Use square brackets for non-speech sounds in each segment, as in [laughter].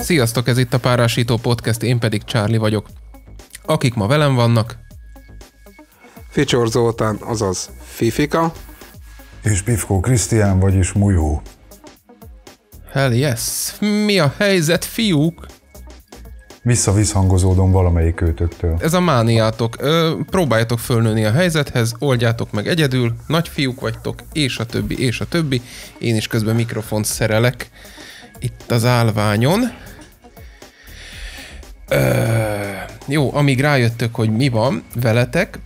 Sziasztok, ez itt a Párásító Podcast, én pedig Csárli vagyok. Akik ma velem vannak... Ficsor Zoltán, azaz Fifika. És Pifko Krisztián, vagyis Mujó. Hell yes. Mi a helyzet, fiúk? Visszavisszhangozódom valamelyik őtöktől. Ez a mániátok. Ö, próbáljátok fölnőni a helyzethez, oldjátok meg egyedül, nagy fiúk vagytok, és a többi, és a többi. Én is közben mikrofont szerelek itt az állványon. Ö, jó, amíg rájöttök, hogy mi van veletek,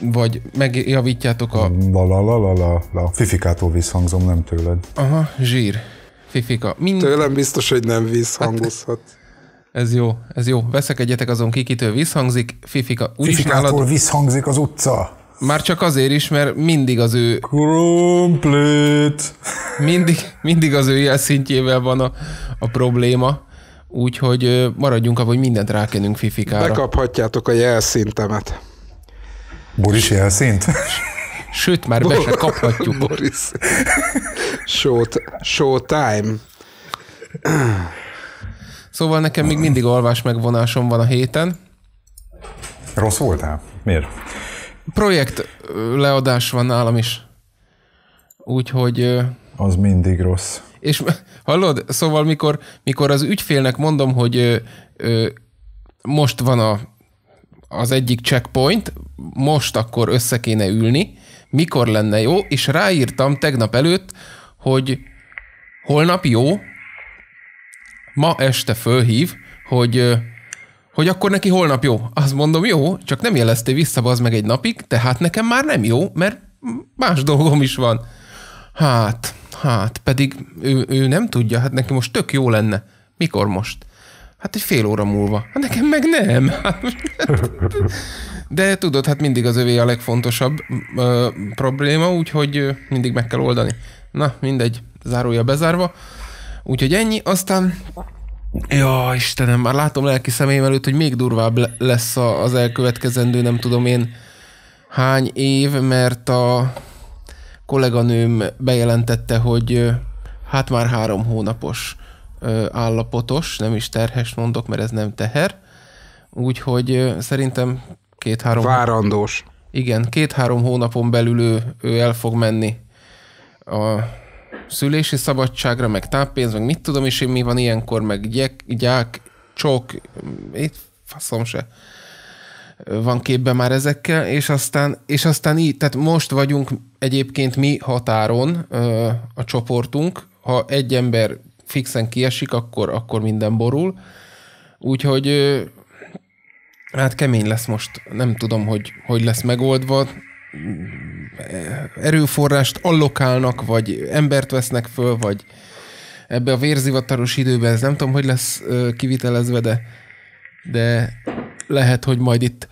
vagy megjavítjátok a... la la la la, la. fifikától visszhangzom, nem tőled. Aha, zsír. Fifika. Mind... Tőlem biztos, hogy nem visszhangozhat. Hát, ez jó, ez jó. Veszek egyetek azon kikitől visszhangzik. Fifika. Úgyis Fifikától nálad... visszhangzik az utca. Már csak azért is, mert mindig az ő... Krumplit! Mindig, mindig az ő jelszintjével van a, a probléma. Úgyhogy maradjunk abban, hogy mindent rákenünk Fifikára. Bekaphatjátok a jelszintemet. Boris jelszint? [laughs] sőt már be se kaphatjuk. Boris. Show, show time. Szóval nekem még mindig olvas megvonásom van a héten. Rossz voltál? Miért? Projekt leadás van nálam is. Úgyhogy... Az mindig rossz. És hallod? Szóval mikor, mikor az ügyfélnek mondom, hogy ö, ö, most van a, az egyik checkpoint, most akkor össze kéne ülni, mikor lenne jó, és ráírtam tegnap előtt, hogy holnap jó, ma este fölhív, hogy hogy akkor neki holnap jó. Azt mondom, jó, csak nem jelezté vissza az meg egy napig, tehát nekem már nem jó, mert más dolgom is van. Hát, hát, pedig ő, ő nem tudja, hát neki most tök jó lenne. Mikor most? Hát egy fél óra múlva. Hát nekem meg nem. Hát, de tudod, hát mindig az övé a legfontosabb ö, probléma, úgyhogy mindig meg kell oldani. Na, mindegy, zárója bezárva. Úgyhogy ennyi, aztán... Ja, Istenem, már látom lelki szemém előtt, hogy még durvább lesz az elkövetkezendő, nem tudom én hány év, mert a kolléganőm bejelentette, hogy hát már három hónapos állapotos, nem is terhes mondok, mert ez nem teher. Úgyhogy szerintem Két-három... Várandós. Igen, két-három hónapon belül ő, ő el fog menni a szülési szabadságra, meg táppénz, meg mit tudom is én, mi van ilyenkor, meg gyek, gyák, csok, itt faszom se van képbe már ezekkel, és aztán, és aztán így, tehát most vagyunk egyébként mi határon a csoportunk, ha egy ember fixen kiesik, akkor, akkor minden borul, úgyhogy Hát kemény lesz most, nem tudom, hogy hogy lesz megoldva. Erőforrást allokálnak, vagy embert vesznek föl, vagy ebbe a vérzivataros időben, ez nem tudom, hogy lesz kivitelezve, de, de lehet, hogy majd itt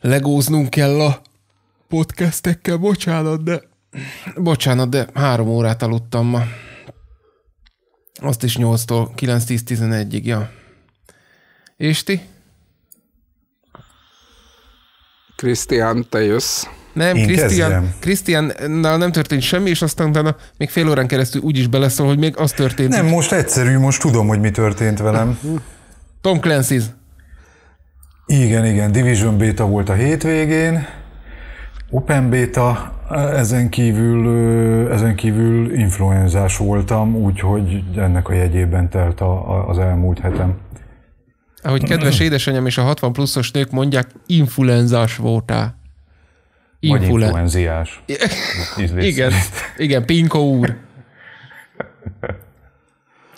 legóznunk kell a podcastekkel, bocsánat, de bocsánat, de három órát aludtam ma. Azt is 8-tól 9-10-11-ig, ja. És ti? Krisztián, te jössz. Nem, Krisztián, Krisztiánnal nem történt semmi, és aztán utána még fél órán keresztül úgy is beleszól, hogy még az történt. Nem, most egyszerű, most tudom, hogy mi történt velem. Tom Clancy's. Igen, igen, Division Beta volt a hétvégén, Open Beta, ezen kívül, ezen kívül influenzás voltam, úgyhogy ennek a jegyében telt a, a, az elmúlt hetem. Ahogy mm. kedves édesanyám és a 60 pluszos nők mondják, influenzás voltál. Influen... influenziás. [laughs] igen, igen, Pinko úr.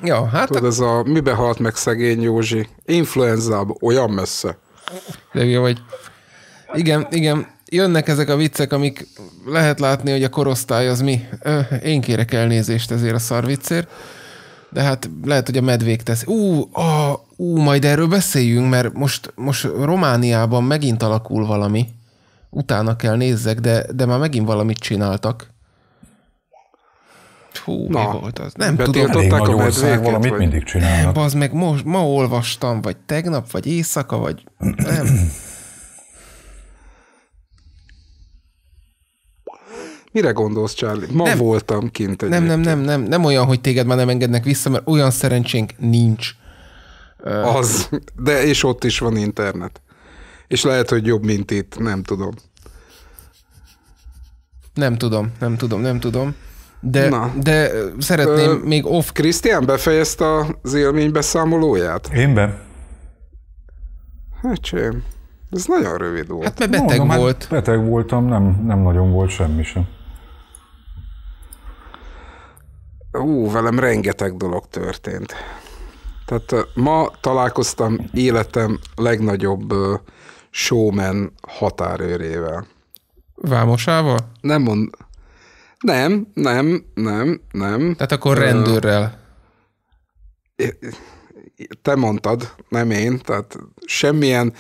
Ja, hát... Tudod, ez a mibe halt meg szegény Józsi? Influenzába, olyan messze. De jó vagy. Igen, igen, jönnek ezek a viccek, amik lehet látni, hogy a korosztály az mi. Én kérek elnézést ezért a szarviccért, de hát lehet, hogy a medvék tesz. Ú, a, Ú, majd erről beszéljünk, mert most, most Romániában megint alakul valami. Utána kell nézzek, de, de már megint valamit csináltak. Hú, Na, mi volt az? Nem tudom. Elég nagy ország, valamit vagy... mindig csinálnak. Nem, az meg most, ma olvastam, vagy tegnap, vagy éjszaka, vagy nem. Mire gondolsz, Charlie? Ma nem, voltam kint. egy Nem, nem, nem, nem, nem olyan, hogy téged már nem engednek vissza, mert olyan szerencsénk nincs az, de és ott is van internet. És lehet, hogy jobb, mint itt, nem tudom. Nem tudom, nem tudom, nem tudom. De, Na. de szeretném Ö, még off... Krisztián befejezte az élménybeszámolóját? Én be. Hát sem. Ez nagyon rövid volt. Hát mert beteg Mondom, hát volt. Hát beteg voltam, nem, nem nagyon volt semmi sem. Ú, velem rengeteg dolog történt. Tehát ma találkoztam életem legnagyobb showman határőrével. Vámosával? Nem mond... Nem, nem, nem, nem. Tehát akkor rendőrrel. Te mondtad, nem én, tehát semmilyen,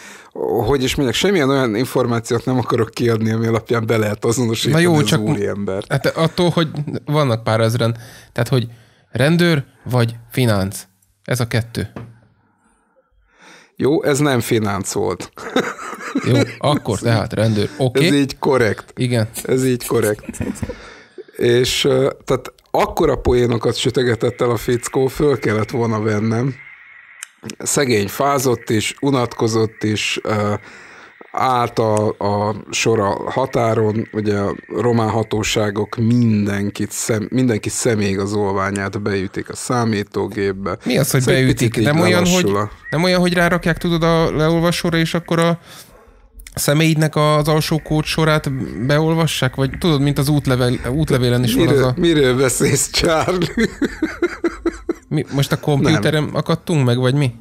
hogy is mondjak, semmilyen olyan információt nem akarok kiadni, ami alapján be lehet azonosítani Na jó, az csak ember. Hát attól, hogy vannak pár ezeren. tehát hogy rendőr vagy finansz. Ez a kettő. Jó, ez nem finánc volt. Jó, akkor tehát rendőr. Oké. Okay. Ez így korrekt. Igen. Ez így korrekt. És tehát akkora poénokat sütögetett el a fickó, föl kellett volna vennem. Szegény fázott is, unatkozott is, állt a, a sora határon, ugye a román hatóságok mindenkit, szem, mindenki személyigazolványát beütik a számítógépbe. Mi az, hogy szóval beütik? Nem olyan hogy, nem olyan, hogy rárakják tudod a leolvasóra, és akkor a személyidnek az alsó kód sorát beolvassák? Vagy tudod, mint az útlevel, útlevélen is miről, van az a... Miről beszélsz, Charlie? Mi, most a kompjúterem akadtunk meg, vagy mi?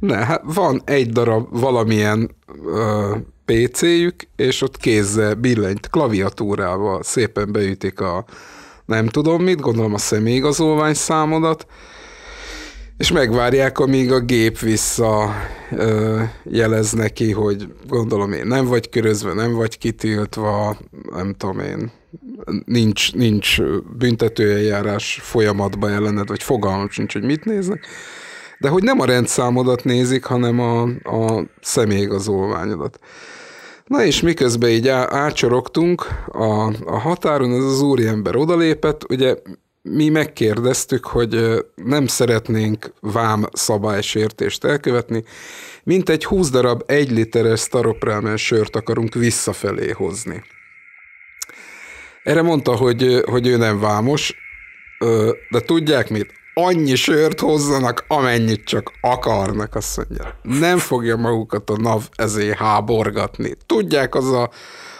Ne, hát van egy darab valamilyen ö, PC-jük, és ott kézzel, billenyt, klaviatúrával szépen beütik a nem tudom mit, gondolom a személyigazolvány számodat, és megvárják, amíg a gép vissza ö, jelez neki, hogy gondolom én nem vagy körözve, nem vagy kitiltva, nem tudom én, nincs, nincs büntetőeljárás folyamatban ellened, vagy fogalmam sincs, hogy mit néznek de hogy nem a rendszámodat nézik, hanem a, a személyigazolványodat. Na és miközben így á, ácsorogtunk a, a határon, ez az úriember odalépett, ugye mi megkérdeztük, hogy nem szeretnénk vám szabálysértést elkövetni, mint egy 20 darab egy literes staroprámen sört akarunk visszafelé hozni. Erre mondta, hogy, hogy ő nem vámos, de tudják mit? annyi sört hozzanak, amennyit csak akarnak, azt mondja. Nem fogja magukat a NAV ezé háborgatni. Tudják, az a,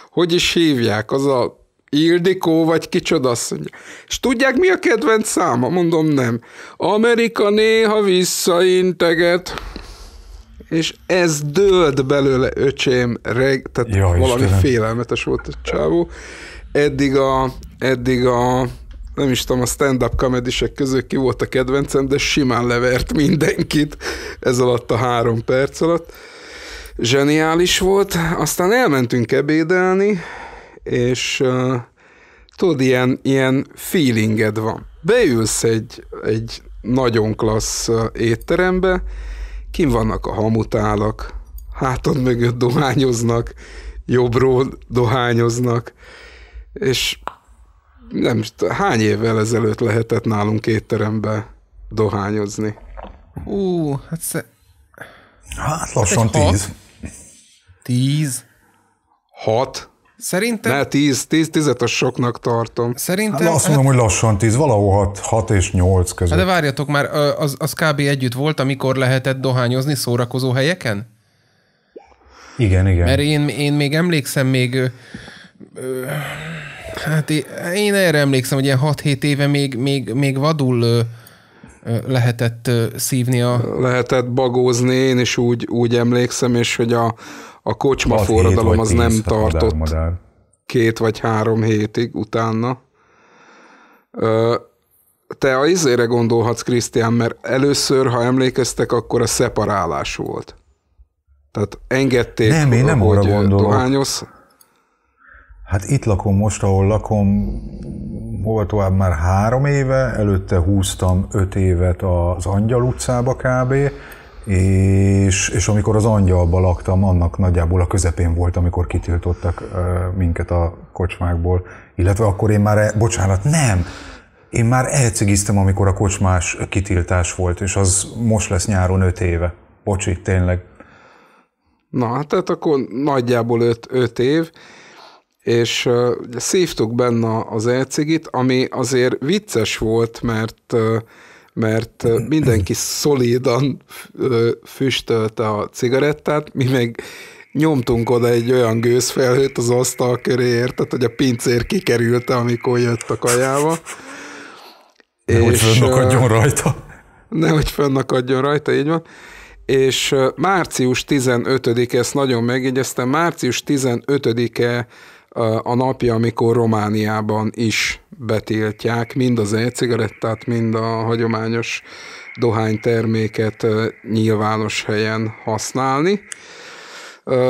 hogy is hívják, az a Ildikó vagy kicsoda, azt mondja. És tudják, mi a kedvenc száma? Mondom, nem. Amerika néha visszainteget. És ez dőlt belőle, öcsém, reg, tehát Jó, valami Istenem. félelmetes volt a csávó. Eddig a, eddig a nem is tudom, a stand-up comedisek közül ki volt a kedvencem, de simán levert mindenkit ez alatt a három perc alatt. Zseniális volt. Aztán elmentünk ebédelni, és uh, tudod, ilyen, ilyen feelinged van. Beülsz egy, egy nagyon klassz étterembe, kim vannak a hamutálak, hátad mögött dohányoznak, jobbról dohányoznak, és nem hány évvel ezelőtt lehetett nálunk étterembe dohányozni? Ú, hát sze... Hát lassan hát tíz. Hat. Tíz? Hat? Szerintem... Ne, tíz, tíz, tizet a soknak tartom. Szerintem... Hát azt mondom, hát... hogy lassan tíz, valahol hat, hat és nyolc között. Hát de várjatok már, az, az kb. együtt volt, amikor lehetett dohányozni szórakozó helyeken? Igen, igen. Mert én, én még emlékszem, még... Ö, ö, Hát én erre emlékszem, hogy ilyen 6-7 éve még, még, még vadul lehetett szívni a... Lehetett bagózni, én is úgy, úgy emlékszem, és hogy a, a kocsma hat forradalom az nem tartott madár, madár. két vagy három hétig utána. Te a izére gondolhatsz, Krisztián, mert először, ha emlékeztek, akkor a szeparálás volt. Tehát engedték, nem, én nem hogy arra gondolok. Hát itt lakom most, ahol lakom, hova tovább már három éve, előtte húztam öt évet az Angyal utcába kb., és, és amikor az angyalba laktam, annak nagyjából a közepén volt, amikor kitiltottak minket a kocsmákból, illetve akkor én már, e, bocsánat, nem, én már elcigiztem, amikor a kocsmás kitiltás volt, és az most lesz nyáron öt éve. Bocsi, tényleg. Na, hát tehát akkor nagyjából öt, öt év, és szívtuk benne az elcigit, ami azért vicces volt, mert mert mindenki szolidan füstölte a cigarettát, mi meg nyomtunk oda egy olyan gőzfelhőt az asztal köré, érted, hogy a pincér kikerülte, amikor jött a kajába. Nehogy fönnakadjon rajta. Nehogy fönnakadjon rajta, így van. És március 15-e, ezt nagyon megjegyeztem, március 15-e a napja, amikor Romániában is betiltják mind az e-cigarettát, mind a hagyományos dohányterméket nyilvános helyen használni.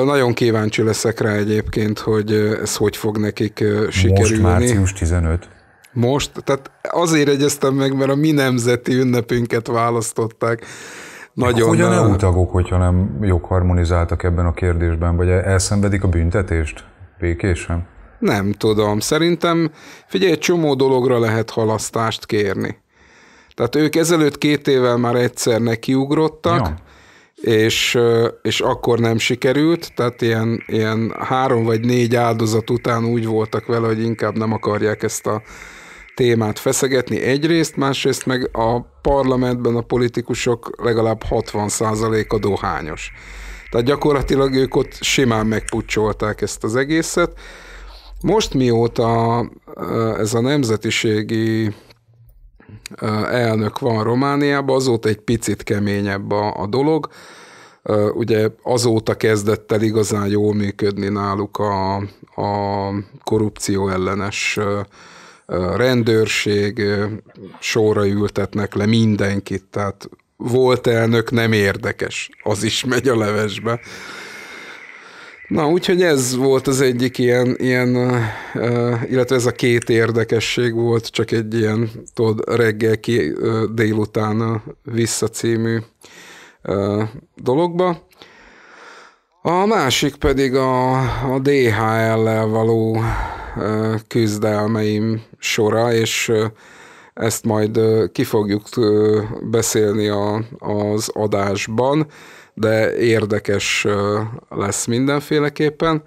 Nagyon kíváncsi leszek rá egyébként, hogy ez hogy fog nekik sikerülni. Most március 15 most, tehát azért egyeztem meg, mert a mi nemzeti ünnepünket választották. Nagyon. Hogyan EU tagok, hogyha nem jogharmonizáltak ebben a kérdésben, vagy elszenvedik a büntetést? Békésen? Nem tudom. Szerintem, figyelj, egy csomó dologra lehet halasztást kérni. Tehát ők ezelőtt két évvel már egyszer nekiugrottak, ja. és, és akkor nem sikerült, tehát ilyen, ilyen három vagy négy áldozat után úgy voltak vele, hogy inkább nem akarják ezt a témát feszegetni egyrészt, másrészt meg a parlamentben a politikusok legalább 60%-a dohányos. Tehát gyakorlatilag ők ott simán megpucsolták ezt az egészet. Most mióta eh, ez a nemzetiségi eh, elnök van Romániában, azóta egy picit keményebb a, a dolog. Eh, ugye azóta kezdett el igazán jól működni náluk a, a korrupció ellenes rendőrség, sorra ültetnek le mindenkit, tehát volt elnök nem érdekes, az is megy a levesbe. Na, úgyhogy ez volt az egyik ilyen, ilyen illetve ez a két érdekesség volt, csak egy ilyen, tudod, reggel ki, délután visszacímű dologba. A másik pedig a, a DHL-lel való küzdelmeim sora, és ezt majd ki fogjuk beszélni a, az adásban, de érdekes lesz mindenféleképpen.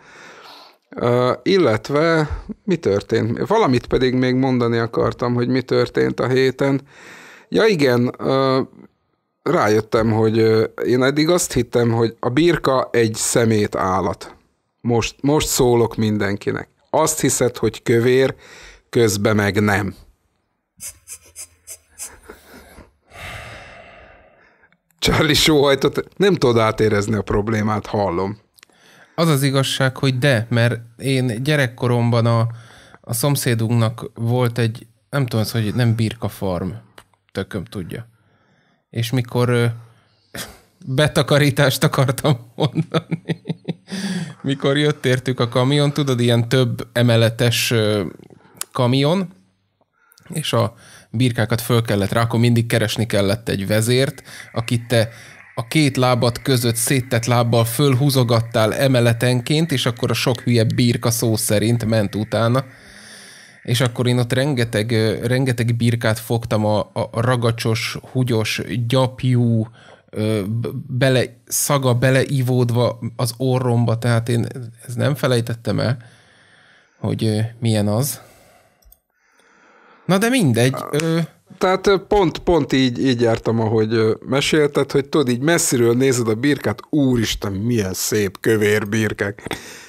illetve mi történt? Valamit pedig még mondani akartam, hogy mi történt a héten. Ja igen, rájöttem, hogy én eddig azt hittem, hogy a birka egy szemét állat. Most, most szólok mindenkinek. Azt hiszed, hogy kövér, közben meg nem. Charlie sóhajtott, nem tudod átérezni a problémát, hallom. Az az igazság, hogy de, mert én gyerekkoromban a, a szomszédunknak volt egy, nem tudom, hogy nem birka farm, tököm tudja. És mikor ö, betakarítást akartam mondani, [laughs] mikor jött értük a kamion, tudod, ilyen több emeletes ö, kamion, és a birkákat föl kellett rá, akkor mindig keresni kellett egy vezért, akit te a két lábad között széttett lábbal fölhúzogattál emeletenként, és akkor a sok hülye birka szó szerint ment utána. És akkor én ott rengeteg, rengeteg birkát fogtam a, a ragacsos, húgyos, gyapjú, bele, szaga beleivódva az orromba, tehát én ezt nem felejtettem el, hogy milyen az. Na de mindegy. Ö... Tehát pont, pont így, így jártam, ahogy mesélted, hogy tudod, így messziről nézed a birkát, úristen, milyen szép kövér birkák.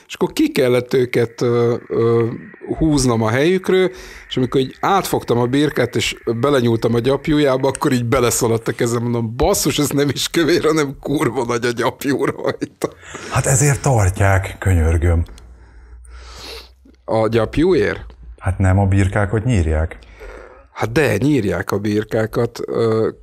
És akkor ki kellett őket ö, ö, húznom a helyükről, és amikor így átfogtam a birkát, és belenyúltam a gyapjújába, akkor így beleszaladt a kezem, mondom, basszus, ez nem is kövér, hanem kurva nagy a gyapjú rajta. Hát ezért tartják, könyörgöm. A gyapjúért? Hát nem, a birkák, hogy nyírják. Hát de, nyírják a birkákat,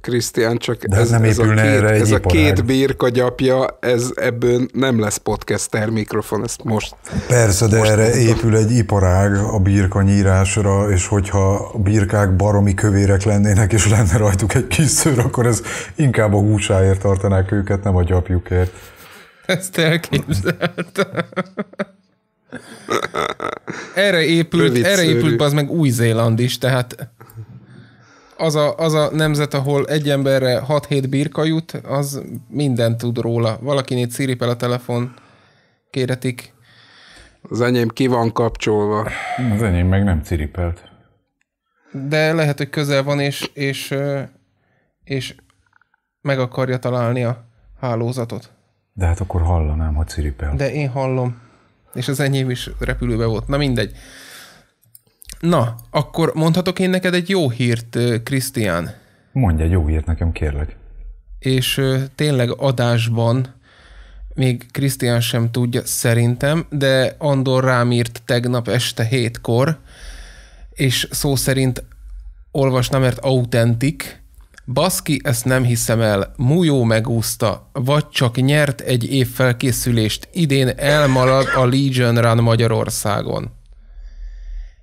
Krisztián, csak de hát ez, nem ez, a két, erre ez a két birka gyapja, ez ebből nem lesz podcaster mikrofon, ezt most... Persze, de most erre mondom. épül egy iparág a birka nyírásra, és hogyha a birkák baromi kövérek lennének, és lenne rajtuk egy kis szőr, akkor ez inkább a húsáért tartanák őket, nem a gyapjukért. Ezt elképzeltem. Erre épült, erre épült az meg Új-Zéland is, tehát az a, az a nemzet, ahol egy emberre 6-7 birka jut, az mindent tud róla. Valakinél ciripel a telefon, kéretik. Az enyém ki van kapcsolva. Az enyém meg nem ciripelt. De lehet, hogy közel van, és, és, és meg akarja találni a hálózatot. De hát akkor hallanám, ha ciripel. De én hallom. És az enyém is repülőbe volt. Na mindegy. Na, akkor mondhatok én neked egy jó hírt, Krisztián? Mondja egy jó hírt nekem, kérlek. És tényleg adásban még Krisztián sem tudja szerintem, de Andor rám írt tegnap este hétkor, és szó szerint olvasna, mert autentik. Baszki, ezt nem hiszem el, Mujó megúszta, vagy csak nyert egy év felkészülést, idén elmarad a Legion Run Magyarországon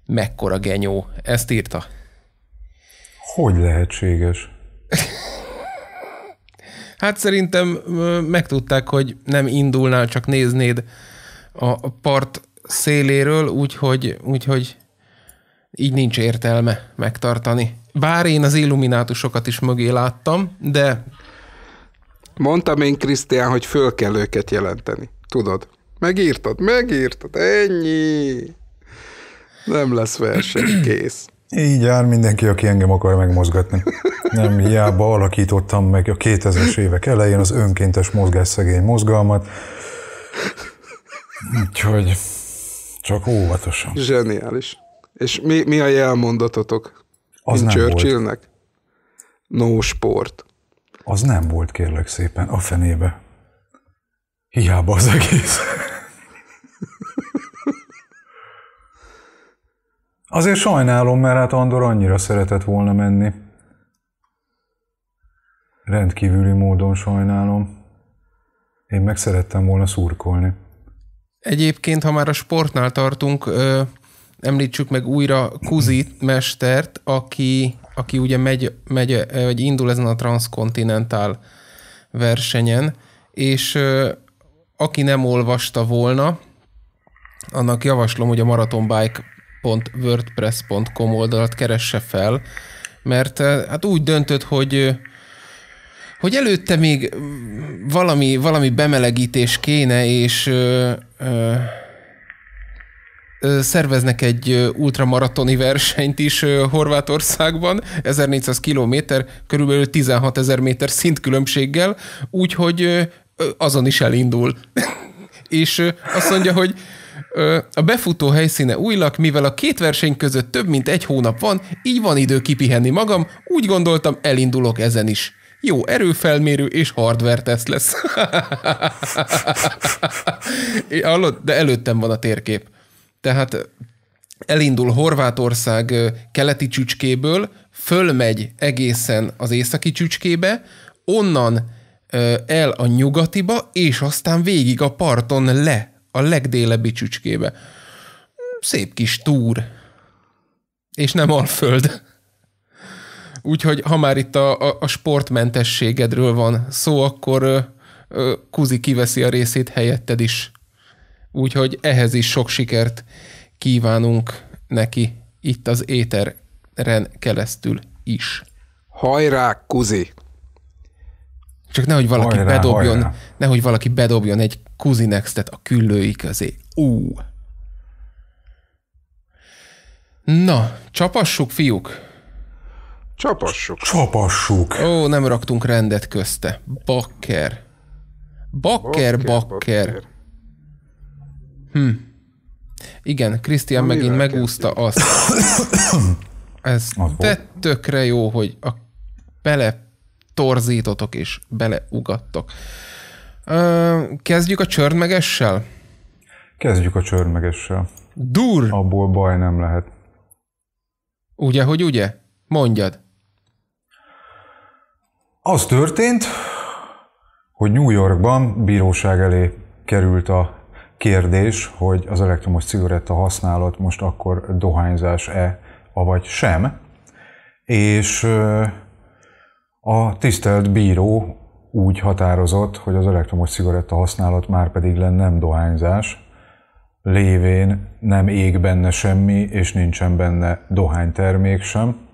mekkora genyó. Ezt írta. Hogy lehetséges? hát szerintem megtudták, hogy nem indulnál, csak néznéd a part széléről, úgyhogy, úgyhogy így nincs értelme megtartani. Bár én az illuminátusokat is mögé láttam, de... Mondtam én, Krisztián, hogy föl kell őket jelenteni. Tudod? Megírtad, megírtad, ennyi. Nem lesz verseny, kész. Így jár mindenki, aki engem akar megmozgatni. Nem hiába alakítottam meg a 2000-es évek elején az önkéntes mozgásszegény mozgalmat. Úgyhogy csak óvatosan. Zseniális. És mi, mi a jelmondatotok? Az nem Churchillnek? Volt. No sport. Az nem volt, kérlek szépen, a fenébe. Hiába az egész. Azért sajnálom, mert hát Andor annyira szeretett volna menni. Rendkívüli módon sajnálom. Én meg szerettem volna szurkolni. Egyébként, ha már a sportnál tartunk, ö, említsük meg újra Kuzit mestert, aki, aki ugye megy, megy, vagy indul ezen a transkontinentál versenyen, és ö, aki nem olvasta volna, annak javaslom, hogy a Marathon Bike www.wordpress.com oldalat keresse fel, mert eh, hát úgy döntött, hogy eh, hogy előtte még valami, valami bemelegítés kéne, és ö, eh, ö, szerveznek egy ultramaratoni versenyt is Horvátországban, 1400 kilométer, körülbelül 16 ezer méter szintkülönbséggel, úgyhogy azon is elindul. [laughs] és azt mondja, hogy a befutó helyszíne újlak, mivel a két verseny között több mint egy hónap van, így van idő kipihenni magam, úgy gondoltam, elindulok ezen is. Jó erőfelmérő és hardware tesz lesz. [laughs] De előttem van a térkép. Tehát elindul Horvátország keleti csücskéből, fölmegy egészen az északi csücskébe, onnan el a nyugatiba, és aztán végig a parton le a legdélebbi csücskébe. Szép kis túr. És nem Alföld. Úgyhogy ha már itt a, a, a sportmentességedről van szó, akkor ö, ö, Kuzi kiveszi a részét helyetted is. Úgyhogy ehhez is sok sikert kívánunk neki itt az éteren keresztül is. Hajrá, Kuzi! Csak nehogy valaki hajrá, bedobjon, hajrá. nehogy valaki bedobjon egy Kuzinextet a küllői közé. Ú! Na, csapassuk, fiúk! Csapassuk. Csapassuk. Ó, nem raktunk rendet közte. Bakker. Bakker, bakker. Hm. Igen, Krisztián megint megúszta azt. [coughs] Ez az tökre jó, hogy a bele torzítotok és beleugattok. Kezdjük a csörmegessel? Kezdjük a csörmegessel. Dur! Abból baj nem lehet. Ugye, hogy ugye? Mondjad. Az történt, hogy New Yorkban bíróság elé került a kérdés, hogy az elektromos cigaretta használat most akkor dohányzás-e, avagy sem. És a tisztelt bíró úgy határozott, hogy az elektromos cigaretta használat már pedig len nem dohányzás, lévén nem ég benne semmi, és nincsen benne dohánytermék sem.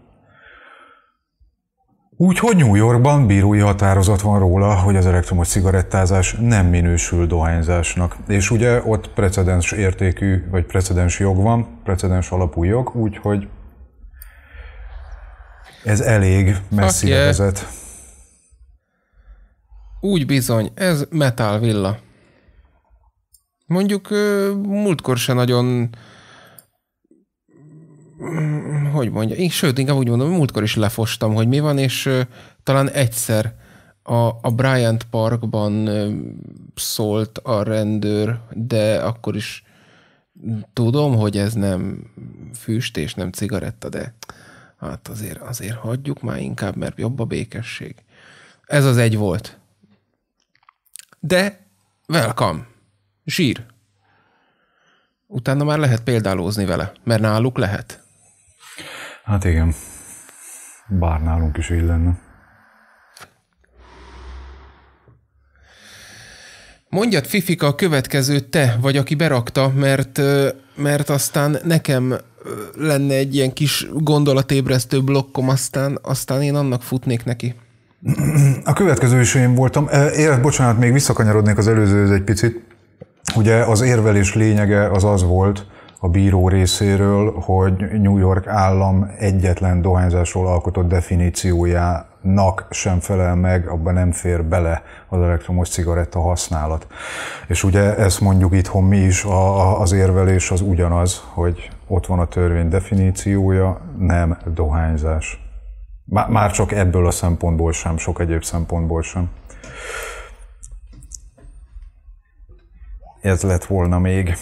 Úgyhogy New Yorkban bírói határozat van róla, hogy az elektromos cigarettázás nem minősül dohányzásnak. És ugye ott precedens értékű, vagy precedens jog van, precedens alapú jog, úgyhogy ez elég messzire vezet. Úgy bizony, ez Metal Villa. Mondjuk múltkor se nagyon mm, hogy mondja, én, sőt, inkább úgy mondom, múltkor is lefostam, hogy mi van, és talán egyszer a, a Bryant Parkban szólt a rendőr, de akkor is tudom, hogy ez nem füst és nem cigaretta, de hát azért, azért hagyjuk már inkább, mert jobb a békesség. Ez az egy volt de welcome, zsír. Utána már lehet példálózni vele, mert náluk lehet. Hát igen, bár nálunk is így lenne. Mondjad, Fifika, a következő te vagy, aki berakta, mert, mert aztán nekem lenne egy ilyen kis gondolatébresztő blokkom, aztán, aztán én annak futnék neki. A következő is én voltam. E, ér, bocsánat, még visszakanyarodnék az előzőhöz egy picit. Ugye az érvelés lényege az az volt a bíró részéről, hogy New York állam egyetlen dohányzásról alkotott definíciójának sem felel meg, abban nem fér bele az elektromos cigaretta használat. És ugye ezt mondjuk itthon mi is, a, a, az érvelés az ugyanaz, hogy ott van a törvény definíciója, nem dohányzás. Már csak ebből a szempontból sem, sok egyéb szempontból sem. Ez lett volna még.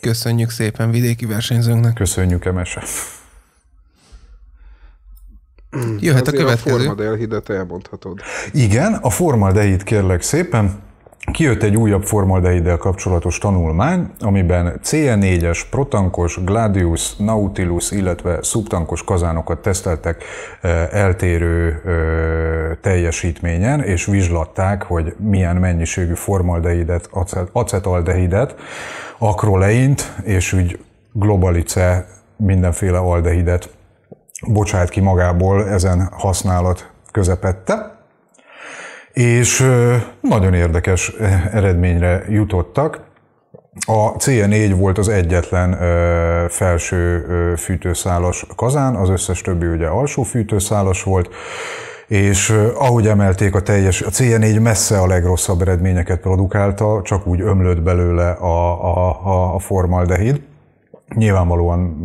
Köszönjük szépen vidéki versenyzőnknek. Köszönjük, Emese. Jöhet a következő. A formaldehidet elmondhatod. Igen, a formaldehid kérlek szépen. Kijött egy újabb formaldehiddel kapcsolatos tanulmány, amiben cn 4 es protankos, Gladius, Nautilus, illetve szubtankos kazánokat teszteltek eh, eltérő eh, teljesítményen, és vizslatták, hogy milyen mennyiségű formaldehidet, acetaldehidet, akroleint és úgy globalice mindenféle aldehidet bocsát ki magából ezen használat közepette és nagyon érdekes eredményre jutottak. A C4 volt az egyetlen felső fűtőszálas kazán, az összes többi ugye alsó fűtőszálas volt, és ahogy emelték a teljes, a C4 messze a legrosszabb eredményeket produkálta, csak úgy ömlött belőle a, a, a formaldehid. Nyilvánvalóan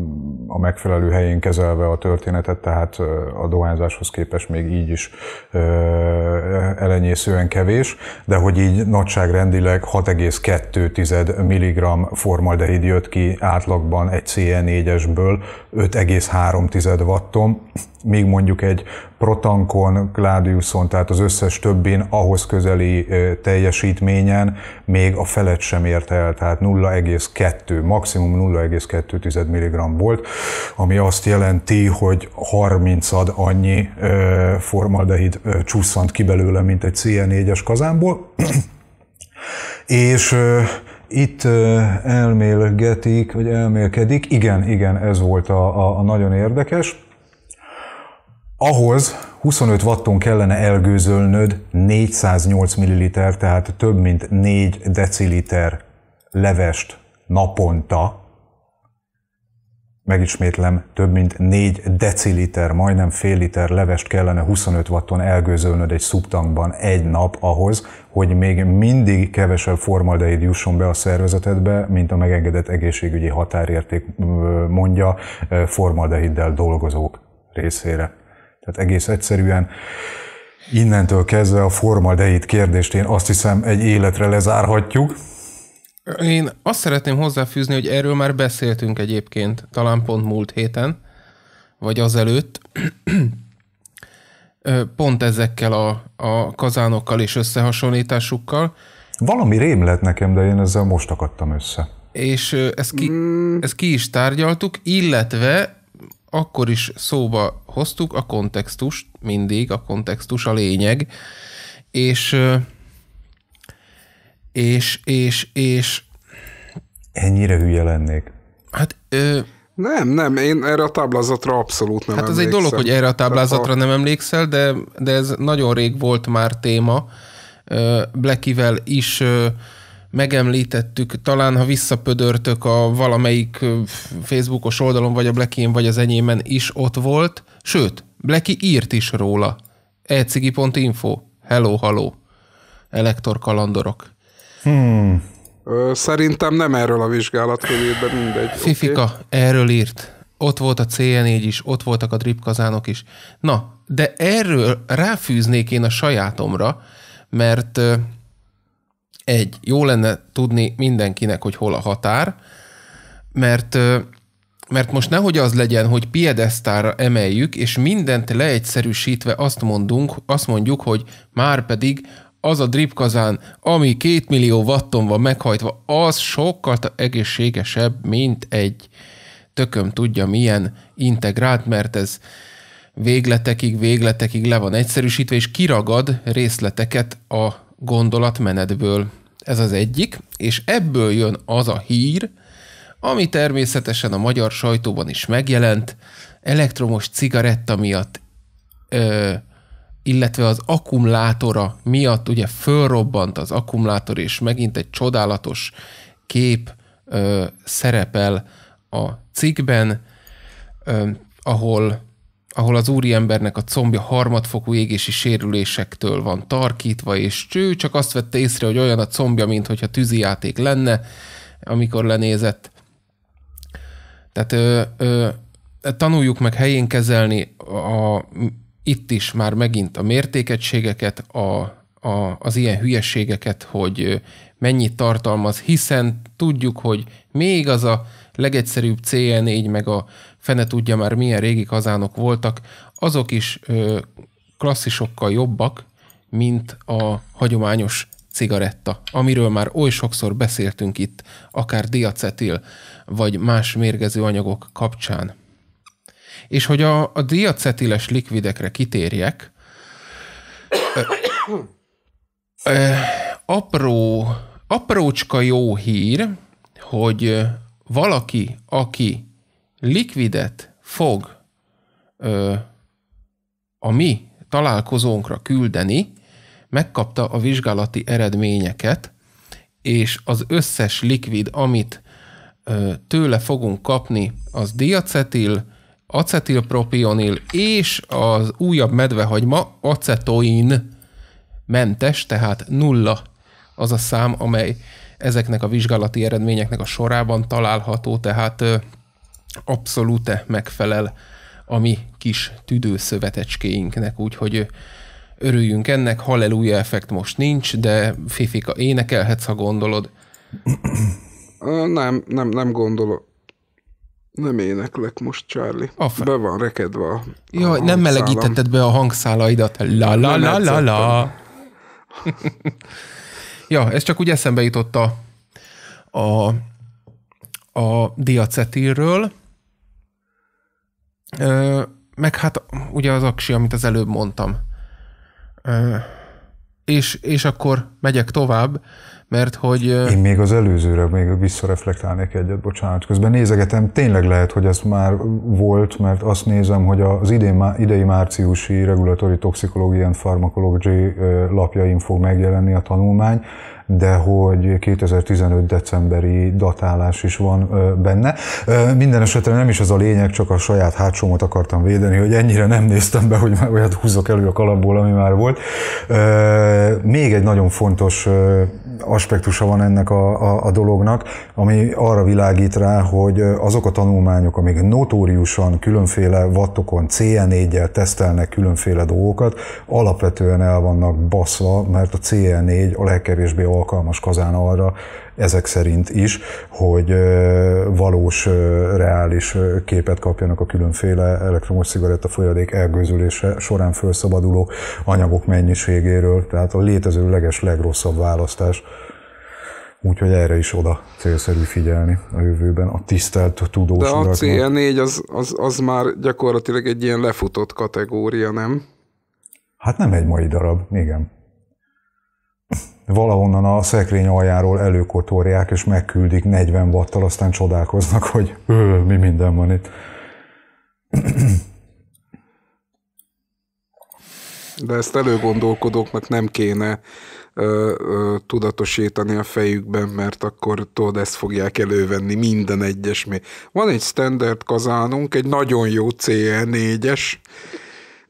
a megfelelő helyén kezelve a történetet, tehát a dohányzáshoz képest még így is elenyészően kevés, de hogy így nagyságrendileg 6,2 mg formaldehid jött ki átlagban egy cn 4 esből 5,3 watton, míg mondjuk egy protankon, gládiuson, tehát az összes többin ahhoz közeli teljesítményen még a felet sem érte el, tehát 0,2, maximum 0,2 mg volt ami azt jelenti, hogy 30 ad annyi formaldehid csúszant ki belőle, mint egy CN4-es kazánból. [clears throat] És itt elmélgetik, vagy elmélkedik, igen, igen, ez volt a, a, a nagyon érdekes. Ahhoz 25 watton kellene elgőzölnöd 408 ml, tehát több mint 4 deciliter levest naponta, megismétlem, több mint 4 deciliter, majdnem fél liter levest kellene 25 watton elgőzölnöd egy szubtankban egy nap ahhoz, hogy még mindig kevesebb formaldehid jusson be a szervezetedbe, mint a megengedett egészségügyi határérték mondja formaldehiddel dolgozók részére. Tehát egész egyszerűen innentől kezdve a formaldehid kérdést én azt hiszem egy életre lezárhatjuk, én azt szeretném hozzáfűzni, hogy erről már beszéltünk egyébként, talán pont múlt héten, vagy azelőtt, [clears throat] pont ezekkel a, a kazánokkal és összehasonlításukkal. Valami rém lett nekem, de én ezzel most akadtam össze. És ezt ki, mm. ezt ki is tárgyaltuk, illetve akkor is szóba hoztuk a kontextust, mindig a kontextus a lényeg, és és, és, és... Ennyire hülye lennék. Hát ö, nem, nem, én erre a táblázatra abszolút nem Hát emlékszem. ez egy dolog, hogy erre a táblázatra nem emlékszel, de, de ez nagyon rég volt már téma. Blackivel is megemlítettük, talán ha visszapödörtök a valamelyik Facebookos oldalon, vagy a Blackin, vagy az enyémen is ott volt. Sőt, Blacki írt is róla. ecigi.info. Hello, hello. Elektor kalandorok. Hmm. Szerintem nem erről a vizsgálat körében mindegy. Fifika, okay? erről írt. Ott volt a CN4 is, ott voltak a dripkazánok is. Na, de erről ráfűznék én a sajátomra, mert egy, jó lenne tudni mindenkinek, hogy hol a határ, mert mert most nehogy az legyen, hogy piedesztára emeljük, és mindent leegyszerűsítve azt mondunk, azt mondjuk, hogy már pedig az a dripkazán, ami két millió watton van meghajtva, az sokkal egészségesebb, mint egy tököm tudja milyen integrált, mert ez végletekig, végletekig le van egyszerűsítve, és kiragad részleteket a gondolatmenetből. Ez az egyik, és ebből jön az a hír, ami természetesen a magyar sajtóban is megjelent, elektromos cigaretta miatt ö, illetve az akkumulátora miatt ugye fölrobbant az akkumulátor, és megint egy csodálatos kép ö, szerepel a cikkben, ö, ahol ahol az úriembernek a combja harmadfokú égési sérülésektől van tarkítva, és cső csak azt vette észre, hogy olyan a combja, mint hogyha tűzijáték lenne, amikor lenézett. Tehát ö, ö, tanuljuk meg helyén kezelni a itt is már megint a mértékegységeket, a, a, az ilyen hülyeségeket, hogy mennyit tartalmaz, hiszen tudjuk, hogy még az a legegyszerűbb CN4, meg a fene tudja már milyen régi kazánok voltak, azok is ö, klasszisokkal jobbak, mint a hagyományos cigaretta, amiről már oly sokszor beszéltünk itt, akár diacetil, vagy más mérgező anyagok kapcsán és hogy a, a diacetiles likvidekre kitérjek, ö, ö, apró, aprócska jó hír, hogy valaki, aki likvidet fog ö, a mi találkozónkra küldeni, megkapta a vizsgálati eredményeket, és az összes likvid, amit ö, tőle fogunk kapni, az diacetil, acetilpropionil és az újabb medvehagyma acetoin mentes, tehát nulla az a szám, amely ezeknek a vizsgálati eredményeknek a sorában található, tehát abszolút megfelel a mi kis tüdőszövetecskéinknek, úgyhogy örüljünk ennek, halleluja effekt most nincs, de Fifika énekelhetsz, ha gondolod. Nem, nem, nem gondolom. Nem éneklek most, Charlie. Afer. Be van rekedve a, a Jaj, hangszálam. nem melegítetted be a hangszálaidat. La la la la la. [laughs] ja, ez csak úgy eszembe jutott a, a, a diacetilről. Ö, meg hát ugye az aksi, amit az előbb mondtam. Ö, és, és akkor megyek tovább, mert hogy... Én még az előzőre még visszareflektálnék egyet, bocsánat, közben nézegetem, tényleg lehet, hogy ez már volt, mert azt nézem, hogy az idén, idei márciusi Regulatory Toxicology and Pharmacology lapjain fog megjelenni a tanulmány, de hogy 2015 decemberi datálás is van benne. Minden esetre nem is ez a lényeg, csak a saját hátsómat akartam védeni, hogy ennyire nem néztem be, hogy olyat húzok elő a kalapból, ami már volt. Még egy nagyon fontos aspektusa van ennek a, a, a dolognak, ami arra világít rá, hogy azok a tanulmányok, amik notóriusan különféle vattokon, CN4-jel tesztelnek különféle dolgokat, alapvetően el vannak baszva, mert a CN4 a legkevésbé alkalmas kazán arra, ezek szerint is, hogy valós, reális képet kapjanak a különféle elektromos cigaretta folyadék elgőzülése során felszabaduló anyagok mennyiségéről, tehát a létező leges legrosszabb választás. Úgyhogy erre is oda célszerű figyelni a jövőben, a tisztelt tudós De a cl 4 az, az, az már gyakorlatilag egy ilyen lefutott kategória, nem? Hát nem egy mai darab, igen valahonnan a szekrény aljáról előkotorják, és megküldik 40 watttal, aztán csodálkoznak, hogy [laughs] mi minden van itt. De ezt előgondolkodóknak nem kéne ö, ö, tudatosítani a fejükben, mert akkor tudod, ezt fogják elővenni minden egyes. Van egy standard kazánunk, egy nagyon jó cl 4 es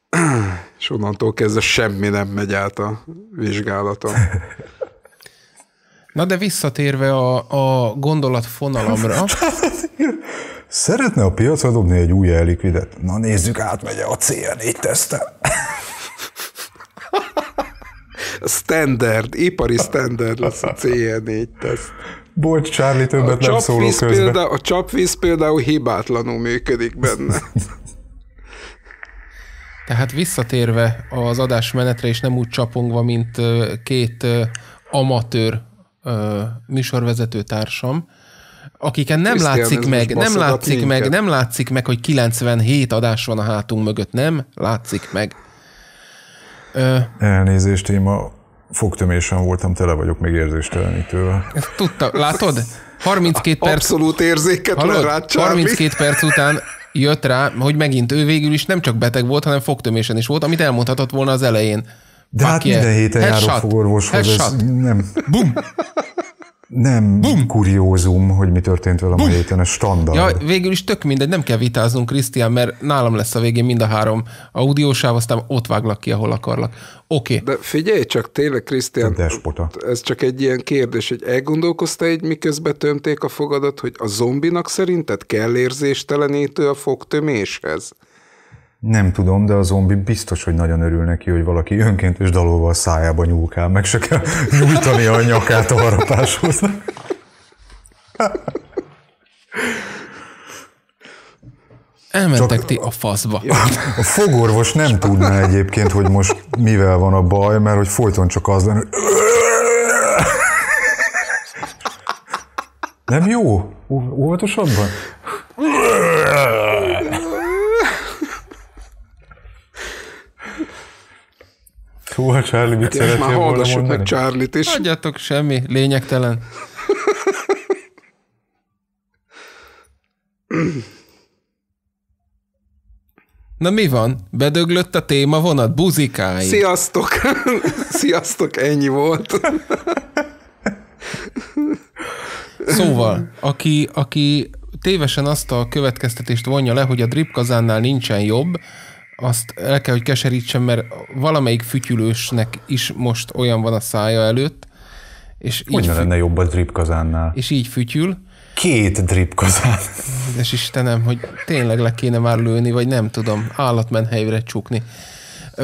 [clears throat] és onnantól kezdve semmi nem megy át a vizsgálaton. Na de visszatérve a, a fonalamra. [laughs] Szeretne a piacra dobni egy új elikvidet? Na nézzük át, a CN4 tesztel. [laughs] standard, ipari standard lesz a cl 4 teszt. Bocs, Charlie, többet a nem szólok közben. Példa, a csapvíz például hibátlanul működik benne. [laughs] Tehát visszatérve az adás menetre, és nem úgy csapongva, mint két amatőr műsorvezető társam, akiken nem Krisztián, látszik meg, nem látszik meg, nem látszik meg, hogy 97 adás van a hátunk mögött, nem látszik meg. Ö, Elnézést, én ma fogtömésen voltam, tele vagyok még érzéstelenítővel. Tudta, látod? 32 perc... Abszolút érzéketlen rád, 32 perc után jött rá, hogy megint ő végül is nem csak beteg volt, hanem fogtömésen is volt, amit elmondhatott volna az elején. De Bakier. hát minden héten Headshot. járó fogorvoshoz, ez nem. Bum! nem Bum. kuriózum, hogy mi történt vele a a héten, ez standard. Ja, végül is tök mindegy, nem kell vitáznunk, Krisztián, mert nálam lesz a végén mind a három audiósáv, aztán ott váglak ki, ahol akarlak. Oké. Okay. De figyelj csak, tényleg, Krisztián, ez csak egy ilyen kérdés, hogy elgondolkoztál egy miközben tömték a fogadat, hogy a zombinak szerinted kell érzéstelenítő a fogtöméshez? Nem tudom, de a zombi biztos, hogy nagyon örül neki, hogy valaki önkéntes dalóval szájába nyúlkál, meg se kell nyújtani a nyakát a harapáshoz. Elmentek ti a faszba. A fogorvos nem tudná egyébként, hogy most mivel van a baj, mert hogy folyton csak az lenne, Nem jó? Óvatosabban? a Charlie mit hát szeretnél már hallgassuk meg Charlie-t is. Adjátok, semmi, lényegtelen. Na mi van? Bedöglött a téma vonat Buzikáj. Sziasztok! [laughs] Sziasztok, ennyi volt. Szóval, aki, aki tévesen azt a következtetést vonja le, hogy a dripkazánnál nincsen jobb, azt el kell, hogy keserítsem, mert valamelyik fütyülősnek is most olyan van a szája előtt, és így így fü- lenne jobb a drip kazánnál. És így fütyül. Két drip kazán. [laughs] És Istenem, hogy tényleg le kéne már lőni, vagy nem tudom, állatmenhelyre csukni. Ö,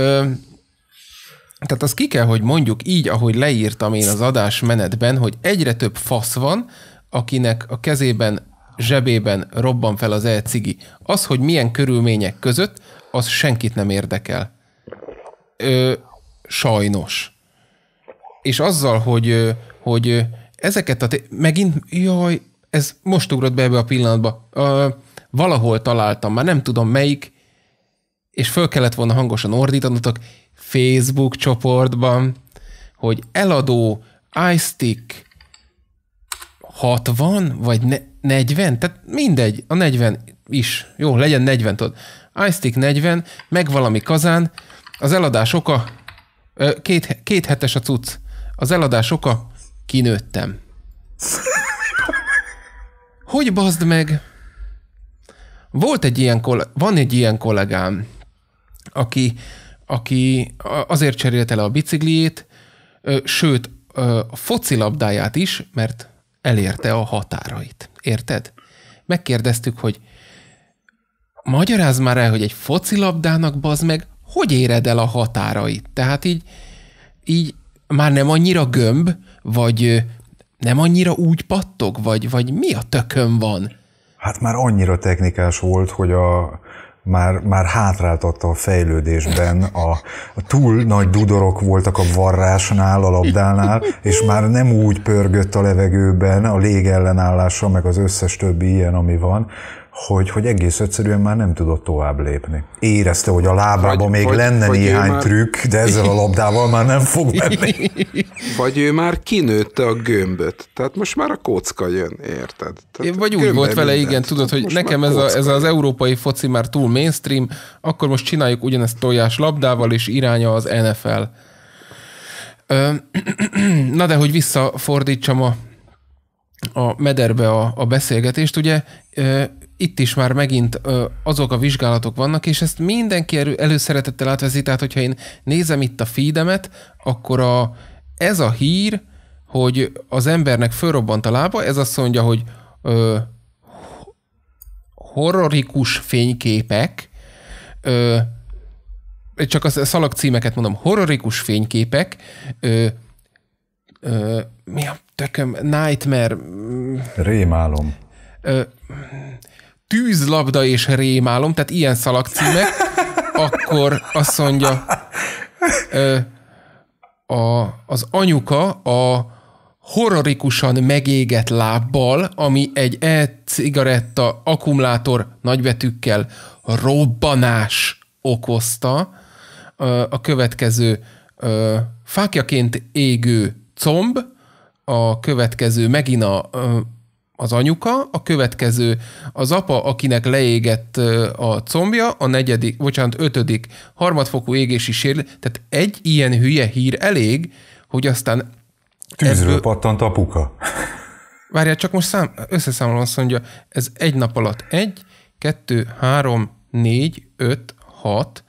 tehát azt ki kell, hogy mondjuk így, ahogy leírtam én az adás menetben, hogy egyre több fasz van, akinek a kezében, zsebében robban fel az e Az, hogy milyen körülmények között, az senkit nem érdekel. Ö, sajnos. És azzal, hogy, hogy ezeket a... megint, jaj, ez most ugrott be ebbe a pillanatba. Ö, valahol találtam, már nem tudom melyik, és föl kellett volna hangosan ordítanotok Facebook csoportban, hogy eladó iStick 60, vagy 40, tehát mindegy, a 40 is, jó, legyen 40, tudod iStick 40, meg valami kazán, az eladás oka, két, két hetes a cucc, az eladás oka, kinőttem. Hogy bazd meg? Volt egy ilyen, van egy ilyen kollégám, aki, aki azért cserélte le a bicikliét, sőt, a labdáját is, mert elérte a határait. Érted? Megkérdeztük, hogy magyarázz már el, hogy egy focilabdának bazd meg, hogy éred el a határait? Tehát így, így már nem annyira gömb, vagy nem annyira úgy pattog, vagy, vagy mi a tökön van? Hát már annyira technikás volt, hogy a, már, már hátráltatta a fejlődésben, a, a túl nagy dudorok voltak a varrásnál, a labdánál, és már nem úgy pörgött a levegőben a légellenállása, meg az összes többi ilyen, ami van, hogy, hogy egész egyszerűen már nem tudott tovább lépni. Érezte, hogy a lábában vagy, még vagy, lenne vagy néhány már... trükk, de ezzel a labdával már nem fog menni. [laughs] Vagy ő már kinőtte a gömböt, tehát most már a kocka jön, érted? Tehát vagy úgy volt vele, mindent. igen, tudod, hogy most nekem ez, a, ez az európai foci már túl mainstream, akkor most csináljuk ugyanezt tojás labdával, és iránya az NFL. [clears throat] Na de, hogy visszafordítsam a a mederbe a, a beszélgetést, ugye itt is már megint azok a vizsgálatok vannak, és ezt mindenki elő, előszeretettel átveszi, tehát hogyha én nézem itt a feedemet, akkor a, ez a hír, hogy az embernek fölrobbant a lába, ez azt mondja, hogy e, horrorikus fényképek, e, csak a szalag címeket mondom, horrorikus fényképek, e, e, mi a nekem Nightmare... Mm, rémálom. tűzlabda és rémálom, tehát ilyen szalagcímek, akkor azt mondja, ö, a, az anyuka a horrorikusan megégett lábbal, ami egy e-cigaretta akkumulátor nagybetűkkel robbanás okozta, a következő fákjaként égő comb, a következő megint a, az anyuka, a következő az apa, akinek leégett a combja, a negyedik, bocsánat, ötödik, harmadfokú égési sérülés. Tehát egy ilyen hülye hír elég, hogy aztán... Tűzről ebből... pattant apuka. Várjál, csak most szám, összeszámolom, azt mondja, ez egy nap alatt egy, kettő, három, négy, öt, hat,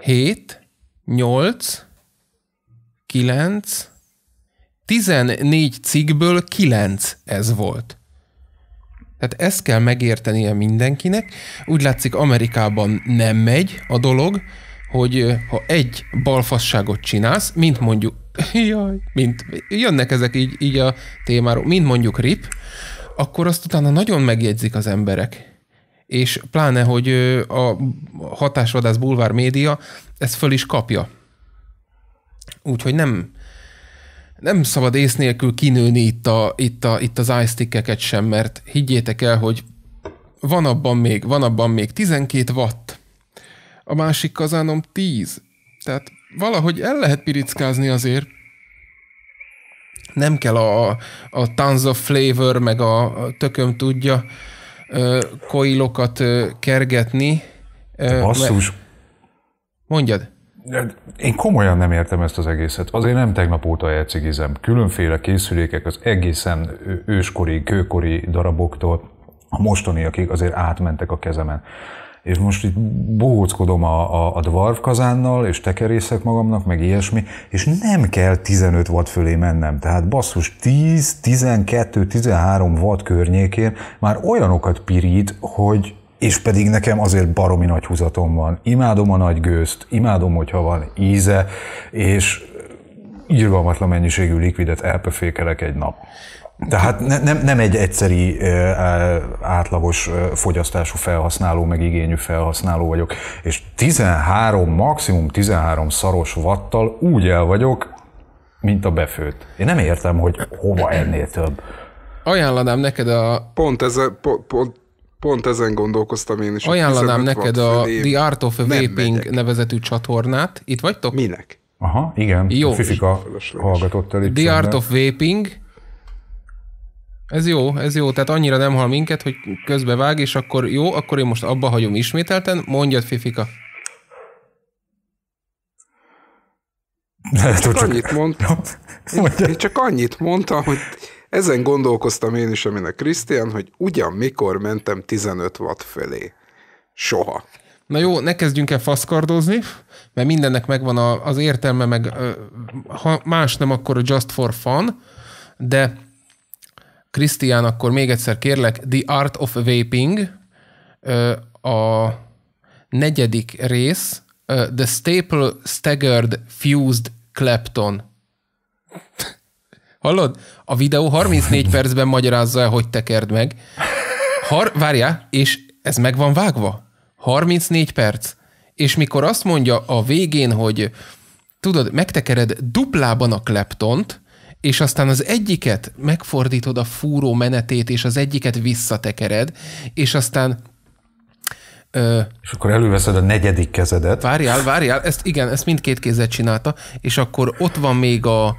hét, nyolc, kilenc, 14 cikkből 9 ez volt. Tehát ezt kell megértenie mindenkinek. Úgy látszik, Amerikában nem megy a dolog, hogy ha egy balfasságot csinálsz, mint mondjuk, [laughs] jaj, mint, jönnek ezek így, így a témáról, mint mondjuk rip, akkor azt utána nagyon megjegyzik az emberek. És pláne, hogy a hatásvadász bulvár média ezt föl is kapja. Úgyhogy nem, nem szabad ész nélkül kinőni itt, a, itt, a, itt az iStick-eket sem, mert higgyétek el, hogy van abban még, van abban még 12 watt, a másik kazánom 10. Tehát valahogy el lehet pirickázni azért. Nem kell a, a Tons of Flavor, meg a, a tököm tudja koilokat kergetni. Basszus. Mert... Mondjad. Én komolyan nem értem ezt az egészet. Azért nem tegnap óta elcigizem. Különféle készülékek az egészen őskori, kőkori daraboktól a mostaniakig azért átmentek a kezemen. És most itt bohóckodom a, a, a dwarf kazánnal, és tekerészek magamnak, meg ilyesmi, és nem kell 15 watt fölé mennem. Tehát basszus, 10, 12, 13 watt környékén már olyanokat pirít, hogy, és pedig nekem azért baromi nagy húzatom van. Imádom a nagy gőzt, imádom, hogyha van íze, és irgalmatlan mennyiségű likvidet elpöfékelek egy nap. Tehát ne, nem, nem egy egyszeri átlagos fogyasztású felhasználó, meg igényű felhasználó vagyok, és 13, maximum 13 szaros vattal úgy el vagyok, mint a befőt. Én nem értem, hogy hova ennél több. Ajánlanám neked a... Pont ez a, pont, pont Pont ezen gondolkoztam én is. Ajánlanám neked a The Art of Vaping nevezetű csatornát. Itt vagytok? Minek? Aha, igen. Jó. Fifika hallgatott el. The Art of Vaping. Ez jó, ez jó. Tehát annyira nem hal minket, hogy közbevág, és akkor jó, akkor én most abba hagyom ismételten. Mondjad, Fifika. csak, csak annyit mondtam. [laughs] csak annyit mondtam, hogy ezen gondolkoztam én is, aminek Krisztián, hogy ugyan mikor mentem 15 watt felé? Soha. Na jó, ne kezdjünk el faszkardozni, mert mindennek megvan a, az értelme, meg ha más nem, akkor just for fun, de Krisztián, akkor még egyszer kérlek, The Art of Vaping, a negyedik rész, The Staple Staggered Fused Clapton. Hallod? A videó 34 [laughs] percben magyarázza el, hogy tekerd meg. Har, várjál, és ez meg van vágva? 34 perc. És mikor azt mondja a végén, hogy tudod, megtekered duplában a kleptont, és aztán az egyiket megfordítod a fúró menetét, és az egyiket visszatekered, és aztán Ö, és akkor előveszed a negyedik kezedet. Várjál, várjál, ezt igen, ezt mindkét kézzel csinálta, és akkor ott van még a,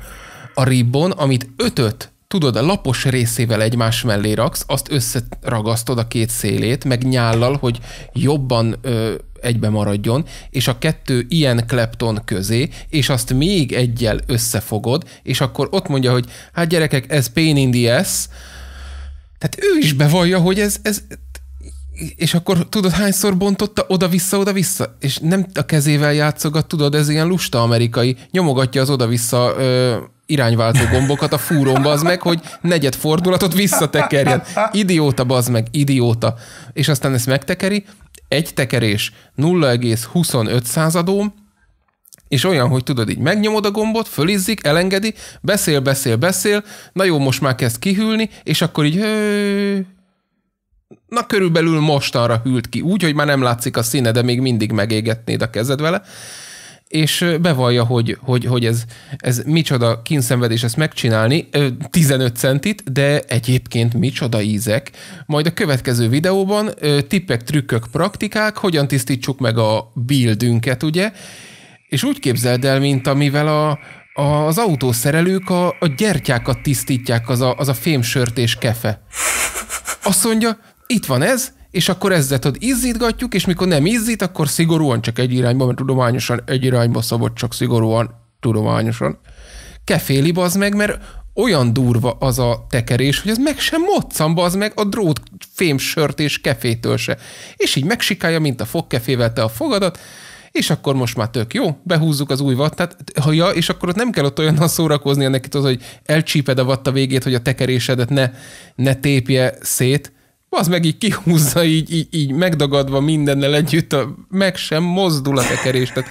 a ribbon, amit ötöt tudod, a lapos részével egymás mellé raksz, azt összeragasztod a két szélét, meg nyállal, hogy jobban ö, egybe maradjon, és a kettő ilyen klepton közé, és azt még egyel összefogod, és akkor ott mondja, hogy hát gyerekek, ez pain in the ass, tehát ő is bevallja, hogy ez, ez és akkor tudod, hányszor bontotta oda-vissza, oda-vissza, és nem a kezével játszogat, tudod, ez ilyen lusta amerikai, nyomogatja az oda-vissza ö, irányváltó gombokat a fúromba, az meg, hogy negyed fordulatot visszatekerjen. Idióta, bazd meg, idióta. És aztán ezt megtekeri, egy tekerés 0,25 századóm, és olyan, hogy tudod, így megnyomod a gombot, fölizzik, elengedi, beszél, beszél, beszél, na jó, most már kezd kihűlni, és akkor így na körülbelül mostanra hűlt ki, úgy, hogy már nem látszik a színe, de még mindig megégetnéd a kezed vele, és bevallja, hogy, hogy, hogy ez, ez micsoda kínszenvedés ezt megcsinálni, 15 centit, de egyébként micsoda ízek. Majd a következő videóban tippek, trükkök, praktikák, hogyan tisztítsuk meg a buildünket, ugye? És úgy képzeld el, mint amivel a, a, az autószerelők a, a gyertyákat tisztítják, az a, az a fémsört és kefe. Azt mondja, itt van ez, és akkor ezzel tudod, izzítgatjuk, és mikor nem izzít, akkor szigorúan csak egy irányba, mert tudományosan egy irányba szabad, csak szigorúan, tudományosan. Keféli az meg, mert olyan durva az a tekerés, hogy az meg sem moccan az meg a drót fémsört és kefétől se. És így megsikálja, mint a fogkefével te a fogadat, és akkor most már tök jó, behúzzuk az új vattát, ha ja, és akkor ott nem kell ott olyan [laughs] szórakozni neki az, hogy elcsíped a vatta végét, hogy a tekerésedet ne, ne tépje szét, az meg így kihúzza, így, így, így megdagadva mindennel együtt, a, meg sem mozdul a tekerés. Tehát,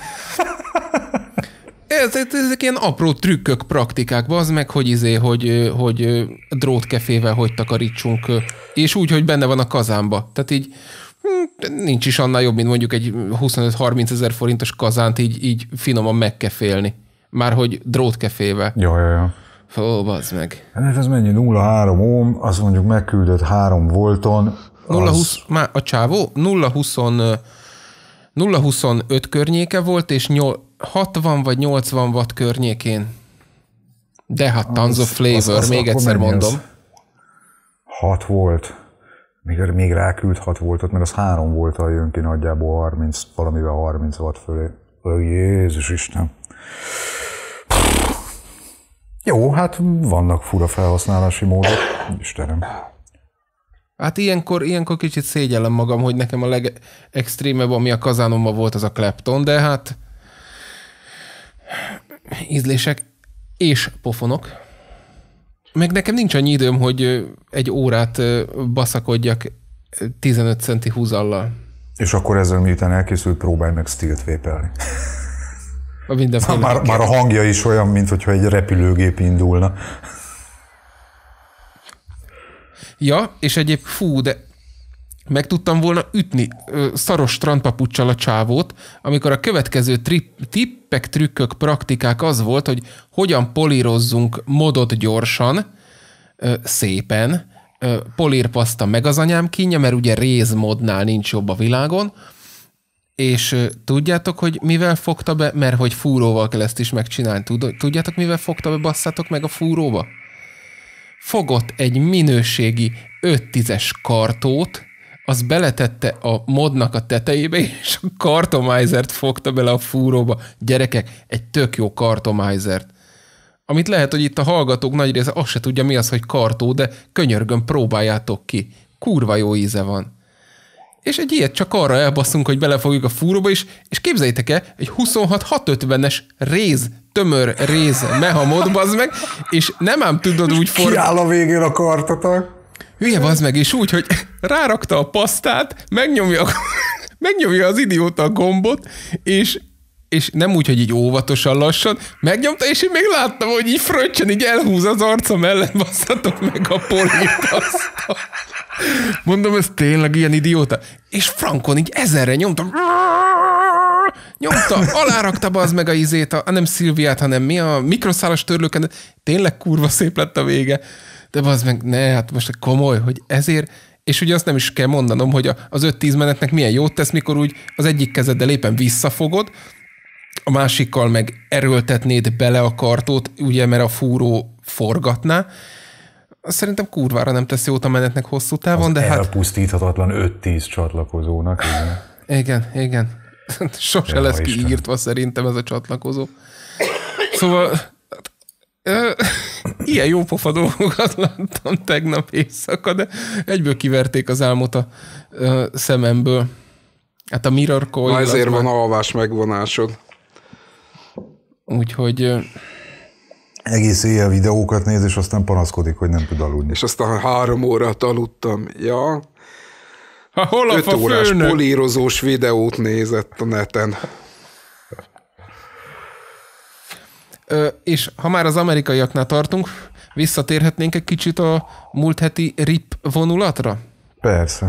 ez, ez, ezek ilyen apró trükkök, praktikák, az meg, hogy izé, hogy, hogy drótkefével hogy takarítsunk, és úgy, hogy benne van a kazánba. Tehát így hm, nincs is annál jobb, mint mondjuk egy 25-30 ezer forintos kazánt így, így finoman megkefélni. Már hogy drótkefével. Jó, jó, jó. Ó, bazd meg. Hát ez hát mennyi? 0,3 ohm, azt mondjuk megküldött 3 volton. 0, az... már a csávó 0,20 0,25 környéke volt, és 60 vagy 80 watt környékén. De hát Tons of Flavor, az, az, még egyszer mondom. Az? 6 volt. Még, még ráküld 6 voltot, mert az 3 volt, ha jön ki nagyjából 30, valamivel 30 watt fölé. Jézus Isten. Jó, hát vannak fura felhasználási módok. Istenem. Hát ilyenkor, ilyenkor kicsit szégyellem magam, hogy nekem a legextrémebb, ami a kazánomban volt, az a klepton, de hát ízlések és pofonok. Meg nekem nincs annyi időm, hogy egy órát baszakodjak 15 centi húzallal. És akkor ezzel miután elkészült, próbálj meg stílt vépelni. Na, már, már a hangja is olyan, mint hogyha egy repülőgép indulna. Ja, és egyéb, fú, de meg tudtam volna ütni ö, szaros strandpapucsal a csávót, amikor a következő tri- tippek, trükkök, praktikák az volt, hogy hogyan polírozzunk modot gyorsan, ö, szépen, polírpaszta meg az anyám kínja, mert ugye rézmodnál nincs jobb a világon, és tudjátok, hogy mivel fogta be, mert hogy fúróval kell ezt is megcsinálni, tudjátok, mivel fogta be, basszátok meg a fúróba? Fogott egy minőségi 5-10-es kartót, az beletette a modnak a tetejébe, és a kartomizert fogta bele a fúróba. Gyerekek, egy tök jó kartomizert. Amit lehet, hogy itt a hallgatók nagy része azt se tudja, mi az, hogy kartó, de könyörgön próbáljátok ki. Kurva jó íze van és egy ilyet csak arra elbasszunk, hogy belefogjuk a fúróba is, és képzeljétek el, egy 26-650-es réz, tömör réz meha bazd meg, és nem ám tudod úgy fordítani. Kiáll a végén a kartatak. Hülye bazd meg, és úgy, hogy rárakta a pasztát, megnyomja, [laughs] megnyomja az idióta a gombot, és és nem úgy, hogy így óvatosan lassan, megnyomta, és én még láttam, hogy így fröccsen, így elhúz az arcom ellen, basszatok meg a polipaszt. Mondom, ez tényleg ilyen idióta. És Frankon így ezerre nyomtam. Nyomta, alárakta az meg a izét, a, nem Szilviát, hanem mi a mikroszálas törlőken. Tényleg kurva szép lett a vége. De az meg, ne, hát most komoly, hogy ezért, és ugye azt nem is kell mondanom, hogy az 5-10 menetnek milyen jót tesz, mikor úgy az egyik kezeddel éppen visszafogod, a másikkal meg erőltetnéd bele a kartót, ugye, mert a fúró forgatná, szerintem kurvára nem teszi jót a menetnek hosszú távon, Az de hát... elpusztíthatatlan 5-10 csatlakozónak. Igen, igen. igen. [laughs] Sose lesz Isten. kiírtva szerintem ez a csatlakozó. Szóval ilyen jó pofa dolgokat [laughs] láttam tegnap éjszaka, de egyből kiverték az álmot a szememből. Hát a Mirror Coil... Ezért van már... alvás megvonásod. Úgyhogy egész éjjel videókat néz, és aztán panaszkodik, hogy nem tud aludni. És aztán három órát aludtam. Ja. Ha, hol a Öt a órás főnök? polírozós videót nézett a neten. Ö, és ha már az amerikaiaknál tartunk, visszatérhetnénk egy kicsit a múlt heti RIP vonulatra? Persze.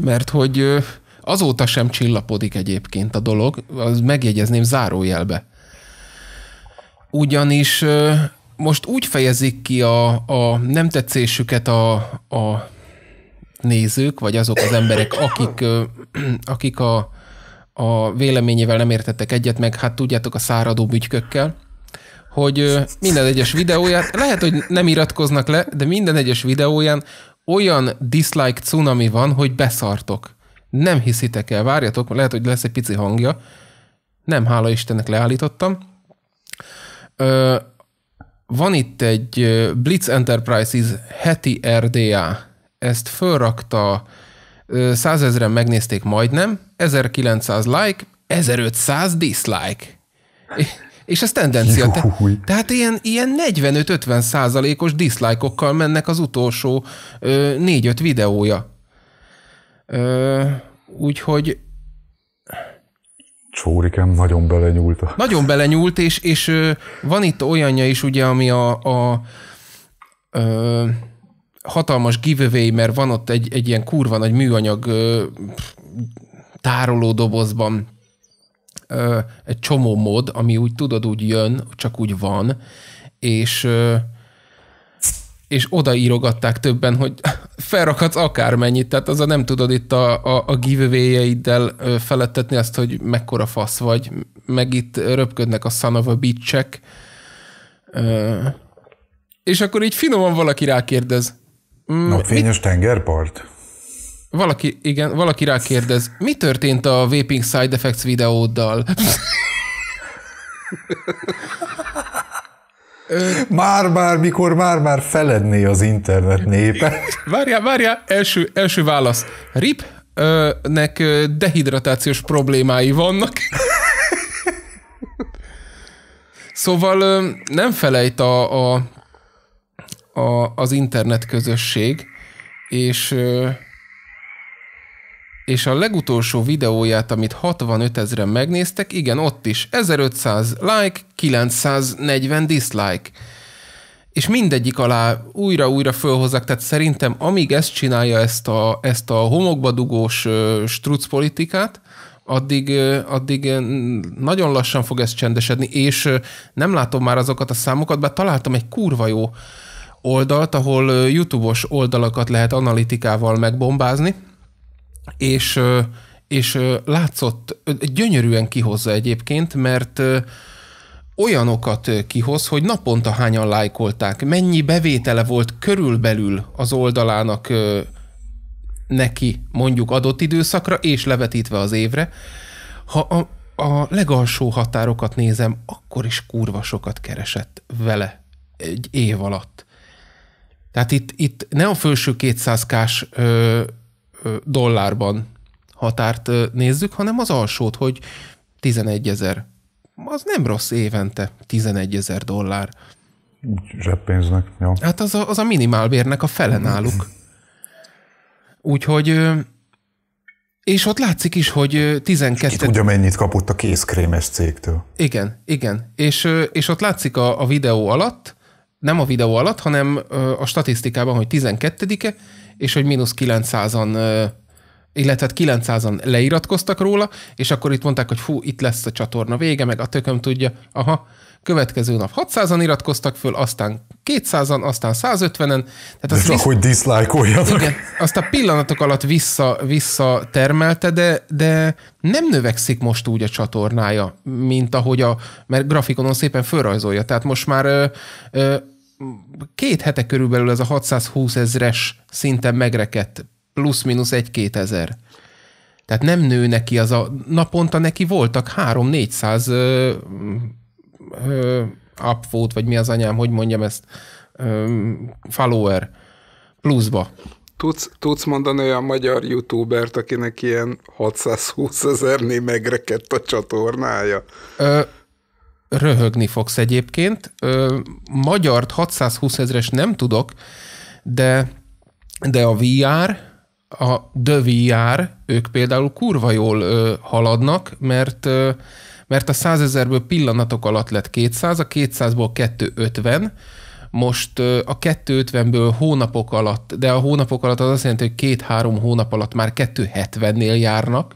Mert hogy azóta sem csillapodik egyébként a dolog, az megjegyezném zárójelbe ugyanis most úgy fejezik ki a, a nem tetszésüket a, a nézők, vagy azok az emberek, akik, akik a, a véleményével nem értettek egyet, meg hát tudjátok a száradó bügykökkel, hogy minden egyes videóját, lehet, hogy nem iratkoznak le, de minden egyes videóján olyan dislike cunami van, hogy beszartok. Nem hiszitek el, várjatok, lehet, hogy lesz egy pici hangja. Nem, hála Istennek leállítottam van itt egy Blitz Enterprises heti RDA. Ezt fölrakta, százezren megnézték majdnem, 1900 like, 1500 dislike. És ez tendencia. Te, tehát ilyen, ilyen 45-50 százalékos dislike-okkal mennek az utolsó 4-5 videója. Ö, úgyhogy Csórikám nagyon belenyúlt. Nagyon belenyúlt, és, és van itt olyanja is, ugye, ami a, a, a hatalmas giveaway, mert van ott egy, egy ilyen kurva nagy műanyag tároló dobozban egy csomó mod, ami úgy tudod, úgy jön, csak úgy van, és és odaírogatták többen, hogy felrakhatsz akármennyit, tehát az a nem tudod itt a, a, a giveaway-eiddel felettetni azt, hogy mekkora fasz vagy, meg itt röpködnek a son of a bitch-ek. És akkor így finoman valaki rákérdez. Mm, Napfényes tengerpart? Valaki, igen, valaki rákérdez, mi történt a Vaping Side Effects videóddal? [laughs] Már-már, mikor már-már feledné az internet népe. Várjál, várjál, első, első válasz. Rip, nek dehidratációs problémái vannak. Szóval nem felejt a, a, a, az internet közösség, és és a legutolsó videóját, amit 65 ezeren megnéztek, igen, ott is 1500 like, 940 dislike. És mindegyik alá újra-újra fölhozzák, tehát szerintem amíg ezt csinálja ezt a, ezt a homokba dugós struc politikát, addig, addig nagyon lassan fog ez csendesedni, és nem látom már azokat a számokat, bár találtam egy kurva jó oldalt, ahol YouTube-os oldalakat lehet analitikával megbombázni, és, és látszott, gyönyörűen kihozza egyébként, mert olyanokat kihoz, hogy naponta hányan lájkolták, mennyi bevétele volt körülbelül az oldalának neki mondjuk adott időszakra, és levetítve az évre. Ha a, a legalsó határokat nézem, akkor is kurva sokat keresett vele egy év alatt. Tehát itt, itt ne a felső 200 kás dollárban határt nézzük, hanem az alsót, hogy 11 ezer. Az nem rossz évente, 11 ezer dollár. Zseppénznek, jó. Hát az a, az a minimálbérnek a fele náluk. Úgyhogy és ott látszik is, hogy 12... És ki tudja, mennyit kapott a kézkrémes cégtől. Igen, igen. És, és ott látszik a, a videó alatt, nem a videó alatt, hanem a statisztikában, hogy 12-e, és hogy mínusz 900-an illetve 900-an hát leiratkoztak róla, és akkor itt mondták, hogy fú, itt lesz a csatorna vége, meg a tököm tudja, aha, következő nap 600-an iratkoztak föl, aztán 200-an, aztán 150-en. Tehát de csak visz... hogy diszlájkoljanak. Igen, azt a pillanatok alatt vissza, vissza termelte, de, de nem növekszik most úgy a csatornája, mint ahogy a, mert grafikonon szépen fölrajzolja. Tehát most már ö, ö, két hete körülbelül ez a 620 ezres szinten megrekedt, plusz-minusz egy-két ezer. Tehát nem nő neki az a, naponta neki voltak 3-400 upvote, vagy mi az anyám, hogy mondjam ezt, ö, follower pluszba. Tudsz, tudsz mondani olyan magyar youtubert, akinek ilyen 620 ezernél megrekedt a csatornája? Ö, röhögni fogsz egyébként. Ö, magyart 620 ezres nem tudok, de, de a VR, a The VR, ők például kurva jól ö, haladnak, mert ö, mert a 100 ezerből pillanatok alatt lett 200, a 200-ból 250, most a 250-ből hónapok alatt, de a hónapok alatt az azt jelenti, hogy két-három hónap alatt már 270-nél járnak,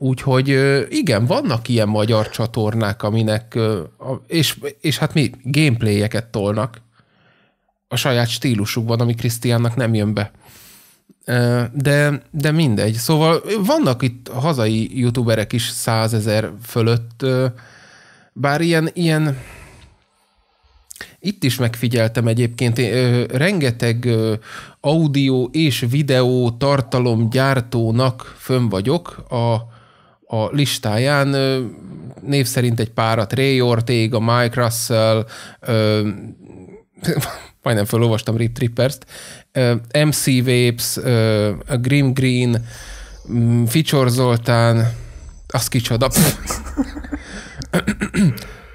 Úgyhogy igen, vannak ilyen magyar csatornák, aminek, és, és hát mi gameplayeket tolnak a saját stílusukban, ami Krisztiánnak nem jön be. De, de mindegy. Szóval vannak itt hazai youtuberek is százezer fölött, bár ilyen, ilyen itt is megfigyeltem egyébként, ö, rengeteg ö, audio és videó tartalomgyártónak fönn vagyok a a listáján név szerint egy párat, Ray Ortega, Mike Russell, ö, [laughs] majdnem felolvastam Rip Trippers-t, MC Vapes, ö, Grim Green, mm, Ficsor Zoltán, az kicsoda. [coughs]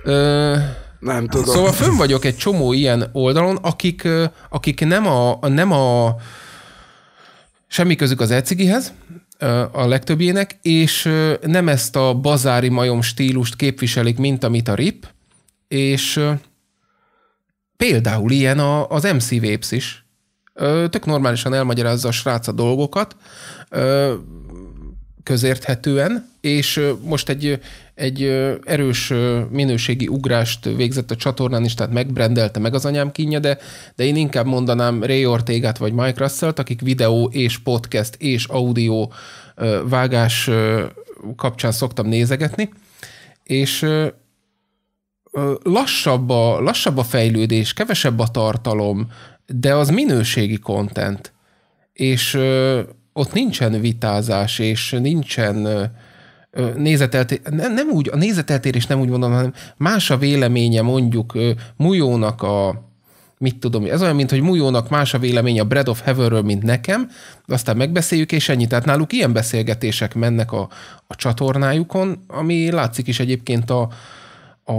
ö, nem tudom. Szóval fönn vagyok egy csomó ilyen oldalon, akik, akik nem a, nem a semmi közük az ecigihez, a legtöbbjének, és nem ezt a bazári majom stílust képviselik, mint amit a RIP, és például ilyen a, az MC Vapes is. Tök normálisan elmagyarázza a srác a dolgokat, közérthetően, és most egy egy erős minőségi ugrást végzett a csatornán is, tehát megbrendelte meg az anyám kínja, de, de én inkább mondanám Ray Ortegát vagy Mike Russell-t, akik videó és podcast és audio vágás kapcsán szoktam nézegetni, és lassabb a, lassabb a fejlődés, kevesebb a tartalom, de az minőségi kontent. És ott nincsen vitázás, és nincsen nézeteltérés, nem, nem úgy, a nézeteltérés nem úgy mondom, hanem más a véleménye mondjuk Mujónak a mit tudom, ez olyan, mint hogy Mujónak más a véleménye a Bread of Heaven-ről, mint nekem, de aztán megbeszéljük, és ennyi. Tehát náluk ilyen beszélgetések mennek a, a csatornájukon, ami látszik is egyébként a, a,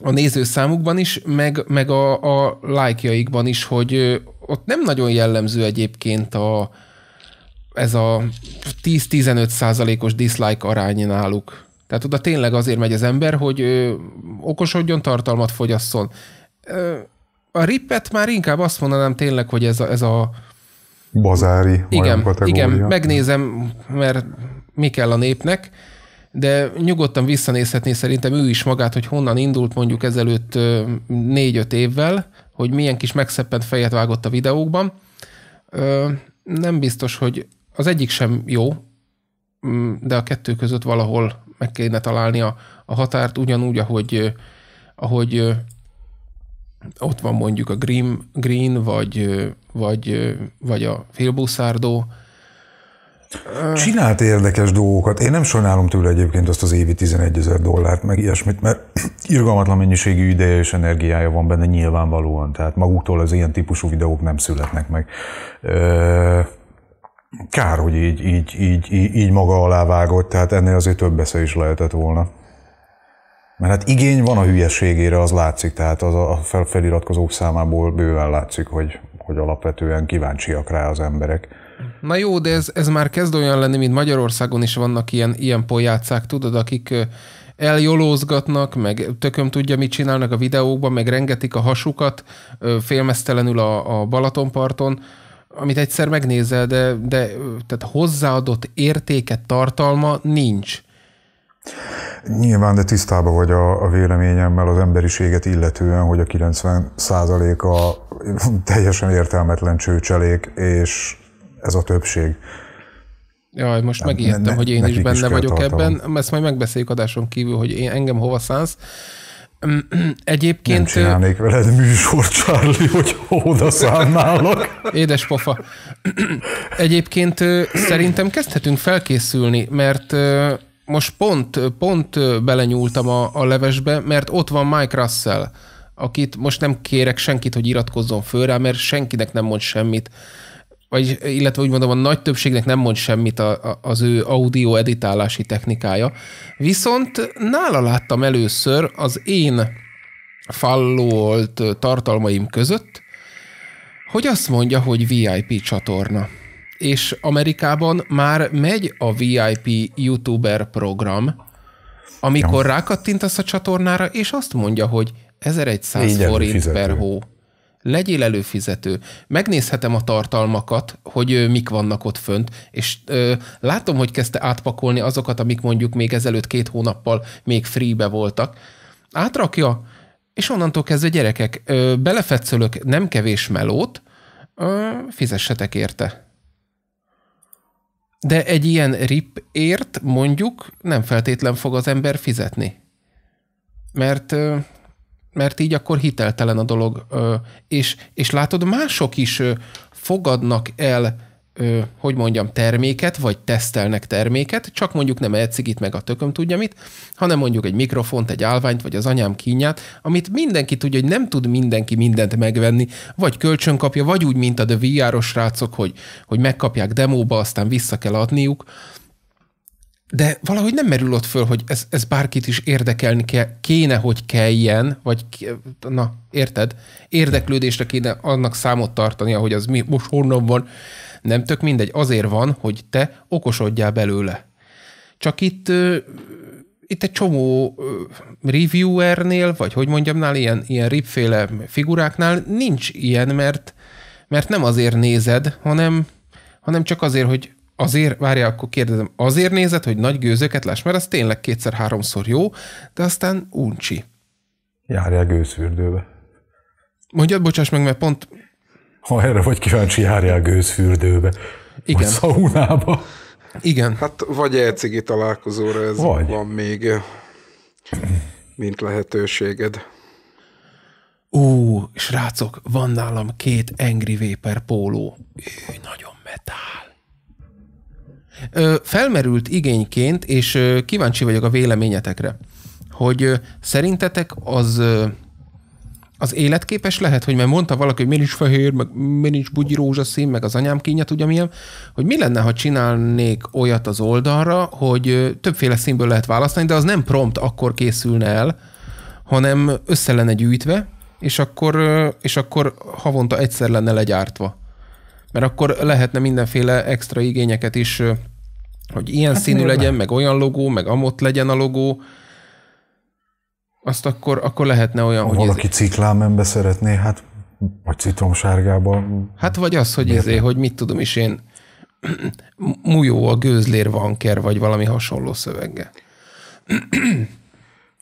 a nézőszámukban is, meg, meg a, a lájkjaikban is, hogy ott nem nagyon jellemző egyébként a, ez a 10-15 százalékos dislike arány náluk. Tehát oda tényleg azért megy az ember, hogy ö, okosodjon, tartalmat fogyasszon. Ö, a rippet már inkább azt mondanám tényleg, hogy ez a... Ez a Bazári igen, kategória. Igen, megnézem, mert mi kell a népnek, de nyugodtan visszanézhetné szerintem ő is magát, hogy honnan indult mondjuk ezelőtt négy-öt évvel, hogy milyen kis megszeppent fejet vágott a videókban. Ö, nem biztos, hogy az egyik sem jó, mm, de a kettő között valahol meg kéne találni a, a határt, ugyanúgy, ahogy, ahogy ott van mondjuk a Green, green vagy, vagy, vagy a Félbuszárdó. Csinált érdekes dolgokat. Én nem sajnálom tőle egyébként azt az évi 11 ezer dollárt, meg ilyesmit, mert [clears throat] irgalmatlan mennyiségű ideje és energiája van benne nyilvánvalóan. Tehát maguktól az ilyen típusú videók nem születnek meg. Kár, hogy így, így, így, így, így maga alá vágott, tehát ennél azért több esze is lehetett volna. Mert hát igény van a hülyeségére, az látszik, tehát az a feliratkozók számából bőven látszik, hogy, hogy alapvetően kíváncsiak rá az emberek. Na jó, de ez, ez már kezd olyan lenni, mint Magyarországon is vannak ilyen, ilyen poljátszák, tudod, akik eljolózgatnak, meg tököm tudja, mit csinálnak a videókban, meg rengetik a hasukat félmeztelenül a, a Balatonparton, amit egyszer megnézel, de, de tehát hozzáadott értéke, tartalma nincs. Nyilván, de tisztában vagy a, a véleményemmel az emberiséget illetően, hogy a 90%-a teljesen értelmetlen csőcselék, és ez a többség. Jaj, most megijedtem, hogy én is benne is vagyok tartalom. ebben. Ezt majd megbeszéljük adáson kívül, hogy én engem hova szánsz. [clears throat] Egyébként... Nem csinálnék veled műsor, Charlie, hogy oda számnálok. Édes pofa. [clears throat] Egyébként szerintem kezdhetünk felkészülni, mert most pont, pont belenyúltam a, a levesbe, mert ott van Mike Russell, akit most nem kérek senkit, hogy iratkozzon föl rá, mert senkinek nem mond semmit vagy illetve úgy mondom, a nagy többségnek nem mond semmit a, a, az ő audio editálási technikája. Viszont nála láttam először az én fallolt tartalmaim között, hogy azt mondja, hogy VIP csatorna. És Amerikában már megy a VIP YouTuber program, amikor ja. rákattintasz a csatornára, és azt mondja, hogy 1100 forint fizető. per hó legyél előfizető, megnézhetem a tartalmakat, hogy ö, mik vannak ott fönt, és ö, látom, hogy kezdte átpakolni azokat, amik mondjuk még ezelőtt két hónappal még freebe voltak. Átrakja, és onnantól kezdve gyerekek, ö, belefetszölök nem kevés melót, ö, fizessetek érte. De egy ilyen rip ért, mondjuk nem feltétlen fog az ember fizetni. Mert mert így akkor hiteltelen a dolog. És, és látod, mások is fogadnak el, hogy mondjam, terméket, vagy tesztelnek terméket, csak mondjuk nem elcigit meg a tököm tudja mit, hanem mondjuk egy mikrofont, egy állványt, vagy az anyám kínját, amit mindenki tudja, hogy nem tud mindenki mindent megvenni, vagy kölcsön kapja, vagy úgy, mint a de VR-os rácok, hogy, hogy megkapják demóba, aztán vissza kell adniuk de valahogy nem merül ott föl, hogy ez, ez bárkit is érdekelni ke, kéne, hogy kelljen, vagy na, érted? Érdeklődésre kéne annak számot tartani, hogy az mi most honnan van. Nem tök mindegy, azért van, hogy te okosodjál belőle. Csak itt, itt egy csomó reviewernél, vagy hogy mondjam, nál, ilyen, ilyen ripféle figuráknál nincs ilyen, mert, mert nem azért nézed, hanem, hanem csak azért, hogy azért, várja, akkor kérdezem, azért nézed, hogy nagy gőzöket láss, mert az tényleg kétszer-háromszor jó, de aztán uncsi. a gőzfürdőbe. Mondjad, bocsáss meg, mert pont... Ha erre vagy kíváncsi, a gőzfürdőbe. Igen. Vagy szaunába. Igen. Hát vagy elcigi találkozóra ez vagy. van még, mint lehetőséged. Ú, srácok, van nálam két Angry Vapor póló. Ő nagyon metál. Felmerült igényként, és kíváncsi vagyok a véleményetekre, hogy szerintetek az az életképes lehet, hogy mert mondta valaki, hogy miért nincs fehér, meg miért nincs bugyi rózsaszín, meg az anyám kínja, tudja milyen, hogy mi lenne, ha csinálnék olyat az oldalra, hogy többféle színből lehet választani, de az nem prompt akkor készülne el, hanem össze lenne gyűjtve, és akkor, és akkor havonta egyszer lenne legyártva mert akkor lehetne mindenféle extra igényeket is, hogy ilyen hát színű legyen, meg olyan logó, meg amott legyen a logó, azt akkor, akkor lehetne olyan, ha hogy... Valaki ez... ciklámenbe szeretné, hát vagy citromsárgában. Hát vagy az, hogy ezért, izé, hogy mit tudom is én, [clears throat] Mújó a gőzlér vanker, vagy valami hasonló szövege.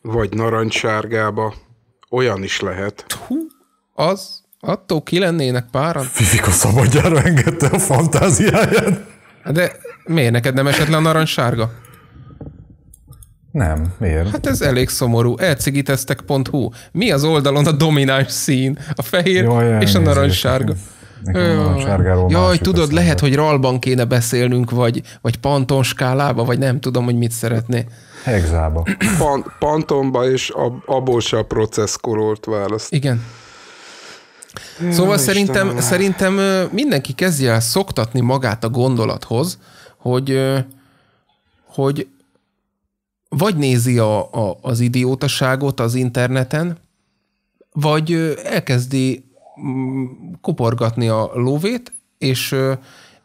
vagy narancssárgába. Olyan is lehet. Hú, az Attól ki lennének páran. Fifika szabadjára engedte a fantáziáját. Hát de miért neked nem esett le a narancssárga? Nem, miért? Hát ez elég szomorú. Elcigiteztek.hu. Mi az oldalon a domináns szín? A fehér Jaj, és a narancssárga. Jaj, jaj tudod, lehet, hogy ralban kéne beszélnünk, vagy, vagy pantonskálába, vagy nem tudom, hogy mit szeretné. Hexába. Pan, pantonba és ab, abból se a processzkorolt választ. Igen. Szóval Jó, szerintem, szerintem mindenki kezdje el szoktatni magát a gondolathoz, hogy, hogy vagy nézi a, a, az idiótaságot az interneten, vagy elkezdi mm, kuporgatni a lóvét, és,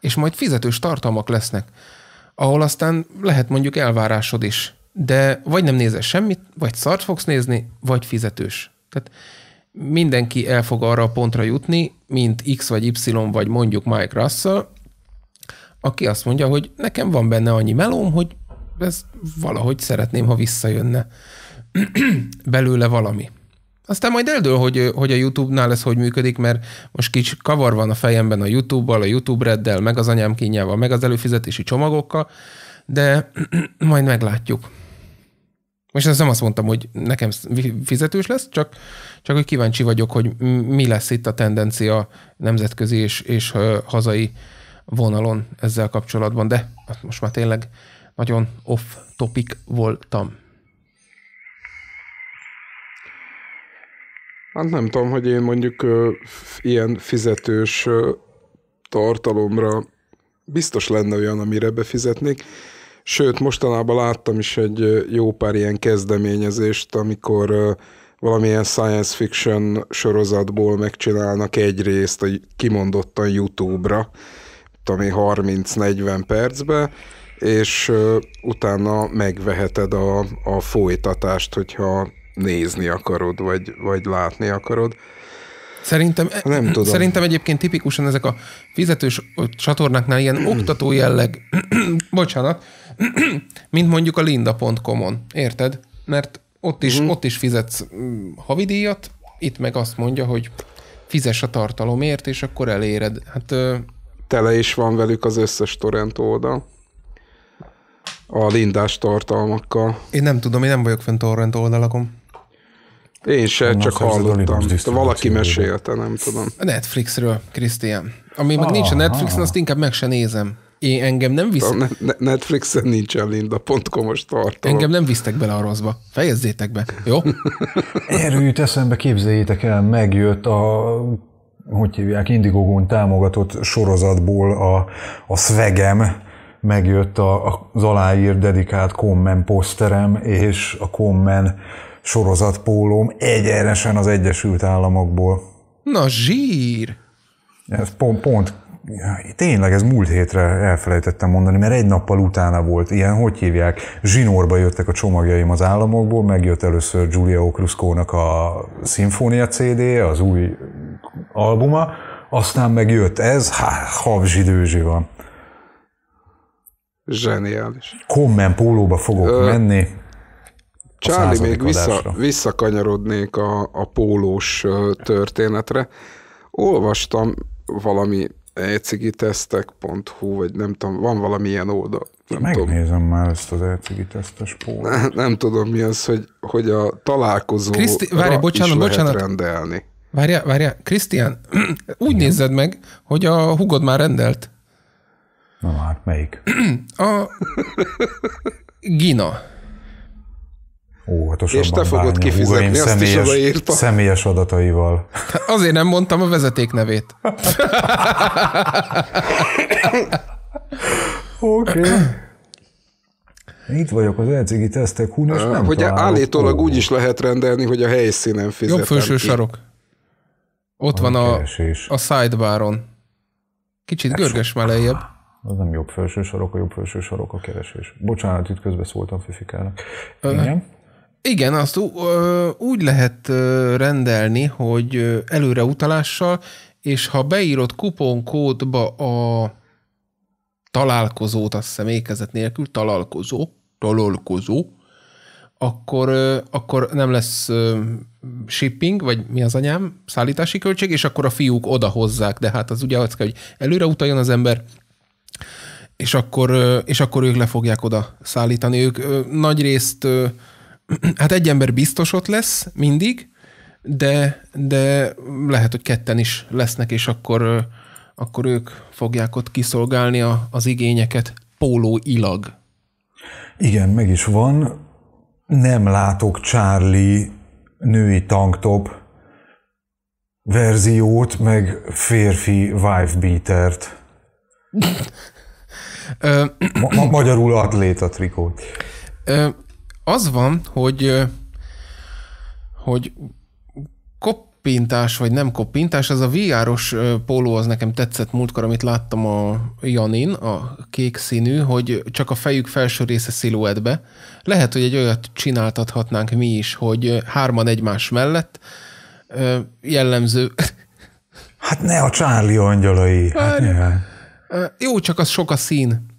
és majd fizetős tartalmak lesznek, ahol aztán lehet mondjuk elvárásod is. De vagy nem nézel semmit, vagy szart fogsz nézni, vagy fizetős. Tehát mindenki el fog arra a pontra jutni, mint X vagy Y, vagy mondjuk Mike Russell, aki azt mondja, hogy nekem van benne annyi melóm, hogy ez valahogy szeretném, ha visszajönne [clears throat] belőle valami. Aztán majd eldől, hogy, hogy a YouTube-nál ez hogy működik, mert most kicsi kavar van a fejemben a YouTube-bal, a YouTube reddel, meg az anyám kínjával, meg az előfizetési csomagokkal, de [clears throat] majd meglátjuk. És ezt nem azt mondtam, hogy nekem fizetős lesz, csak, csak hogy kíváncsi vagyok, hogy mi lesz itt a tendencia nemzetközi és, és hazai vonalon ezzel kapcsolatban, de hát most már tényleg nagyon off topic voltam. Hát nem tudom, hogy én mondjuk ö, ilyen fizetős ö, tartalomra biztos lenne olyan, amire befizetnék. Sőt, mostanában láttam is egy jó pár ilyen kezdeményezést, amikor valamilyen science fiction sorozatból megcsinálnak egy részt, kimondottan YouTube-ra, ami 30-40 percbe, és utána megveheted a, a folytatást, hogyha nézni akarod, vagy, vagy látni akarod. Szerintem, e- nem tudom. szerintem egyébként tipikusan ezek a fizetős csatornáknál ilyen oktató jelleg, [clears throat] bocsánat, [clears throat] mint mondjuk a linda.com-on, érted? Mert ott is, uh-huh. ott is fizetsz mm, havidíjat, itt meg azt mondja, hogy fizes a tartalomért, és akkor eléred. Hát, ö... Tele is van velük az összes torrent oldal. A lindás tartalmakkal. Én nem tudom, én nem vagyok fent torrent oldalakon. Én se, Na, csak hallottam. Valaki mesélte, nem tudom. A Netflixről, Krisztián. Ami ah, meg nincs a Netflixen, ah. azt inkább meg se nézem én engem nem visz... Netflixen nincsen linda.com-os tartalom. Engem nem visztek bele a rosszba. Fejezzétek be, jó? [laughs] Erről jut eszembe, képzeljétek el, megjött a hogy hívják, Indigogón támogatott sorozatból a, a szvegem, megjött a, az aláír dedikált kommen poszterem, és a kommen sorozatpólóm egyenesen az Egyesült Államokból. Na zsír! Ez pont, pont Tényleg, ez múlt hétre elfelejtettem mondani, mert egy nappal utána volt ilyen, hogy hívják, zsinórba jöttek a csomagjaim az államokból, megjött először Giulia okrusco a Sinfonia CD, az új albuma, aztán megjött ez, hát havzsidőzsi van. Zseniális. Kommen pólóba fogok Ö, menni. Csáli, még vissza, visszakanyarodnék a, a pólós történetre. Olvastam valami ecigitesztek.hu, vagy nem tudom, van valamilyen oldal. Nem Megnézem tudom. már ezt az ecigitesztes pólót. Ne, nem tudom mi az, hogy, hogy a találkozó Kriszti, várj, bocsánat, is bocsánat. lehet rendelni. Várja várja. Krisztián, [clears throat] úgy Igen? nézed meg, hogy a hugod már rendelt. Na már, hát, melyik? A Gina óvatosabban hát És te fogod bánja. kifizetni, Ugaim azt személyes, is odaírta. Személyes adataival. Hát azért nem mondtam a vezeték nevét. Oké. Okay. Itt vagyok az ECG tesztek hún, és nem Hogy állítólag úgy is lehet rendelni, hogy a helyszínen fizetem Jobb felső ki. sarok. Ott a van a, keresés. a sidebaron. Kicsit hát görges már lejjebb. Az nem jobb felső sarok, a jobb felső sarok a keresés. Bocsánat, itt szóltam fifikának. Igen? Igen, azt úgy lehet rendelni, hogy előre utalással, és ha beírod kuponkódba a találkozót, azt hiszem ékezet nélkül, találkozó, találkozó, akkor, akkor nem lesz shipping, vagy mi az anyám, szállítási költség, és akkor a fiúk oda hozzák, de hát az ugye az kell, hogy előre utaljon az ember, és akkor, és akkor ők le fogják oda szállítani. Ők nagy részt hát egy ember biztos ott lesz mindig, de, de lehet, hogy ketten is lesznek, és akkor, akkor ők fogják ott kiszolgálni a, az igényeket pólóilag. Igen, meg is van. Nem látok Charlie női tanktop verziót, meg férfi wifebeatert. Ma- magyarul atléta trikót az van, hogy, hogy koppintás vagy nem koppintás, az a VR-os póló az nekem tetszett múltkor, amit láttam a Janin, a kék színű, hogy csak a fejük felső része sziluettbe. Lehet, hogy egy olyat csináltathatnánk mi is, hogy hárman egymás mellett, jellemző. Hát ne a Charlie angyalai. Hát, hát jó, csak az sok a szín.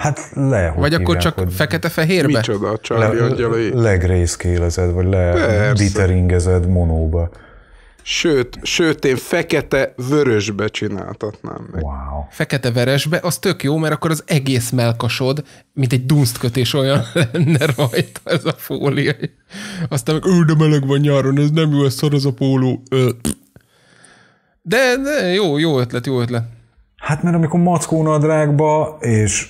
Hát le, Vagy akkor csak fekete-fehérbe? Micsoda, Charlie le, angyalai. Legrészkélezed, vagy le biteringezed monóba. Sőt, sőt, én fekete-vörösbe csináltatnám meg. Wow. Fekete-veresbe, az tök jó, mert akkor az egész melkasod, mint egy dunsztkötés olyan [laughs] lenne rajta ez a fólia. Aztán meg, de meleg van nyáron, ez nem jó, ez szar az a póló. De, de jó, jó ötlet, jó ötlet. Hát mert amikor nadrágba, és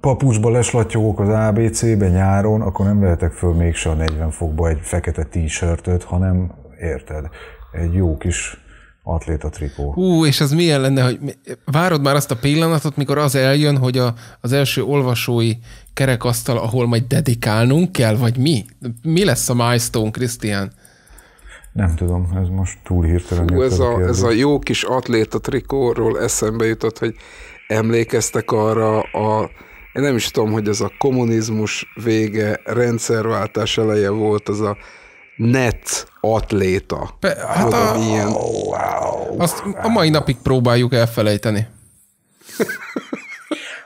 papucsba leslatyogok az ABC-be nyáron, akkor nem vehetek föl mégse a 40 fokba egy fekete t-shirtöt, hanem érted, egy jó kis atléta trikó. Hú, és az milyen lenne, hogy várod már azt a pillanatot, mikor az eljön, hogy a, az első olvasói kerekasztal, ahol majd dedikálnunk kell, vagy mi? Mi lesz a milestone, Krisztián? Nem tudom, ez most túl hirtelen. Hú, ez, a, a ez a jó kis atléta trikóról eszembe jutott, hogy emlékeztek arra a én nem is tudom, hogy ez a kommunizmus vége, rendszerváltás eleje volt, az a net atléta. Be, hát a, milyen... wow, azt a mai napig próbáljuk elfelejteni.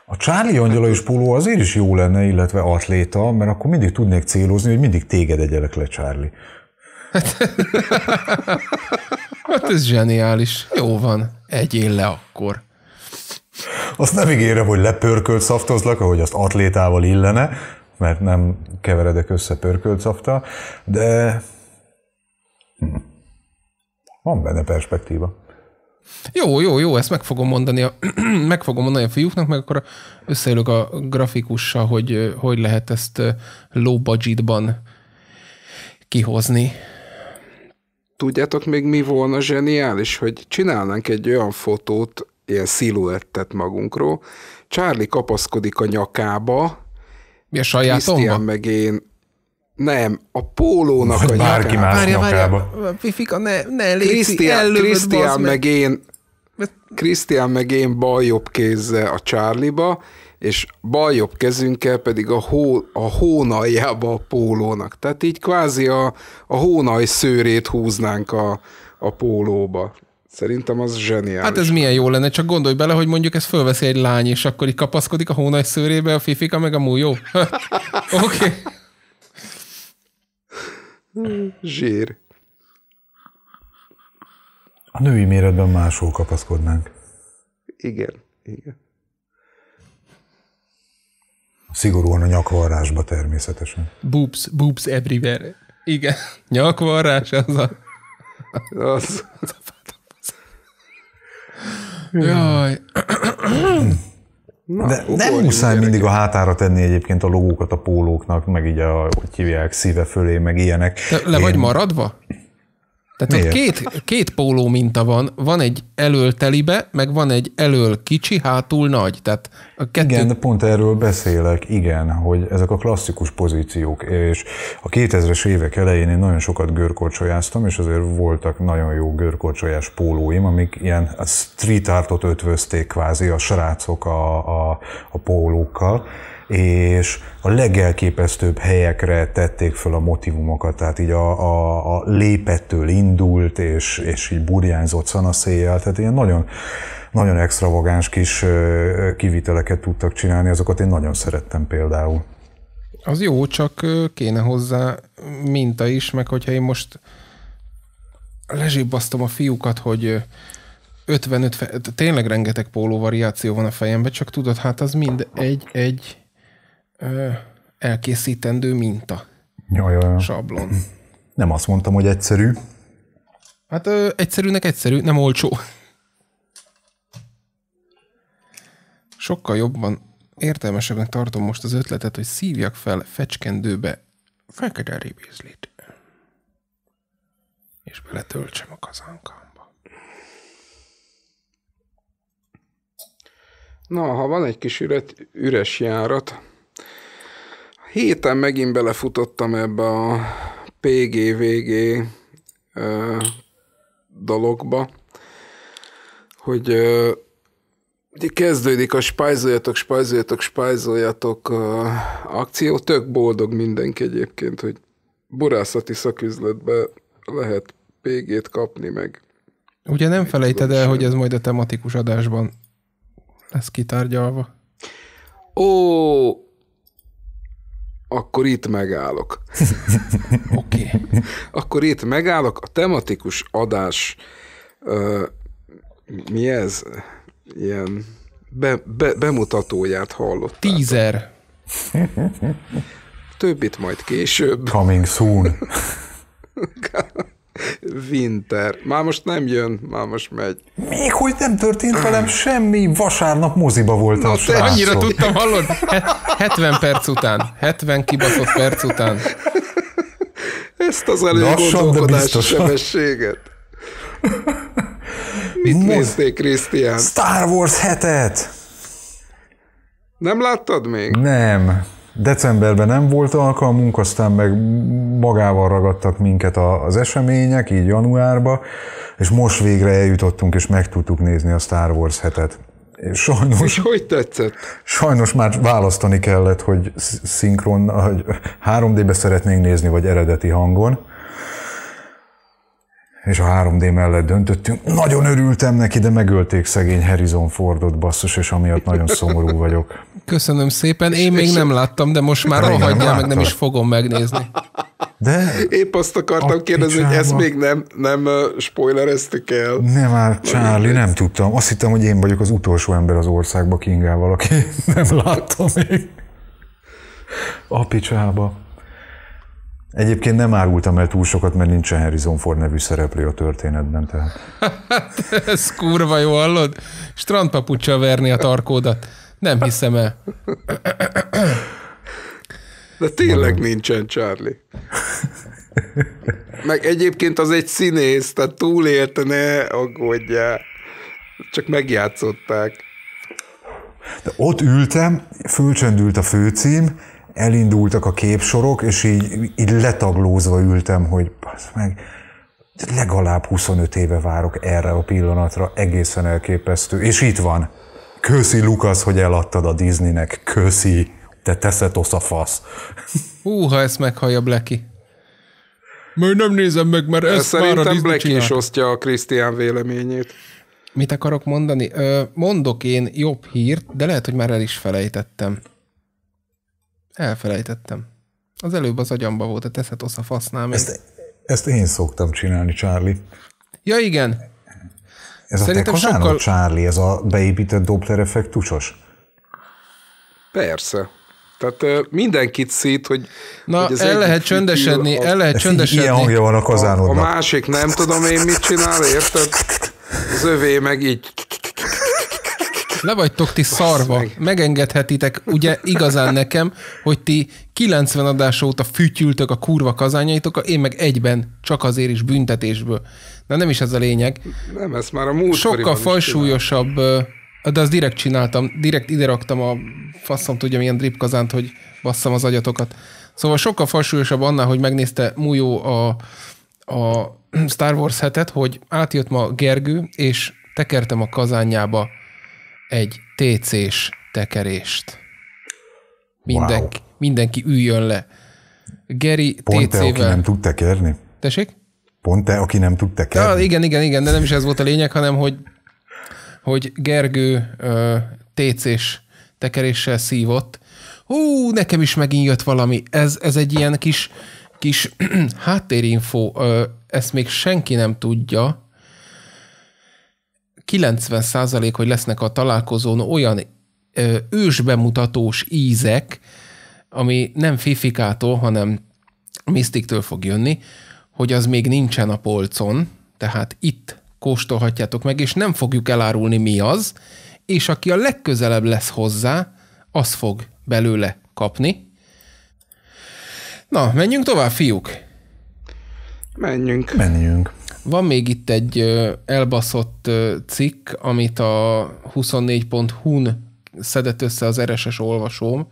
A Charlie és póló azért is jó lenne, illetve atléta, mert akkor mindig tudnék célozni, hogy mindig téged egyelek le, Charlie. Hát, [laughs] hát ez zseniális. Jó van, egyél le akkor. Azt nem ígérem, hogy lepörkölt szaftozlak, ahogy azt atlétával illene, mert nem keveredek össze pörkölt szafta, de hm. van benne perspektíva. Jó, jó, jó, ezt meg fogom mondani a, [clears throat] meg fogom mondani a fiúknak, meg akkor összeülök a grafikussal, hogy hogy lehet ezt low budgetban kihozni. Tudjátok még mi volna zseniális, hogy csinálnánk egy olyan fotót, ilyen sziluettet magunkról. Charlie kapaszkodik a nyakába. Mi a sajátomba? meg én. Nem, a pólónak Vagy a bárki nyakába. más várja, nyakába. Várja, Fifika, ne, ne léci, Christian, Christian meg én, Krisztián meg én jobb kézzel a Charlie-ba, és jobb kezünkkel pedig a, hó, a hónaljába a pólónak. Tehát így kvázi a, a hónaj szőrét húznánk a, a pólóba. Szerintem az zseniális. Hát ez milyen jó lenne, csak gondolj bele, hogy mondjuk ez fölveszi egy lány, és akkor így kapaszkodik a hónaj szőrébe, a fifika meg a jó. [laughs] Oké. Okay. Zsír. A női méretben máshol kapaszkodnánk. Igen, igen. Szigorúan a nyakvarrásba természetesen. Boobs, boobs everywhere. Igen, nyakvarrás az a... Az. az a Jaj. Na, De nem muszáj mindig a hátára tenni egyébként a logókat a pólóknak, meg így a, hogy hívják, szíve fölé, meg ilyenek. Te le Én... vagy maradva? Tehát ott két, két póló minta van, van egy elől telibe, meg van egy elől kicsi, hátul nagy. Tehát a kettő... Igen, de pont erről beszélek, igen, hogy ezek a klasszikus pozíciók, és a 2000-es évek elején én nagyon sokat görkorcsolyáztam, és azért voltak nagyon jó görkorcsolyás pólóim, amik ilyen street artot ötvözték kvázi a srácok a, a, a pólókkal, és a legelképesztőbb helyekre tették föl a motivumokat, tehát így a, a, a lépettől indult, és, és így burjánzott szanaszéjjel, tehát ilyen nagyon, nagyon extravagáns kis kiviteleket tudtak csinálni, azokat én nagyon szerettem például. Az jó, csak kéne hozzá minta is, meg hogyha én most lezsibbasztom a fiúkat, hogy 55, tényleg rengeteg póló variáció van a fejemben, csak tudod, hát az mind egy, egy, ö, elkészítendő minta. Jaj, jaj, Sablon. Nem azt mondtam, hogy egyszerű. Hát ö, egyszerűnek egyszerű, nem olcsó. Sokkal jobban értelmesebbnek tartom most az ötletet, hogy szívjak fel fecskendőbe fekete ribizlit. és beletöltsem a kazánkamba. Na, ha van egy kis üret, üres járat, héten megint belefutottam ebbe a PGVG dologba, hogy ugye kezdődik a spájzoljatok, spájzoljatok, spájzoljatok akció. Tök boldog mindenki egyébként, hogy burászati szaküzletbe lehet PG-t kapni meg. Ugye nem felejted el, hogy ez majd a tematikus adásban lesz kitárgyalva? Ó, akkor itt megállok. [laughs] Oké. okay. Akkor itt megállok. A tematikus adás, uh, mi ez? Ilyen be, be, bemutatóját hallott. Tízer. Többit majd később. Coming soon. [laughs] Winter. Már most nem jön, már most megy. Még hogy nem történt velem semmi, vasárnap moziba voltam. Na, te annyira tudtam, hallod? 70 perc után, 70 kibaszott perc után. Ezt az előgondolkodási sebességet. [laughs] Mit Mo- nézték, Krisztián? Star Wars hetet! Nem láttad még? Nem. Decemberben nem volt alkalmunk, aztán meg magával ragadtak minket az események, így januárba, és most végre eljutottunk, és meg tudtuk nézni a Star Wars hetet. És sajnos... És hogy tetszett? Sajnos már választani kellett, hogy szinkron, hogy 3D-be szeretnénk nézni, vagy eredeti hangon és a 3D mellett döntöttünk. Nagyon örültem neki, de megölték szegény Harrison Fordot, basszus, és amiatt nagyon szomorú vagyok. Köszönöm szépen, én még nem láttam, de most már rohagyjál, meg nem is fogom megnézni. De Épp azt akartam kérdezni, picsába... hogy ezt még nem, nem spoilereztük el. Nem már, hát Charlie, nem tudtam. Azt hittem, hogy én vagyok az utolsó ember az országba Kingával, aki [laughs] nem látta még. A picsába. Egyébként nem árultam el túl sokat, mert nincsen Harrison Ford nevű szereplő a történetben. Tehát. [laughs] Ez kurva jó, hallod? Strandpapucsa verni a tarkódat. Nem hiszem el. De tényleg Magam. nincsen Charlie. Meg egyébként az egy színész, tehát túlélte, ne aggódjál. Csak megjátszották. De ott ültem, fölcsendült a főcím, elindultak a képsorok, és így, így letaglózva ültem, hogy meg legalább 25 éve várok erre a pillanatra, egészen elképesztő. És itt van. Köszi, Lukasz, hogy eladtad a Disneynek. Köszi. Te osz a fasz. Hú, ha ezt meghallja Blacky. Majd nem nézem meg, mert ezt Szerintem már a Disney Blacky csinál. is osztja a Krisztián véleményét. Mit akarok mondani? Mondok én jobb hírt, de lehet, hogy már el is felejtettem. Elfelejtettem. Az előbb az agyamba volt a osz a fasznál. Még. Ezt, ezt én szoktam csinálni, Charlie. Ja, igen. Ez Szerintem a Tekozánó sokkal... Charlie, ez a beépített Doppler effektusos? Persze. Tehát mindenkit szít, hogy... Na, hogy el lehet csöndesedni, az... el lehet csöndesedni. Ilyen hangja van a kazánodnak. A, a másik nem tudom én mit csinál, érted? Az övé meg így le vagytok ti szarva. Megengedhetitek, ugye igazán nekem, hogy ti 90 adás óta fütyültök a kurva kazányaitokra, én meg egyben, csak azért is büntetésből. Na nem is ez a lényeg. Nem, ez már a múlt Sokkal fajsúlyosabb, de azt direkt csináltam, direkt ide raktam a faszom tudja milyen drip kazánt, hogy basszam az agyatokat. Szóval sokkal fajsúlyosabb annál, hogy megnézte Mújó a, a Star Wars hetet, hogy átjött ma Gergő, és tekertem a kazánjába egy TC-s tekerést. Mindenki, wow. mindenki üljön le. Geri Pont TC-vel... Te, aki nem tud tekerni? Tessék? Pont te, aki nem tud tekerni? Ja, ah, igen, igen, igen, de nem is ez volt a lényeg, hanem hogy, hogy Gergő uh, TC-s tekeréssel szívott. Hú, nekem is megint jött valami. Ez, ez egy ilyen kis, kis [clears throat] háttérinfo, uh, ezt még senki nem tudja, 90% hogy lesznek a találkozón olyan ősbemutatós ízek, ami nem fifikától, hanem misztiktől fog jönni, hogy az még nincsen a polcon, tehát itt kóstolhatjátok meg, és nem fogjuk elárulni mi az, és aki a legközelebb lesz hozzá, az fog belőle kapni. Na, menjünk tovább, fiúk! Menjünk. Menjünk. Van még itt egy elbaszott cikk, amit a 24.hu-n szedett össze az RSS olvasóm.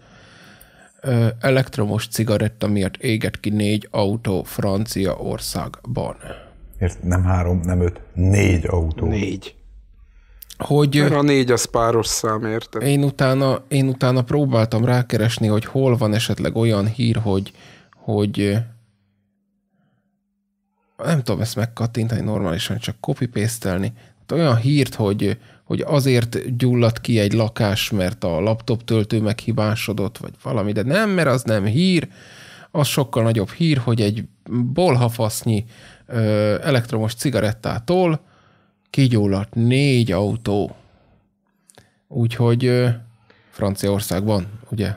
Elektromos cigaretta miatt éget ki négy autó Franciaországban. Ért nem három, nem öt, négy autó. Négy. Hogy, Mert a négy az páros szám, érted? Én utána, én utána próbáltam rákeresni, hogy hol van esetleg olyan hír, hogy, hogy nem tudom ezt megkattintani normálisan, csak copy-pastelni. Hát olyan hírt, hogy, hogy azért gyulladt ki egy lakás, mert a laptop töltő meghibásodott, vagy valami, de nem, mert az nem hír, az sokkal nagyobb hír, hogy egy bolhafasznyi ö, elektromos cigarettától kigyulladt négy autó. Úgyhogy ö, Franciaországban, ugye?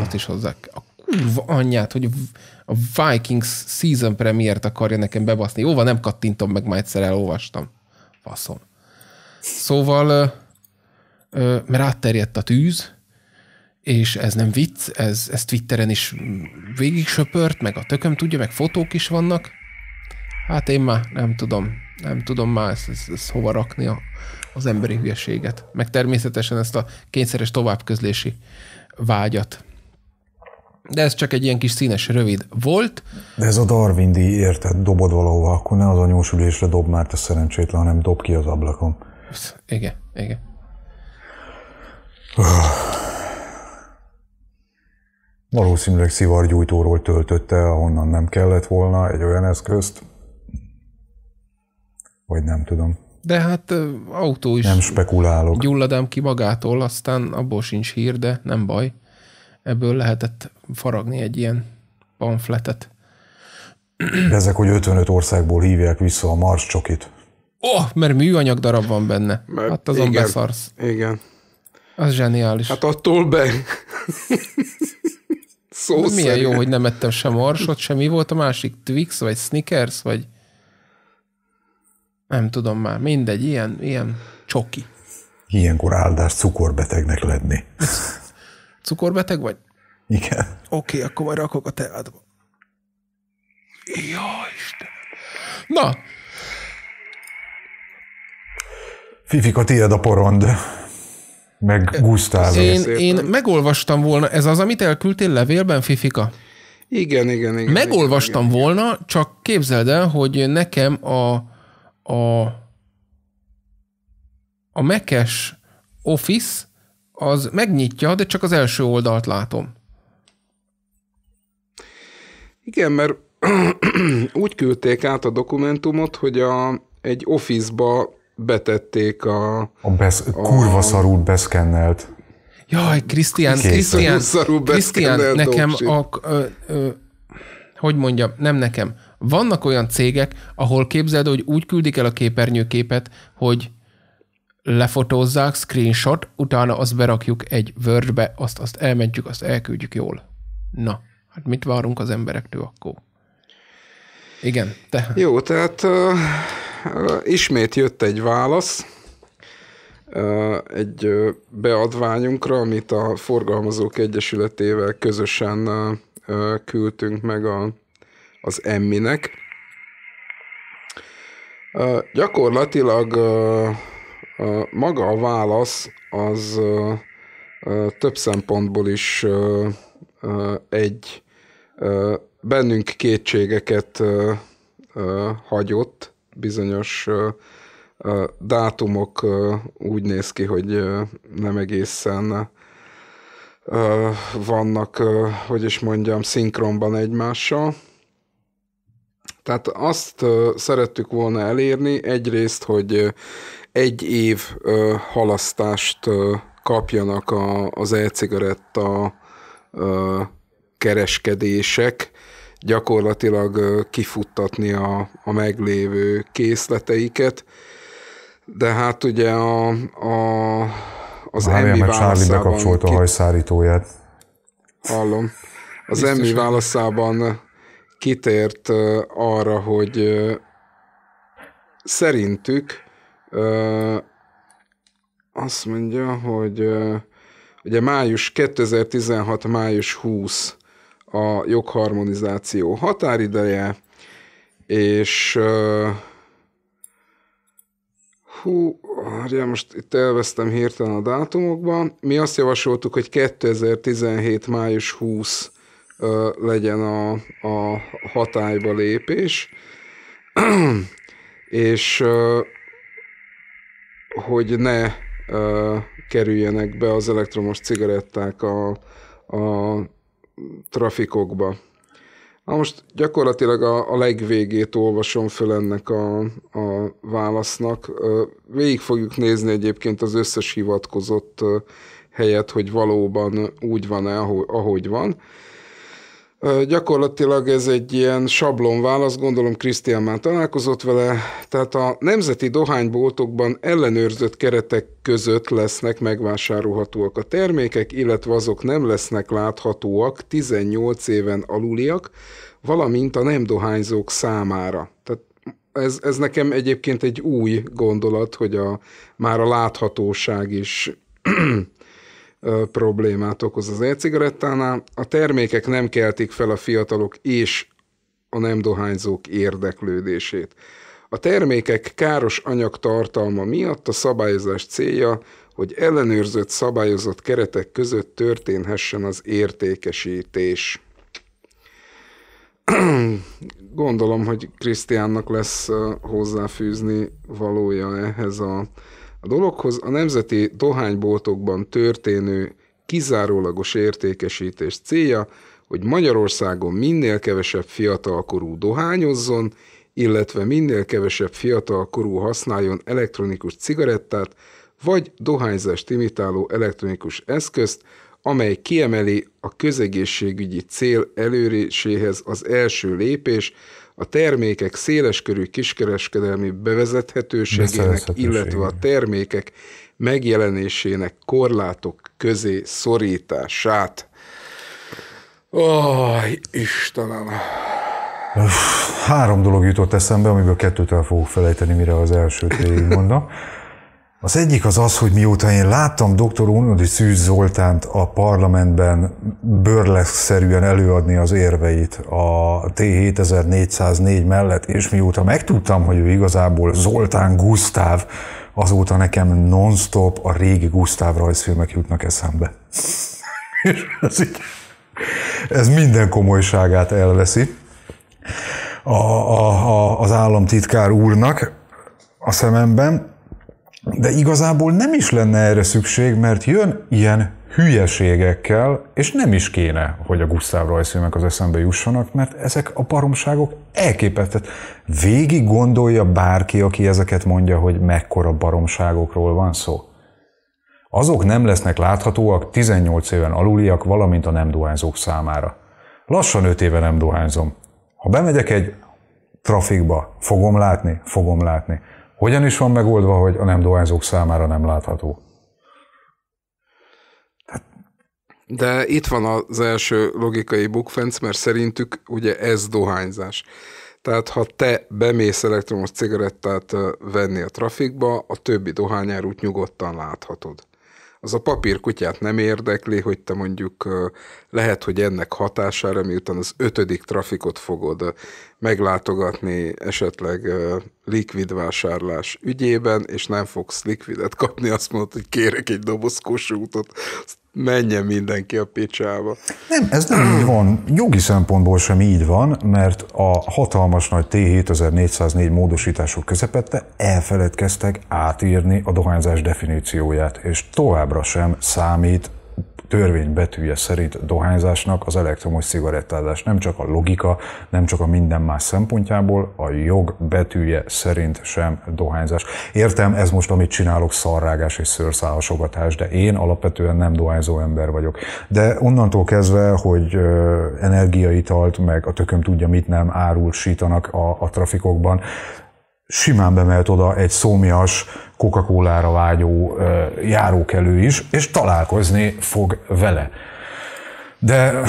Azt is hozzák A kurva anyját, hogy a Vikings season premiért akarja nekem bebaszni. Jó, van, nem kattintom meg, majd egyszer elolvastam. Faszom. Szóval, mert átterjedt a tűz, és ez nem vicc, ez, ez Twitteren is végig söpört, meg a tököm tudja, meg fotók is vannak. Hát én már nem tudom, nem tudom már ezt, ezt, ezt hova rakni a, az emberi hülyeséget. Meg természetesen ezt a kényszeres továbbközlési vágyat de ez csak egy ilyen kis színes rövid volt. De ez a darwin érted, dobod valahova, akkor ne az anyósülésre dob már te szerencsétlen, hanem dob ki az ablakon. Igen, igen. Valószínűleg szivargyújtóról töltötte, ahonnan nem kellett volna egy olyan eszközt, vagy nem tudom. De hát autó is nem spekulálok. gyulladám ki magától, aztán abból sincs hír, de nem baj ebből lehetett faragni egy ilyen pamfletet. Ezek, hogy 55 országból hívják vissza a Mars csokit. Oh, mert műanyag darab van benne. Mert hát azon igen, beszarsz. Igen. Az zseniális. Hát attól be. [laughs] Szó De milyen jó, hogy nem ettem sem marsot, sem mi volt a másik? Twix, vagy Snickers, vagy nem tudom már, mindegy, ilyen, ilyen csoki. Ilyenkor áldás cukorbetegnek lenni. [laughs] Cukorbeteg vagy? Igen. Oké, okay, akkor majd rakok a teádba. Jaj, Isten. Na. Fifika, tiéd a porond. Meg Gusztáv. Én, én megolvastam volna, ez az, amit elküldtél levélben, Fifika? Igen, igen, igen. Megolvastam igen, igen, volna, igen. csak képzeld el, hogy nekem a a a Mekes Office az megnyitja, de csak az első oldalt látom. Igen, mert [clears throat] úgy küldték át a dokumentumot, hogy a, egy office-ba betették a... A, besz, a kurva szarú beszkennelt. Jaj, Krisztián, Krisztián, [laughs] Krisztián, nekem a, ö, ö, hogy mondjam, nem nekem. Vannak olyan cégek, ahol képzeld, hogy úgy küldik el a képernyőképet, hogy lefotózzák, screenshot, utána azt berakjuk egy Wordbe, azt, azt elmentjük, azt elküldjük jól. Na, hát mit várunk az emberektől akkor? Igen, te. Jó, tehát uh, ismét jött egy válasz uh, egy uh, beadványunkra, amit a Forgalmazók Egyesületével közösen uh, uh, küldtünk meg a, az Emminek. Uh, gyakorlatilag uh, maga a válasz az több szempontból is egy bennünk kétségeket hagyott, bizonyos dátumok úgy néz ki, hogy nem egészen vannak, hogy is mondjam, szinkronban egymással. Tehát azt szerettük volna elérni, egyrészt, hogy egy év ö, halasztást ö, kapjanak a, az e-cigaretta ö, kereskedések, gyakorlatilag ö, kifuttatni a, a meglévő készleteiket. De hát ugye a, a, az emi válaszában... ki... a hajszárítóját. Hallom. Az emi válaszában kitért arra, hogy szerintük Ö, azt mondja, hogy ö, ugye május 2016. május 20 a jogharmonizáció határideje, és ö, hú, ja most itt elvesztem hirtelen a dátumokban. Mi azt javasoltuk, hogy 2017. május 20 ö, legyen a, a hatályba lépés, [clears throat] és ö, hogy ne uh, kerüljenek be az elektromos cigaretták a, a trafikokba. Na most gyakorlatilag a, a legvégét olvasom föl ennek a, a válasznak. Végig fogjuk nézni egyébként az összes hivatkozott helyet, hogy valóban úgy van-e, ahogy van. Gyakorlatilag ez egy ilyen sablon válasz, gondolom Krisztián már találkozott vele, tehát a nemzeti dohányboltokban ellenőrzött keretek között lesznek megvásárolhatóak a termékek, illetve azok nem lesznek láthatóak 18 éven aluliak, valamint a nem dohányzók számára. Tehát ez, ez nekem egyébként egy új gondolat, hogy a, már a láthatóság is problémát okoz az e-cigarettánál. A termékek nem keltik fel a fiatalok és a nem dohányzók érdeklődését. A termékek káros anyagtartalma miatt a szabályozás célja, hogy ellenőrzött szabályozott keretek között történhessen az értékesítés. [clears throat] Gondolom, hogy Krisztiánnak lesz hozzáfűzni valója ehhez a a dologhoz a nemzeti dohányboltokban történő kizárólagos értékesítés célja, hogy Magyarországon minél kevesebb fiatalkorú dohányozzon, illetve minél kevesebb fiatalkorú használjon elektronikus cigarettát, vagy dohányzást imitáló elektronikus eszközt, amely kiemeli a közegészségügyi cél eléréséhez az első lépés, a termékek széleskörű kiskereskedelmi bevezethetőségének, illetve a termékek megjelenésének korlátok közé szorítását. Ó, oh, Istenem! három dolog jutott eszembe, amiből kettőt el fogok felejteni, mire az elsőt végigmondom. [laughs] Az egyik az az, hogy mióta én láttam dr. Unodi Szűz Zoltánt a parlamentben bőrleszerűen előadni az érveit a T7404 mellett, és mióta megtudtam, hogy ő igazából Zoltán Gusztáv, azóta nekem non-stop a régi Gusztáv rajzfilmek jutnak eszembe. [laughs] és ez, így, ez minden komolyságát elveszi a, a, a, az államtitkár úrnak a szememben. De igazából nem is lenne erre szükség, mert jön ilyen hülyeségekkel, és nem is kéne, hogy a Gusztáv rajzfilmek az eszembe jussanak, mert ezek a baromságok elképesztett. Végig gondolja bárki, aki ezeket mondja, hogy mekkora baromságokról van szó. Azok nem lesznek láthatóak 18 éven aluliak, valamint a nem dohányzók számára. Lassan 5 éve nem dohányzom. Ha bemegyek egy trafikba, fogom látni? Fogom látni. Hogyan is van megoldva, hogy a nem dohányzók számára nem látható? Hát, de itt van az első logikai bukfenc, mert szerintük ugye ez dohányzás. Tehát ha te bemész elektromos cigarettát venni a trafikba, a többi dohányárút nyugodtan láthatod az a papír kutyát nem érdekli, hogy te mondjuk lehet, hogy ennek hatására, miután az ötödik trafikot fogod meglátogatni esetleg likvid vásárlás ügyében, és nem fogsz likvidet kapni, azt mondod, hogy kérek egy doboz kosútot, azt menjen mindenki a picsába. Nem, ez nem így van. Jogi szempontból sem így van, mert a hatalmas nagy T7404 módosítások közepette elfeledkeztek átírni a dohányzás definícióját, és továbbra sem számít törvény betűje szerint dohányzásnak az elektromos cigarettázás nem csak a logika, nem csak a minden más szempontjából, a jog betűje szerint sem dohányzás. Értem, ez most, amit csinálok, szarrágás és szőrszálasogatás, de én alapvetően nem dohányzó ember vagyok. De onnantól kezdve, hogy energiaitalt, meg a tököm tudja mit nem árulsítanak a, a trafikokban, simán bemelt oda egy szómias, coca cola vágyó járókelő is, és találkozni fog vele. De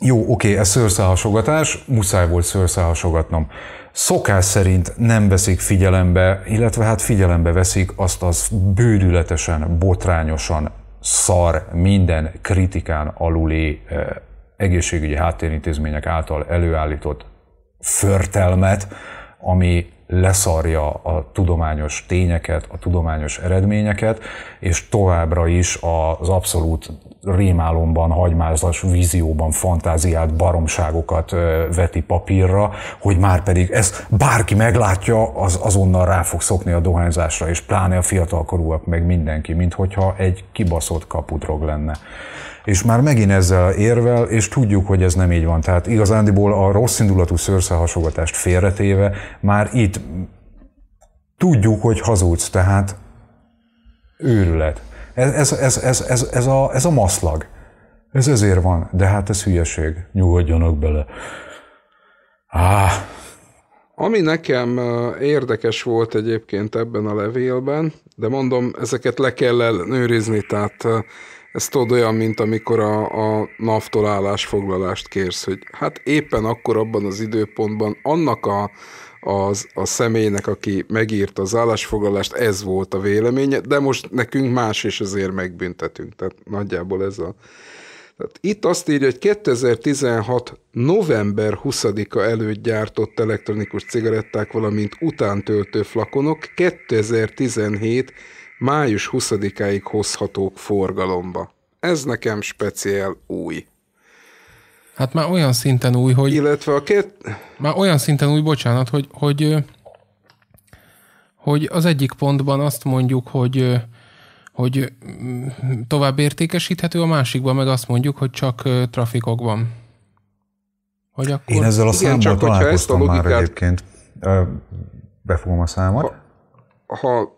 jó, oké, okay, ez szőrszálhasogatás, muszáj volt szőrszálhasogatnom. Szokás szerint nem veszik figyelembe, illetve hát figyelembe veszik azt az bődületesen, botrányosan szar minden kritikán aluli eh, egészségügyi háttérintézmények által előállított förtelmet, ami leszarja a tudományos tényeket, a tudományos eredményeket, és továbbra is az abszolút rémálomban, hagymázas vízióban fantáziált baromságokat veti papírra, hogy már pedig ezt bárki meglátja, az azonnal rá fog szokni a dohányzásra, és pláne a fiatalkorúak, meg mindenki, mint hogyha egy kibaszott kapudrog lenne és már megint ezzel érvel, és tudjuk, hogy ez nem így van. Tehát igazándiból a rossz indulatú szőrszehasogatást félretéve már itt tudjuk, hogy hazudsz, tehát őrület. Ez, ez, ez, ez, ez, ez, a, ez a maszlag. Ez ezért van, de hát ez hülyeség. Nyugodjanak bele. Ah. Ami nekem érdekes volt egyébként ebben a levélben, de mondom, ezeket le kell ellenőrizni, tehát ez tudod olyan, mint amikor a, a NAV-tól állásfoglalást kérsz, hogy hát éppen akkor abban az időpontban annak a, az, a személynek, aki megírta az állásfoglalást, ez volt a véleménye, de most nekünk más, és azért megbüntetünk. Tehát nagyjából ez a... Tehát itt azt írja, hogy 2016. november 20-a előtt gyártott elektronikus cigaretták, valamint utántöltő flakonok, 2017 május 20-áig hozhatók forgalomba. Ez nekem speciál új. Hát már olyan szinten új, hogy... Illetve a két... Már olyan szinten új, bocsánat, hogy, hogy, hogy az egyik pontban azt mondjuk, hogy, hogy tovább értékesíthető, a másikban meg azt mondjuk, hogy csak trafikokban. Hogy akkor... Én ezzel a számmal csak találkoztam ezt a logikát... már egyébként. Befogom a számot. Ha, ha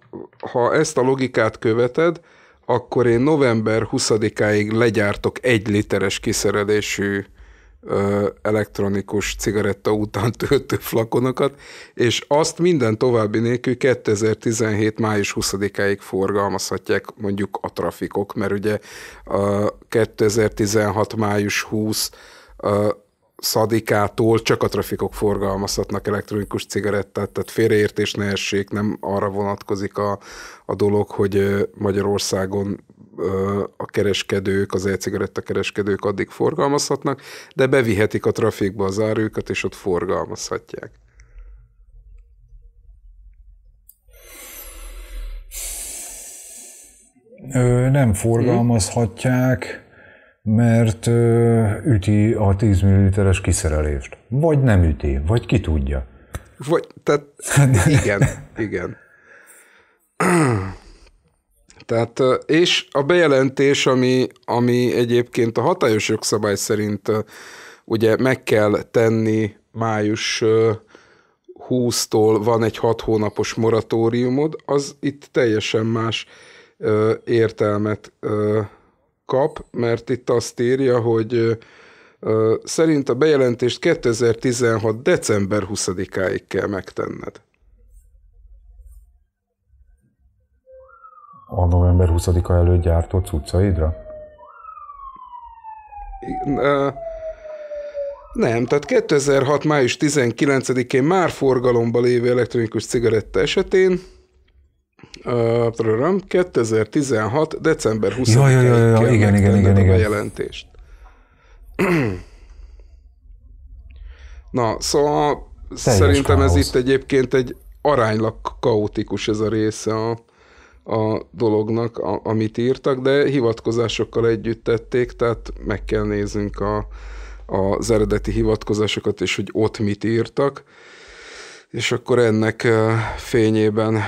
ha ezt a logikát követed, akkor én november 20-áig legyártok egy literes kiszerelésű elektronikus cigaretta után töltő flakonokat, és azt minden további nélkül 2017. május 20-áig forgalmazhatják mondjuk a trafikok, mert ugye a 2016. május 20 szadikától csak a trafikok forgalmazhatnak elektronikus cigarettát, tehát félreértés ne essék, nem arra vonatkozik a, a dolog, hogy Magyarországon a kereskedők, az e-cigaretta kereskedők addig forgalmazhatnak, de bevihetik a trafikba az árőket, és ott forgalmazhatják. Ö, nem forgalmazhatják, mert üti a 10 ml-es kiszerelést. Vagy nem üti, vagy ki tudja. Vagy, tehát [laughs] igen, igen. [clears throat] Tehát, és a bejelentés, ami, ami egyébként a hatályos jogszabály szerint ugye meg kell tenni május 20-tól van egy hat hónapos moratóriumod, az itt teljesen más értelmet kap, mert itt azt írja, hogy szerint a bejelentést 2016. december 20-áig kell megtenned. A november 20-a előtt gyártott cuccaidra? Nem, tehát 2006. május 19-én már forgalomba lévő elektronikus cigaretta esetén Uh, 2016. december 20-án ja, ja, ja, ja, igen, igen, igen, igen. a jelentést. [clears throat] Na, szóval Teljes szerintem káosz. ez itt egyébként egy aránylag kaotikus ez a része a, a dolognak, a, amit írtak, de hivatkozásokkal együtt tették, tehát meg kell néznünk a, az eredeti hivatkozásokat, és hogy ott mit írtak és akkor ennek fényében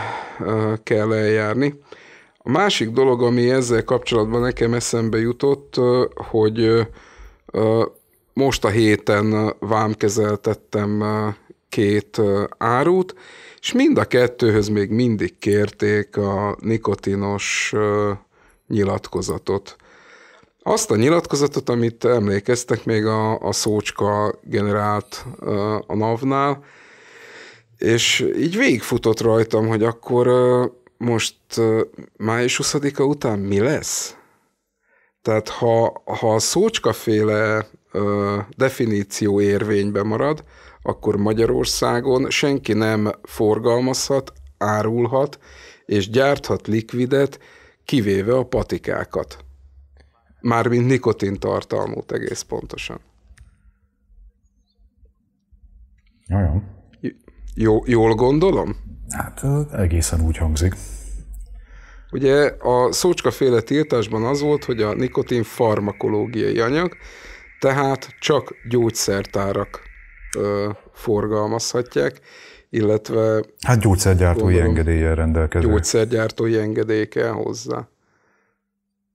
kell eljárni. A másik dolog, ami ezzel kapcsolatban nekem eszembe jutott, hogy most a héten vámkezeltettem két árut, és mind a kettőhöz még mindig kérték a nikotinos nyilatkozatot. Azt a nyilatkozatot, amit emlékeztek még a, a szócska generált a NAV-nál, és így végigfutott rajtam, hogy akkor most május 20-a után mi lesz? Tehát ha, ha a szócskaféle definíció érvénybe marad, akkor Magyarországon senki nem forgalmazhat, árulhat és gyárthat likvidet, kivéve a patikákat. Mármint nikotin tartalmú egész pontosan. Jajon. Jó, jól gondolom? Hát egészen úgy hangzik. Ugye a szócskaféle tiltásban az volt, hogy a nikotin farmakológiai anyag, tehát csak gyógyszertárak ö, forgalmazhatják, illetve... Hát gyógyszergyártói gondolom, engedéllyel rendelkező. Gyógyszergyártói engedély kell hozzá.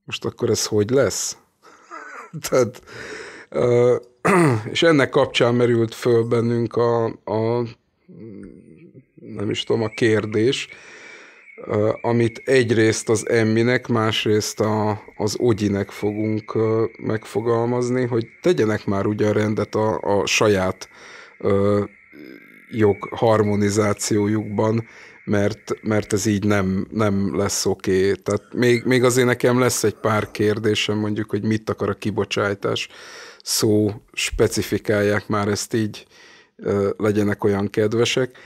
Most akkor ez hogy lesz? [laughs] tehát, ö, [clears throat] és ennek kapcsán merült föl bennünk a, a Mm, nem is tudom, a kérdés, amit egyrészt az Emminek, másrészt a, az Ogyinek fogunk megfogalmazni, hogy tegyenek már ugye rendet a, a saját jog harmonizációjukban, mert, mert ez így nem, nem lesz oké. Okay. Tehát még, még azért nekem lesz egy pár kérdésem, mondjuk, hogy mit akar a kibocsájtás szó, specifikálják már ezt így legyenek olyan kedvesek,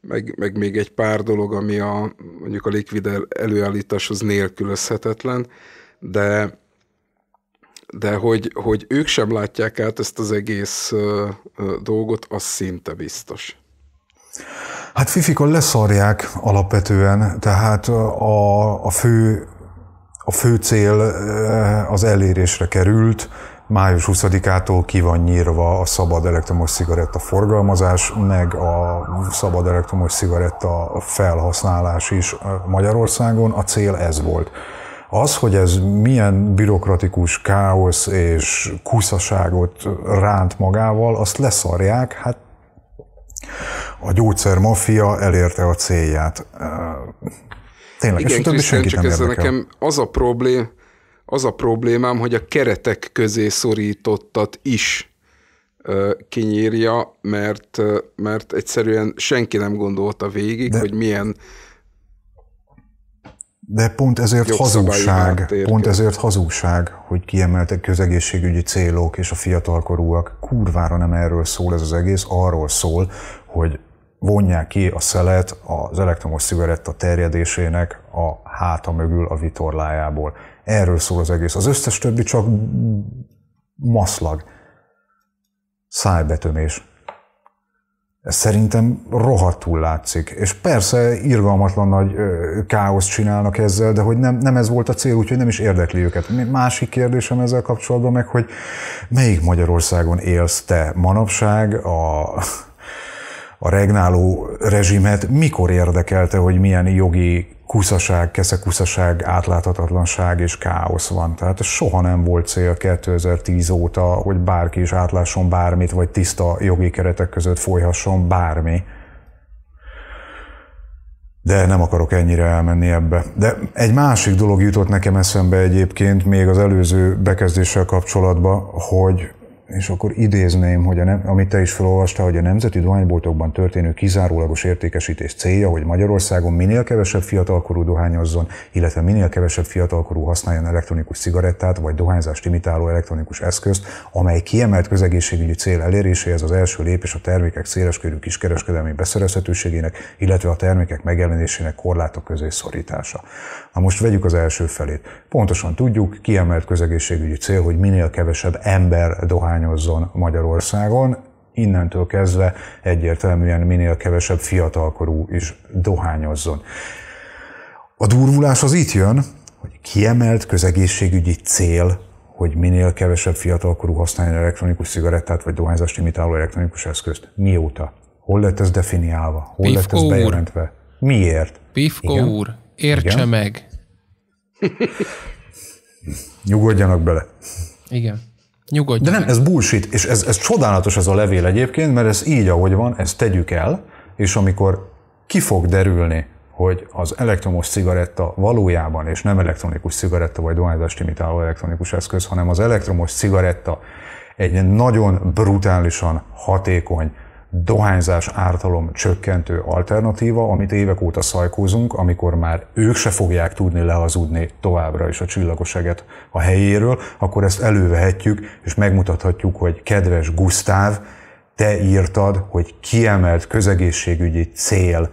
meg, meg még egy pár dolog, ami a, mondjuk a likvid előállításhoz nélkülözhetetlen, de, de hogy, hogy ők sem látják át ezt az egész dolgot, az szinte biztos. Hát Fifikon leszarják alapvetően, tehát a, a fő a fő cél az elérésre került, május 20-ától ki van nyírva a szabad elektromos cigaretta forgalmazás, meg a szabad elektromos cigaretta felhasználás is Magyarországon. A cél ez volt. Az, hogy ez milyen bürokratikus káosz és kuszaságot ránt magával, azt leszarják, hát a gyógyszermafia elérte a célját. Tényleg, Igen, és utána Krisztián, senki csak nem nekem az a problém, az a problémám, hogy a keretek közé szorítottat is kinyírja, mert, mert egyszerűen senki nem gondolta végig, de, hogy milyen de pont ezért hazugság, pont ezért hazugság, hogy kiemeltek közegészségügyi célok és a fiatalkorúak. Kurvára nem erről szól ez az egész, arról szól, hogy vonják ki a szelet az elektromos cigaretta terjedésének a háta mögül a vitorlájából. Erről szól az egész. Az összes többi csak maszlag. Szájbetömés. Ez szerintem rohadtul látszik. És persze irgalmatlan nagy káoszt csinálnak ezzel, de hogy nem, nem ez volt a cél, úgyhogy nem is érdekli őket. Másik kérdésem ezzel kapcsolatban meg, hogy melyik Magyarországon élsz te manapság a a regnáló rezsimet mikor érdekelte, hogy milyen jogi kuszaság, keszekuszaság, átláthatatlanság és káosz van. Tehát soha nem volt cél 2010 óta, hogy bárki is átlásson bármit, vagy tiszta jogi keretek között folyhasson bármi. De nem akarok ennyire elmenni ebbe. De egy másik dolog jutott nekem eszembe egyébként, még az előző bekezdéssel kapcsolatban, hogy és akkor idézném, hogy a nem, amit te is felolvastál, hogy a nemzeti dohányboltokban történő kizárólagos értékesítés célja, hogy Magyarországon minél kevesebb fiatalkorú dohányozzon, illetve minél kevesebb fiatalkorú használjon elektronikus cigarettát vagy dohányzást imitáló elektronikus eszközt, amely kiemelt közegészségügyi cél eléréséhez az első lépés a termékek széleskörű kiskereskedelmi beszerezhetőségének, illetve a termékek megjelenésének korlátok közé szorítása. Na most vegyük az első felét. Pontosan tudjuk, kiemelt közegészségügyi cél, hogy minél kevesebb ember dohány hiányozzon Magyarországon. Innentől kezdve egyértelműen minél kevesebb fiatalkorú is dohányozzon. A durvulás az itt jön, hogy kiemelt közegészségügyi cél, hogy minél kevesebb fiatalkorú használjon elektronikus cigarettát vagy dohányzást imitáló elektronikus eszközt. Mióta? Hol lett ez definiálva? Hol Pifko lett ez bejelentve? Miért? Pifko Igen? úr, értse Igen? meg! Nyugodjanak bele! Igen. Nyugodjon. De nem, ez bullshit, és ez, ez csodálatos ez a levél egyébként, mert ez így, ahogy van, ezt tegyük el, és amikor ki fog derülni, hogy az elektromos cigaretta valójában, és nem elektronikus cigaretta, vagy dohányzást imitáló elektronikus eszköz, hanem az elektromos cigaretta egy nagyon brutálisan hatékony, dohányzás ártalom csökkentő alternatíva, amit évek óta szajkózunk, amikor már ők se fogják tudni lehazudni továbbra is a csillagoseget a helyéről, akkor ezt elővehetjük, és megmutathatjuk, hogy kedves Gusztáv, te írtad, hogy kiemelt közegészségügyi cél,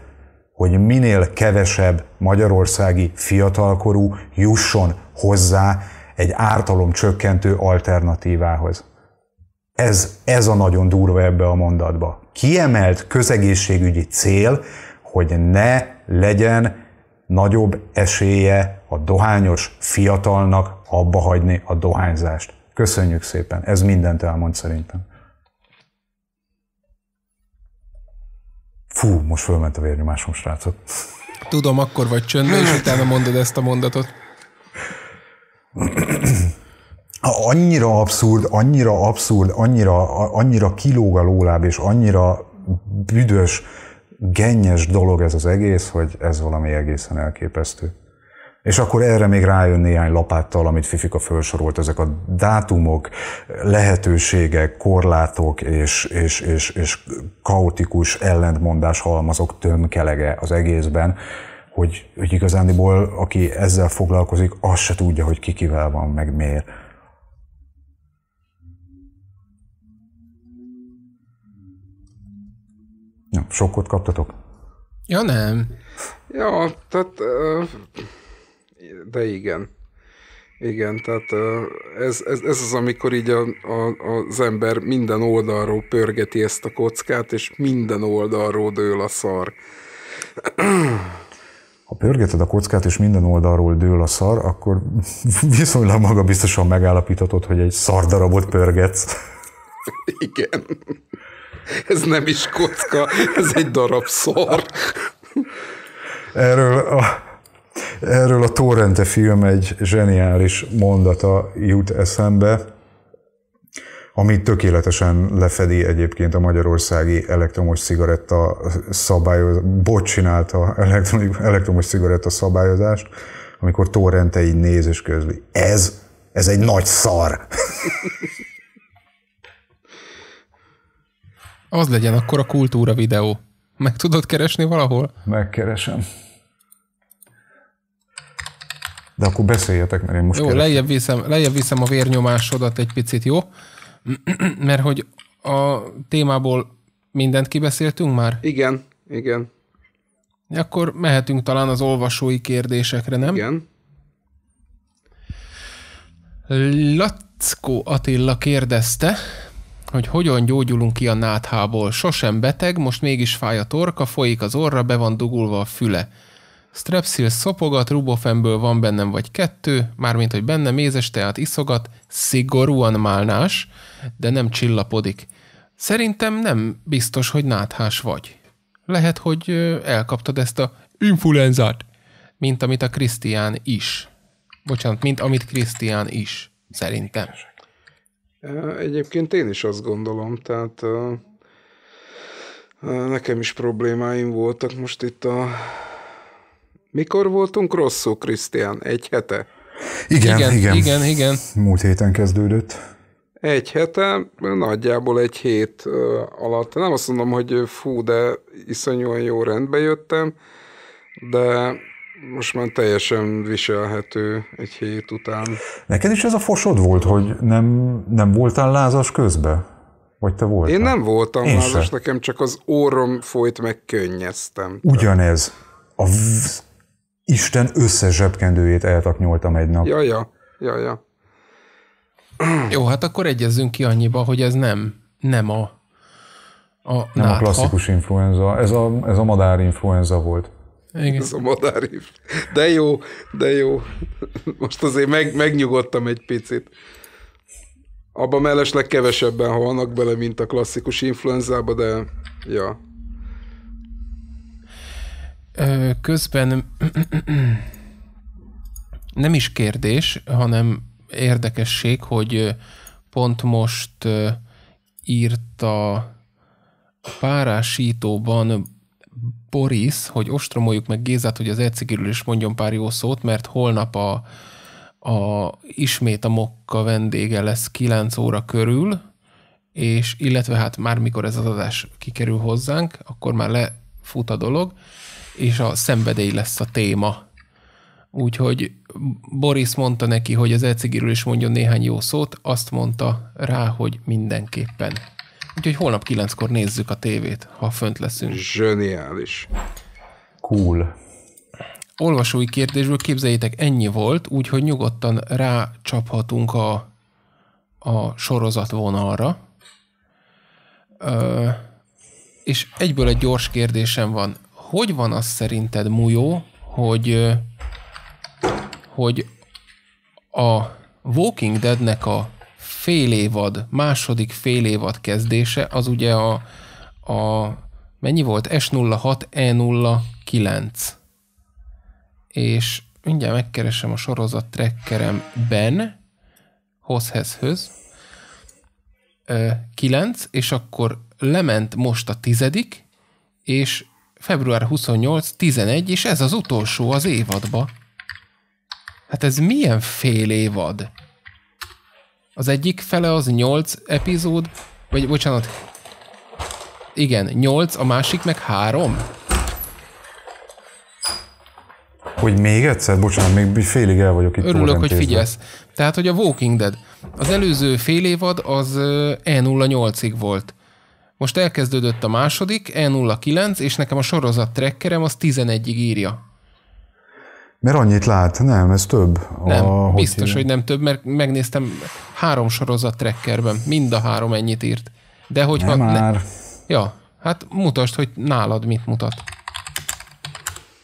hogy minél kevesebb magyarországi fiatalkorú jusson hozzá egy ártalom csökkentő alternatívához ez, ez a nagyon durva ebbe a mondatba. Kiemelt közegészségügyi cél, hogy ne legyen nagyobb esélye a dohányos fiatalnak abba hagyni a dohányzást. Köszönjük szépen, ez mindent elmond szerintem. Fú, most fölment a vérnyomásom, srácok. Tudom, akkor vagy csöndben, és utána mondod ezt a mondatot annyira abszurd, annyira abszurd, annyira, annyira kilóg a lóláb, és annyira büdös, gennyes dolog ez az egész, hogy ez valami egészen elképesztő. És akkor erre még rájön néhány lapáttal, amit Fifika felsorolt, ezek a dátumok, lehetőségek, korlátok és, és, és, és kaotikus ellentmondás halmazok tömkelege az egészben, hogy, hogy igazándiból, aki ezzel foglalkozik, azt se tudja, hogy ki kivel van, meg miért. Ja, sokkot kaptatok? Ja, nem. Ja, tehát... De igen. Igen, tehát ez, ez, ez az, amikor így a, a, az ember minden oldalról pörgeti ezt a kockát, és minden oldalról dől a szar. Ha pörgeted a kockát, és minden oldalról dől a szar, akkor [laughs] viszonylag maga biztosan megállapíthatod, hogy egy szar darabot pörgetsz. Igen ez nem is kocka, ez egy darab szar. Erről a, erről a Torrente film egy zseniális mondata jut eszembe, ami tökéletesen lefedi egyébként a magyarországi elektromos cigaretta szabályozást, bot csinálta elektromos cigaretta szabályozást, amikor Torrente így néz és közli. Ez, ez egy nagy szar. Az legyen akkor a kultúra videó. Meg tudod keresni valahol? Megkeresem. De akkor beszéljetek, mert én most Jó, lejjebb viszem, lejjebb viszem a vérnyomásodat egy picit, jó? [clears throat] mert hogy a témából mindent kibeszéltünk már? Igen, igen. Akkor mehetünk talán az olvasói kérdésekre, nem? Igen. Lackó Attila kérdezte, hogy hogyan gyógyulunk ki a náthából. Sosem beteg, most mégis fáj a torka, folyik az orra, be van dugulva a füle. Strepsil szopogat, rubofemből van bennem vagy kettő, mármint hogy benne mézes teát iszogat, szigorúan málnás, de nem csillapodik. Szerintem nem biztos, hogy náthás vagy. Lehet, hogy elkaptad ezt a influenzát, mint amit a Krisztián is. Bocsánat, mint amit Krisztián is, szerintem. Egyébként én is azt gondolom, tehát nekem is problémáim voltak most itt a... Mikor voltunk rosszul, Krisztián? Egy hete? Igen, igen, igen. igen, igen. Múlt héten kezdődött. Egy hete, nagyjából egy hét alatt. Nem azt mondom, hogy fú, de iszonyúan jó rendbe jöttem, de most már teljesen viselhető egy hét után. Neked is ez a fosod volt, hogy nem, nem voltál lázas közbe? Vagy te voltál? Én nem voltam Én lázas, se. nekem csak az órom folyt, meg könnyeztem. Ugyanez. A v... Isten összes zsebkendőjét eltaknyoltam egy nap. Ja, ja, ja, ja. Jó, hát akkor egyezzünk ki annyiba, hogy ez nem, nem a, a Nem nátha. a klasszikus influenza, ez a, ez a influenza volt. Igen. Ez a madárív. De jó, de jó. Most azért meg, megnyugodtam egy picit. Abban mellesleg kevesebben halnak bele, mint a klasszikus influenzába, de ja. Ö, közben nem is kérdés, hanem érdekesség, hogy pont most írta a párásítóban Boris, hogy ostromoljuk meg Gézát, hogy az ecigirül is mondjon pár jó szót, mert holnap a, a ismét a Mokka vendége lesz 9 óra körül, és illetve hát már mikor ez az adás kikerül hozzánk, akkor már lefut a dolog, és a szenvedély lesz a téma. Úgyhogy Boris mondta neki, hogy az ecigiről is mondjon néhány jó szót, azt mondta rá, hogy mindenképpen. Úgyhogy holnap kilenckor nézzük a tévét, ha fönt leszünk. Zseniális. Cool. Olvasói kérdésből képzeljétek, ennyi volt, úgyhogy nyugodtan rácsaphatunk a, a sorozat vonalra. Ö, és egyből egy gyors kérdésem van. Hogy van az szerinted, Mujó, hogy, hogy a Walking Deadnek a fél évad, második fél évad kezdése, az ugye a, a mennyi volt? S06, E09. És mindjárt megkeresem a sorozat trekkeremben, Hoshezhöz, 9, és akkor lement most a tizedik, és február 28, 11, és ez az utolsó az évadba. Hát ez milyen fél évad? Az egyik fele az 8 epizód, vagy bocsánat, igen, 8, a másik meg 3. Hogy még egyszer? Bocsánat, még félig el vagyok itt. Örülök, hogy figyelsz. Tehát, hogy a Walking Dead. Az előző fél évad az E08-ig volt. Most elkezdődött a második, E09, és nekem a sorozat trekkerem az 11-ig írja. Mert annyit lát, nem, ez több. Nem, a, biztos, hogy, hogy nem több, mert megnéztem három sorozat trekkerben, mind a három ennyit írt. De hogy nem ha, már. Ne, ja, hát mutasd, hogy nálad mit mutat.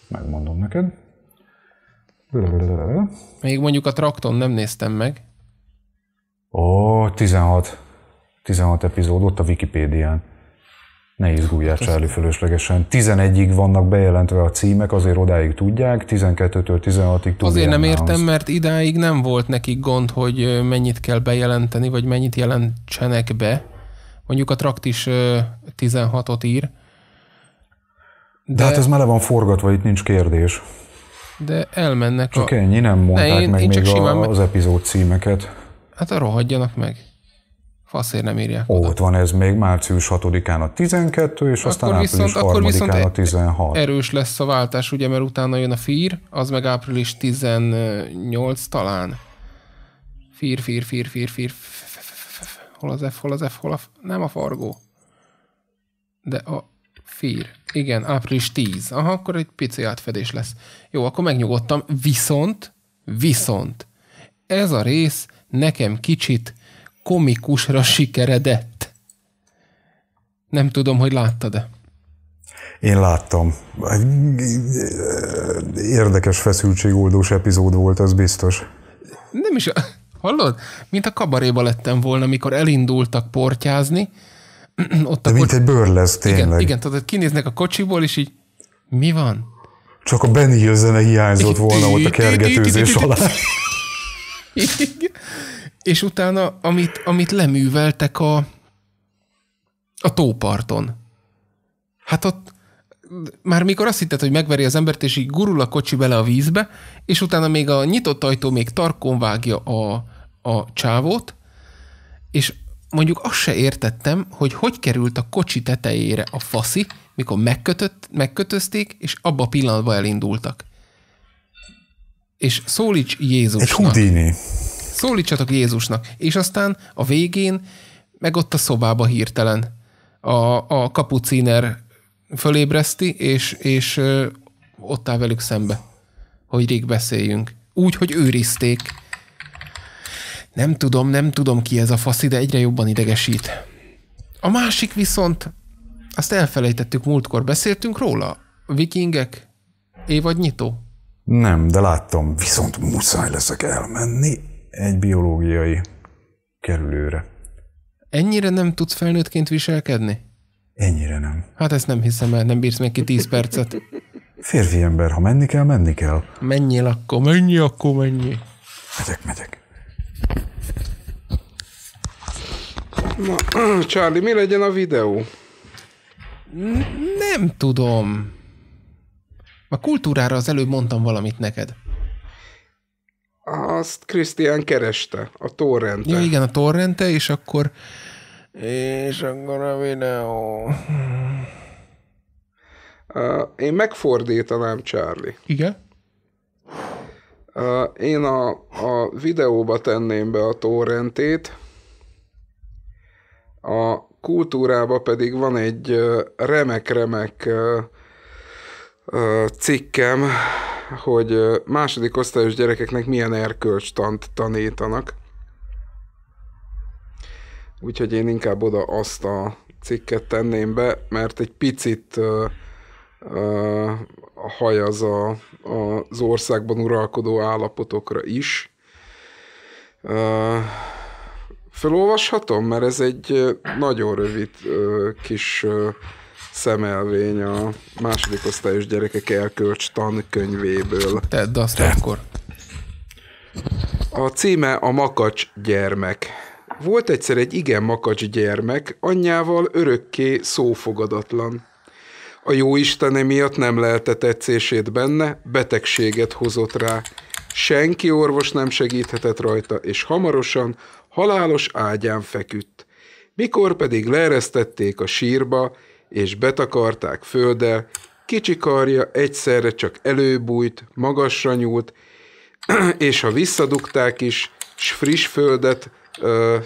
Megmondom neked. Még mondjuk a trakton nem néztem meg. Ó, 16. 16 epizód ott a Wikipédián. Nehéz izguljál, Charlie, fölöslegesen. 11-ig vannak bejelentve a címek, azért odáig tudják, 12-től 16-ig tudják. Azért nem értem, az. mert idáig nem volt nekik gond, hogy mennyit kell bejelenteni, vagy mennyit jelentsenek be. Mondjuk a trakt is 16-ot ír. De, de hát ez mele van forgatva, itt nincs kérdés. De elmennek csak a... Csak ennyi, nem mondták ne, én, meg én még csak simán... a, az epizód címeket. Hát a hagyjanak meg. Faszért nem írják Ó, oda. Ott van ez még március 6-án a 12, és akkor aztán viszont, április akkor viszont a 16. Erős lesz a váltás, ugye, mert utána jön a fír, az meg április 18 talán. Fír, fír, fír, fír, fír. hol az F, hol az F, hol a F, nem a Fargó. De a fír. Igen, április 10. Aha, akkor egy pici átfedés lesz. Jó, akkor megnyugodtam. Viszont, viszont, ez a rész nekem kicsit komikusra sikeredett. Nem tudom, hogy láttad-e. Én láttam. Érdekes feszültségoldós epizód volt, az biztos. Nem is, hallod? Mint a kabaréba lettem volna, mikor elindultak portyázni. Ott a De mint kocs... egy lesz tényleg. Igen, igen, tehát kinéznek a kocsiból, és így mi van? Csak a Benny Hill zene hiányzott volna ott a kergetőzés alá és utána, amit, amit leműveltek a, a tóparton. Hát ott már mikor azt hitted, hogy megveri az embert, és így gurul a kocsi bele a vízbe, és utána még a nyitott ajtó még tarkon vágja a, a csávót, és mondjuk azt se értettem, hogy hogy került a kocsi tetejére a faszi, mikor megkötött, megkötözték, és abba a pillanatban elindultak. És szólíts Jézusnak. Egy Houdini szólítsatok Jézusnak. És aztán a végén meg ott a szobába hirtelen a, a kapuciner fölébreszti, és, és ott áll velük szembe, hogy rég beszéljünk. Úgy, hogy őrizték. Nem tudom, nem tudom ki ez a fasz, de egyre jobban idegesít. A másik viszont, azt elfelejtettük múltkor, beszéltünk róla? Vikingek? Évad nyitó? Nem, de láttam, viszont muszáj leszek elmenni egy biológiai kerülőre. Ennyire nem tudsz felnőttként viselkedni? Ennyire nem. Hát ezt nem hiszem el, nem bírsz még ki 10 percet. Férfi ember, ha menni kell, menni kell. Menjél akkor, mennyi akkor, mennyi? Megyek, megyek. Na, [clears throat] Charlie, mi legyen a videó? N- nem tudom. A kultúrára az előbb mondtam valamit neked. Azt Krisztián kereste, a torrente. Ja, igen, a torrente, és akkor... És akkor a videó... Uh, én megfordítanám, Charlie. Igen? Uh, én a, a videóba tenném be a torrentét, a kultúrába pedig van egy remek-remek uh, cikkem, hogy második osztályos gyerekeknek milyen erkölcstant tanítanak. Úgyhogy én inkább oda azt a cikket tenném be, mert egy picit uh, uh, haj az a, a, az országban uralkodó állapotokra is. Uh, felolvashatom, mert ez egy nagyon rövid uh, kis uh, szemelvény a második osztályos gyerekek elkölcs tankönyvéből. Tedd azt Tedd. akkor. A címe a makacs gyermek. Volt egyszer egy igen makacs gyermek, anyjával örökké szófogadatlan. A jó istene miatt nem lehetett tetszését benne, betegséget hozott rá. Senki orvos nem segíthetett rajta, és hamarosan halálos ágyán feküdt. Mikor pedig leeresztették a sírba, és betakarták földdel, kicsi karja egyszerre csak előbújt, magasra nyúlt, [clears throat] és ha visszadugták is, s friss földet ö,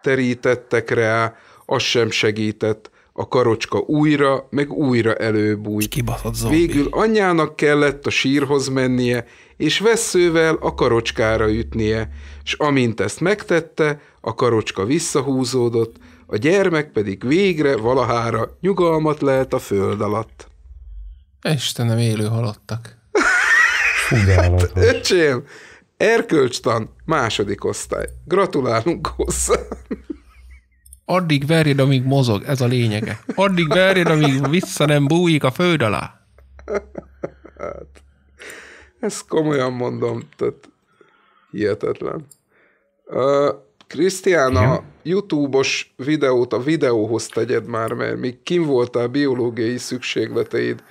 terítettek rá, az sem segített, a karocska újra, meg újra előbújt. Kibaszott zombi. Végül anyjának kellett a sírhoz mennie, és veszővel a karocskára ütnie, és amint ezt megtette, a karocska visszahúzódott, a gyermek pedig végre valahára nyugalmat lehet a föld alatt. Istenem, élő halottak. hát, öcsém, erkölcstan, második osztály. Gratulálunk hozzá. Addig verjed, amíg mozog, ez a lényege. Addig verjed, amíg vissza nem bújik a föld alá. Hát, ezt komolyan mondom, tehát hihetetlen. Krisztián uh, a YouTube-os videót a videóhoz tegyed már, mert még kim voltál biológiai szükségleteid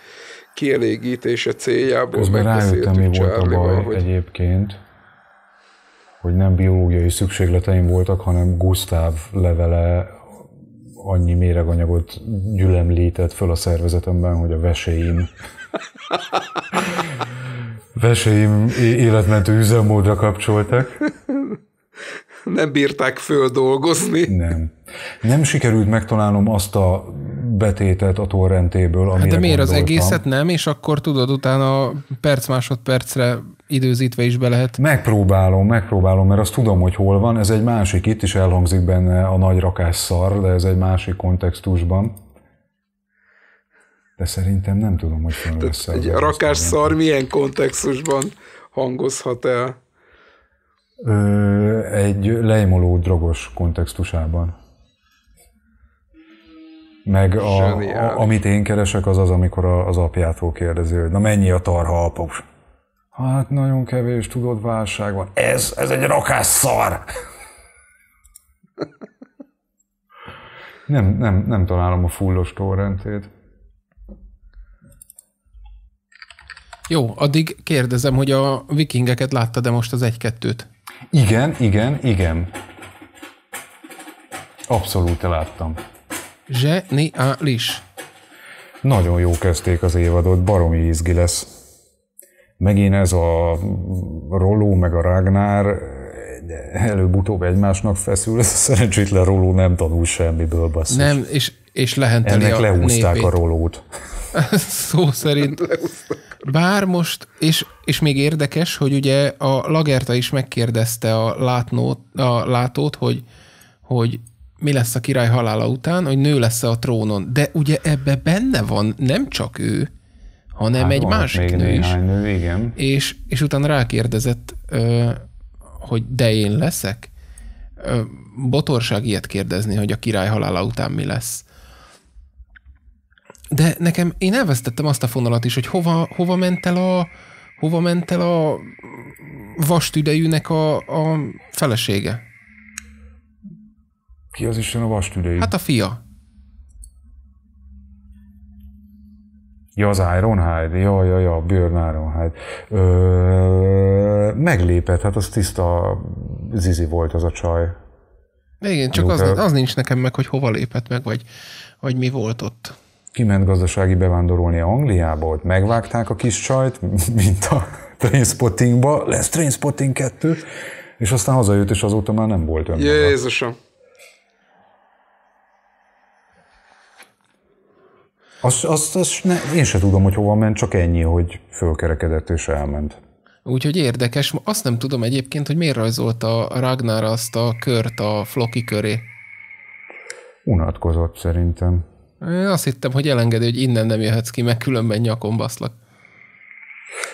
kielégítése céljából. Közben rájöttem, mi volt a baj hogy... egyébként, hogy nem biológiai szükségleteim voltak, hanem Gusztáv levele annyi méreganyagot gyülemlített föl a szervezetemben, hogy a veséim [laughs] veséim életmentő üzemmódra kapcsoltak. [laughs] nem bírták földolgozni. Nem. Nem sikerült megtalálnom azt a betétet a torrentéből, amire hát De miért gondoltam. az egészet nem, és akkor tudod, utána perc másodpercre időzítve is be lehet. Megpróbálom, megpróbálom, mert azt tudom, hogy hol van. Ez egy másik, itt is elhangzik benne a nagy rakás szar, de ez egy másik kontextusban. De szerintem nem tudom, hogy van lesz. Egy rakás szar milyen kontextusban hangozhat el? ö, egy leimoló drogos kontextusában. Meg a, a, amit én keresek, az az, amikor a, az apjától kérdezi, hogy na mennyi a tarha apok? Hát nagyon kevés, tudod, válság van. Ez, ez egy rakás szar! nem, nem, nem találom a fullos torrentét. Jó, addig kérdezem, hogy a vikingeket láttad-e most az egy-kettőt? Igen, igen, igen. Abszolút láttam. Zseniális. Nagyon jó kezdték az évadot, baromi izgi lesz. Megint ez a Roló meg a Ragnar előbb-utóbb egymásnak feszül, szerencsétlen Roló nem tanul semmiből, basszus. Nem, és, és lehenteli Ennek a lehúzták népét. a Rolót. [laughs] szó szerint. Bár most, és, és még érdekes, hogy ugye a Lagerta is megkérdezte a, látnót, a látót, hogy, hogy mi lesz a király halála után, hogy nő lesz a trónon. De ugye ebbe benne van nem csak ő, hanem hát egy másik nő is. Nő, igen. És, és utána rákérdezett, hogy de én leszek? Botorság ilyet kérdezni, hogy a király halála után mi lesz. De nekem, én elvesztettem azt a fonalat is, hogy hova, hova ment el a, hova ment el a vastüdejűnek a, a felesége? Ki az Isten a vastüdejű? Hát a fia. Ja, az Ironhide, ja, ja, ja, Björn Ironhide. Ö, meglépett, hát az tiszta zizi volt az a csaj. Igen, csak az, az nincs nekem meg, hogy hova lépett meg, vagy, vagy mi volt ott kiment gazdasági bevándorolni Angliába, ott megvágták a kis csajt, [laughs] mint a Trainspottingba, lesz Trainspotting 2, és aztán hazajött, és azóta már nem volt önmaga. Jézusom! Azt, azt, azt ne, én se tudom, hogy hova ment, csak ennyi, hogy fölkerekedett és elment. Úgyhogy érdekes. Azt nem tudom egyébként, hogy miért rajzolta Ragnar azt a kört a Floki köré. Unatkozott szerintem. Én azt hittem, hogy elengedő, hogy innen nem jöhetsz ki, meg különben nyakon baszlak.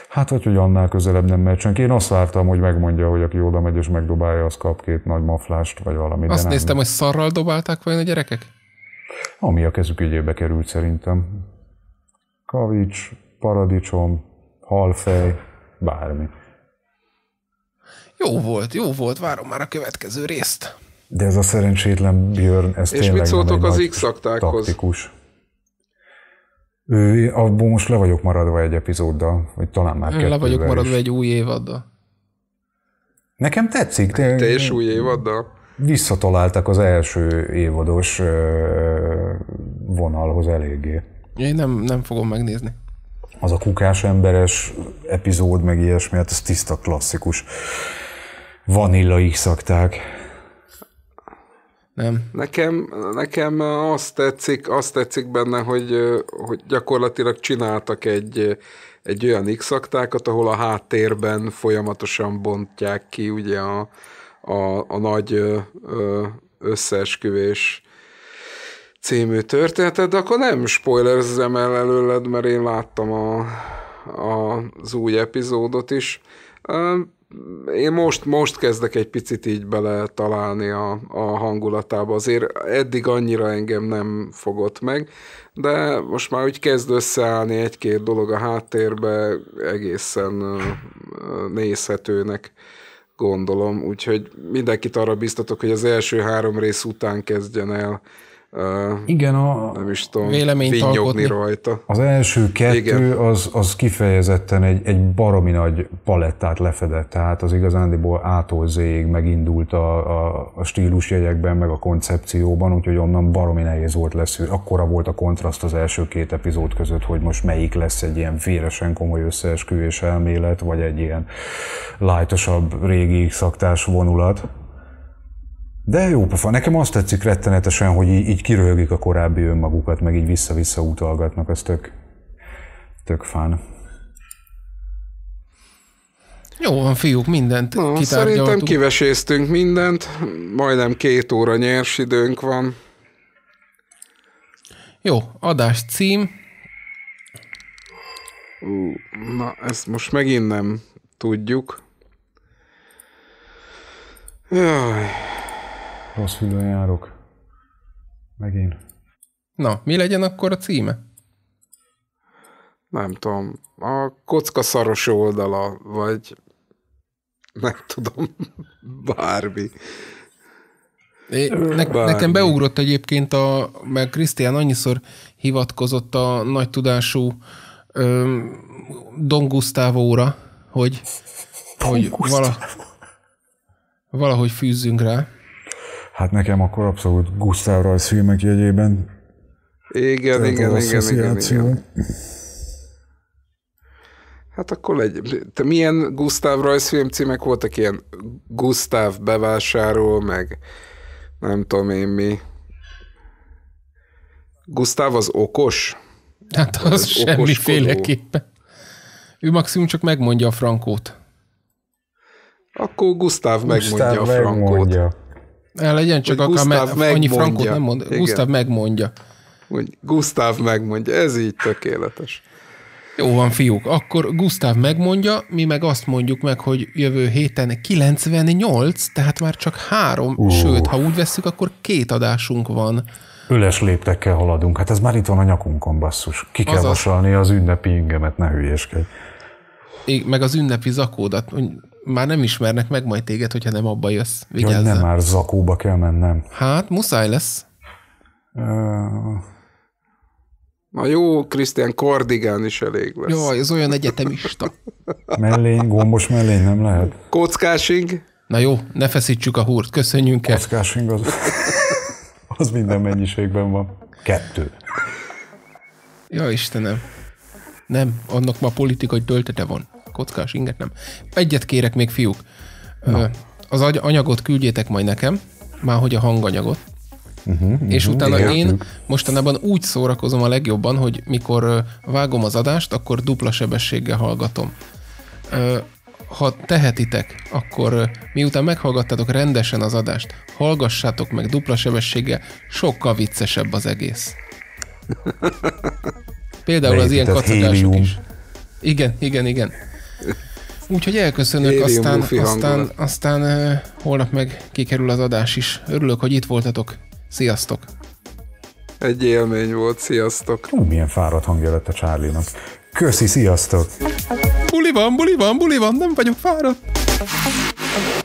Hát, vagy hogy annál közelebb nem megy senki. Én azt vártam, hogy megmondja, hogy aki oda megy és megdobálja, az kap két nagy maflást, vagy valami. Azt néztem, nem. hogy szarral dobálták vajon a gyerekek? Ami a kezük ügyébe került szerintem. Kavics, paradicsom, halfej, bármi. Jó volt, jó volt, várom már a következő részt. De ez a szerencsétlen Björn, ez És tényleg mit szóltok az x Taktikus. Ő, abból most le vagyok maradva egy epizóddal, vagy talán már kettővel Le vagyok maradva is. egy új évaddal. Nekem tetszik. Te, te is új évaddal? Visszataláltak az első évados vonalhoz eléggé. Én nem, nem fogom megnézni. Az a kukás emberes epizód, meg ilyesmi, hát ez tiszta klasszikus. Vanilla x nem? Nekem, nekem azt tetszik, azt tetszik benne, hogy, hogy gyakorlatilag csináltak egy, egy olyan x ahol a háttérben folyamatosan bontják ki ugye a, a, a nagy összeesküvés című történetet, de akkor nem spoilerzem el előled, mert én láttam a, a, az új epizódot is én most, most kezdek egy picit így bele találni a, a hangulatába, azért eddig annyira engem nem fogott meg, de most már úgy kezd összeállni egy-két dolog a háttérbe, egészen nézhetőnek gondolom, úgyhogy mindenkit arra biztatok, hogy az első három rész után kezdjen el igen, a nem is tudom, véleményt alkotni. rajta. Az első kettő az, az kifejezetten egy, egy baromi nagy palettát lefedett, tehát az igazándiból ától zéig megindult a, a, a stílusjegyekben, meg a koncepcióban, úgyhogy onnan baromi nehéz volt lesz. Akkora volt a kontraszt az első két epizód között, hogy most melyik lesz egy ilyen véresen komoly összeesküvés elmélet, vagy egy ilyen lájtosabb régi szaktás vonulat. De jó pofa. Nekem azt tetszik rettenetesen, hogy így, így kiröhögik a korábbi önmagukat, meg így vissza-vissza utalgatnak, az tök, tök fán. Jó van, fiúk, mindent Na, Szerintem kiveséztünk mindent, majdnem két óra nyers időnk van. Jó, adás cím. na, ezt most megint nem tudjuk. Jaj. Rossz fülön járok. Megint. Na, mi legyen akkor a címe? Nem tudom. A kocka szaros oldala, vagy nem tudom, [laughs] bármi. É, ne, bármi. Nekem beugrott egyébként, a, mert Krisztián annyiszor hivatkozott a nagy tudású Don Gustavo-ra, hogy, hogy vala, valahogy fűzzünk rá hát nekem akkor abszolút Gustav Rajsz filmek jegyében. Igen, igen, igen, igen, igen. Hát akkor legy. Te milyen Gustav film címek voltak? Ilyen Gustav bevásárol, meg nem tudom én mi. Gustav az okos? Hát az, az semmiféleképpen. Ő maximum csak megmondja a frankót. Akkor Gustav, Gustav megmondja a frankót. Megmondja. El legyen csak akár, mert annyi frankot nem mond. Igen. megmondja. Úgy, Gustav megmondja, ez így tökéletes. Jó van, fiúk. Akkor Gusztáv megmondja, mi meg azt mondjuk meg, hogy jövő héten 98, tehát már csak három, uh. sőt, ha úgy veszük, akkor két adásunk van. Üles léptekkel haladunk. Hát ez már itt van a nyakunkon, basszus. Ki kell Azaz. vasalni az ünnepi ingemet, ne hülyéskedj. Meg az ünnepi zakódat, már nem ismernek meg majd téged, hogyha nem abba jössz. Vigyázzál. Jaj, nem már zakóba kell mennem. Hát, muszáj lesz. Uh... Na jó, Krisztián, kardigán is elég lesz. Jó, ez olyan egyetemista. [laughs] mellény, gombos mellény nem lehet. Kockásing. Na jó, ne feszítsük a húrt, köszönjünk el. Kockásing az, [laughs] az minden mennyiségben van. Kettő. Ja, Istenem. Nem, annak ma politikai töltete van kockás inget nem. Egyet kérek még, fiúk. Na. Az anyagot küldjétek majd nekem, már hogy a hanganyagot. Uh-huh, uh-huh, és utána értük. én mostanában úgy szórakozom a legjobban, hogy mikor vágom az adást, akkor dupla sebességgel hallgatom. Ha tehetitek, akkor miután meghallgattátok rendesen az adást, hallgassátok meg dupla sebességgel, sokkal viccesebb az egész. [laughs] Például az ilyen kacagások is. Igen, igen, igen. Úgyhogy elköszönök, aztán, aztán, aztán uh, holnap meg kikerül az adás is. Örülök, hogy itt voltatok. Sziasztok! Egy élmény volt, sziasztok! Ú, milyen fáradt hangja lett a Charlie-nak. Köszi, sziasztok! Buli van, buli van, buli van, nem vagyok fáradt!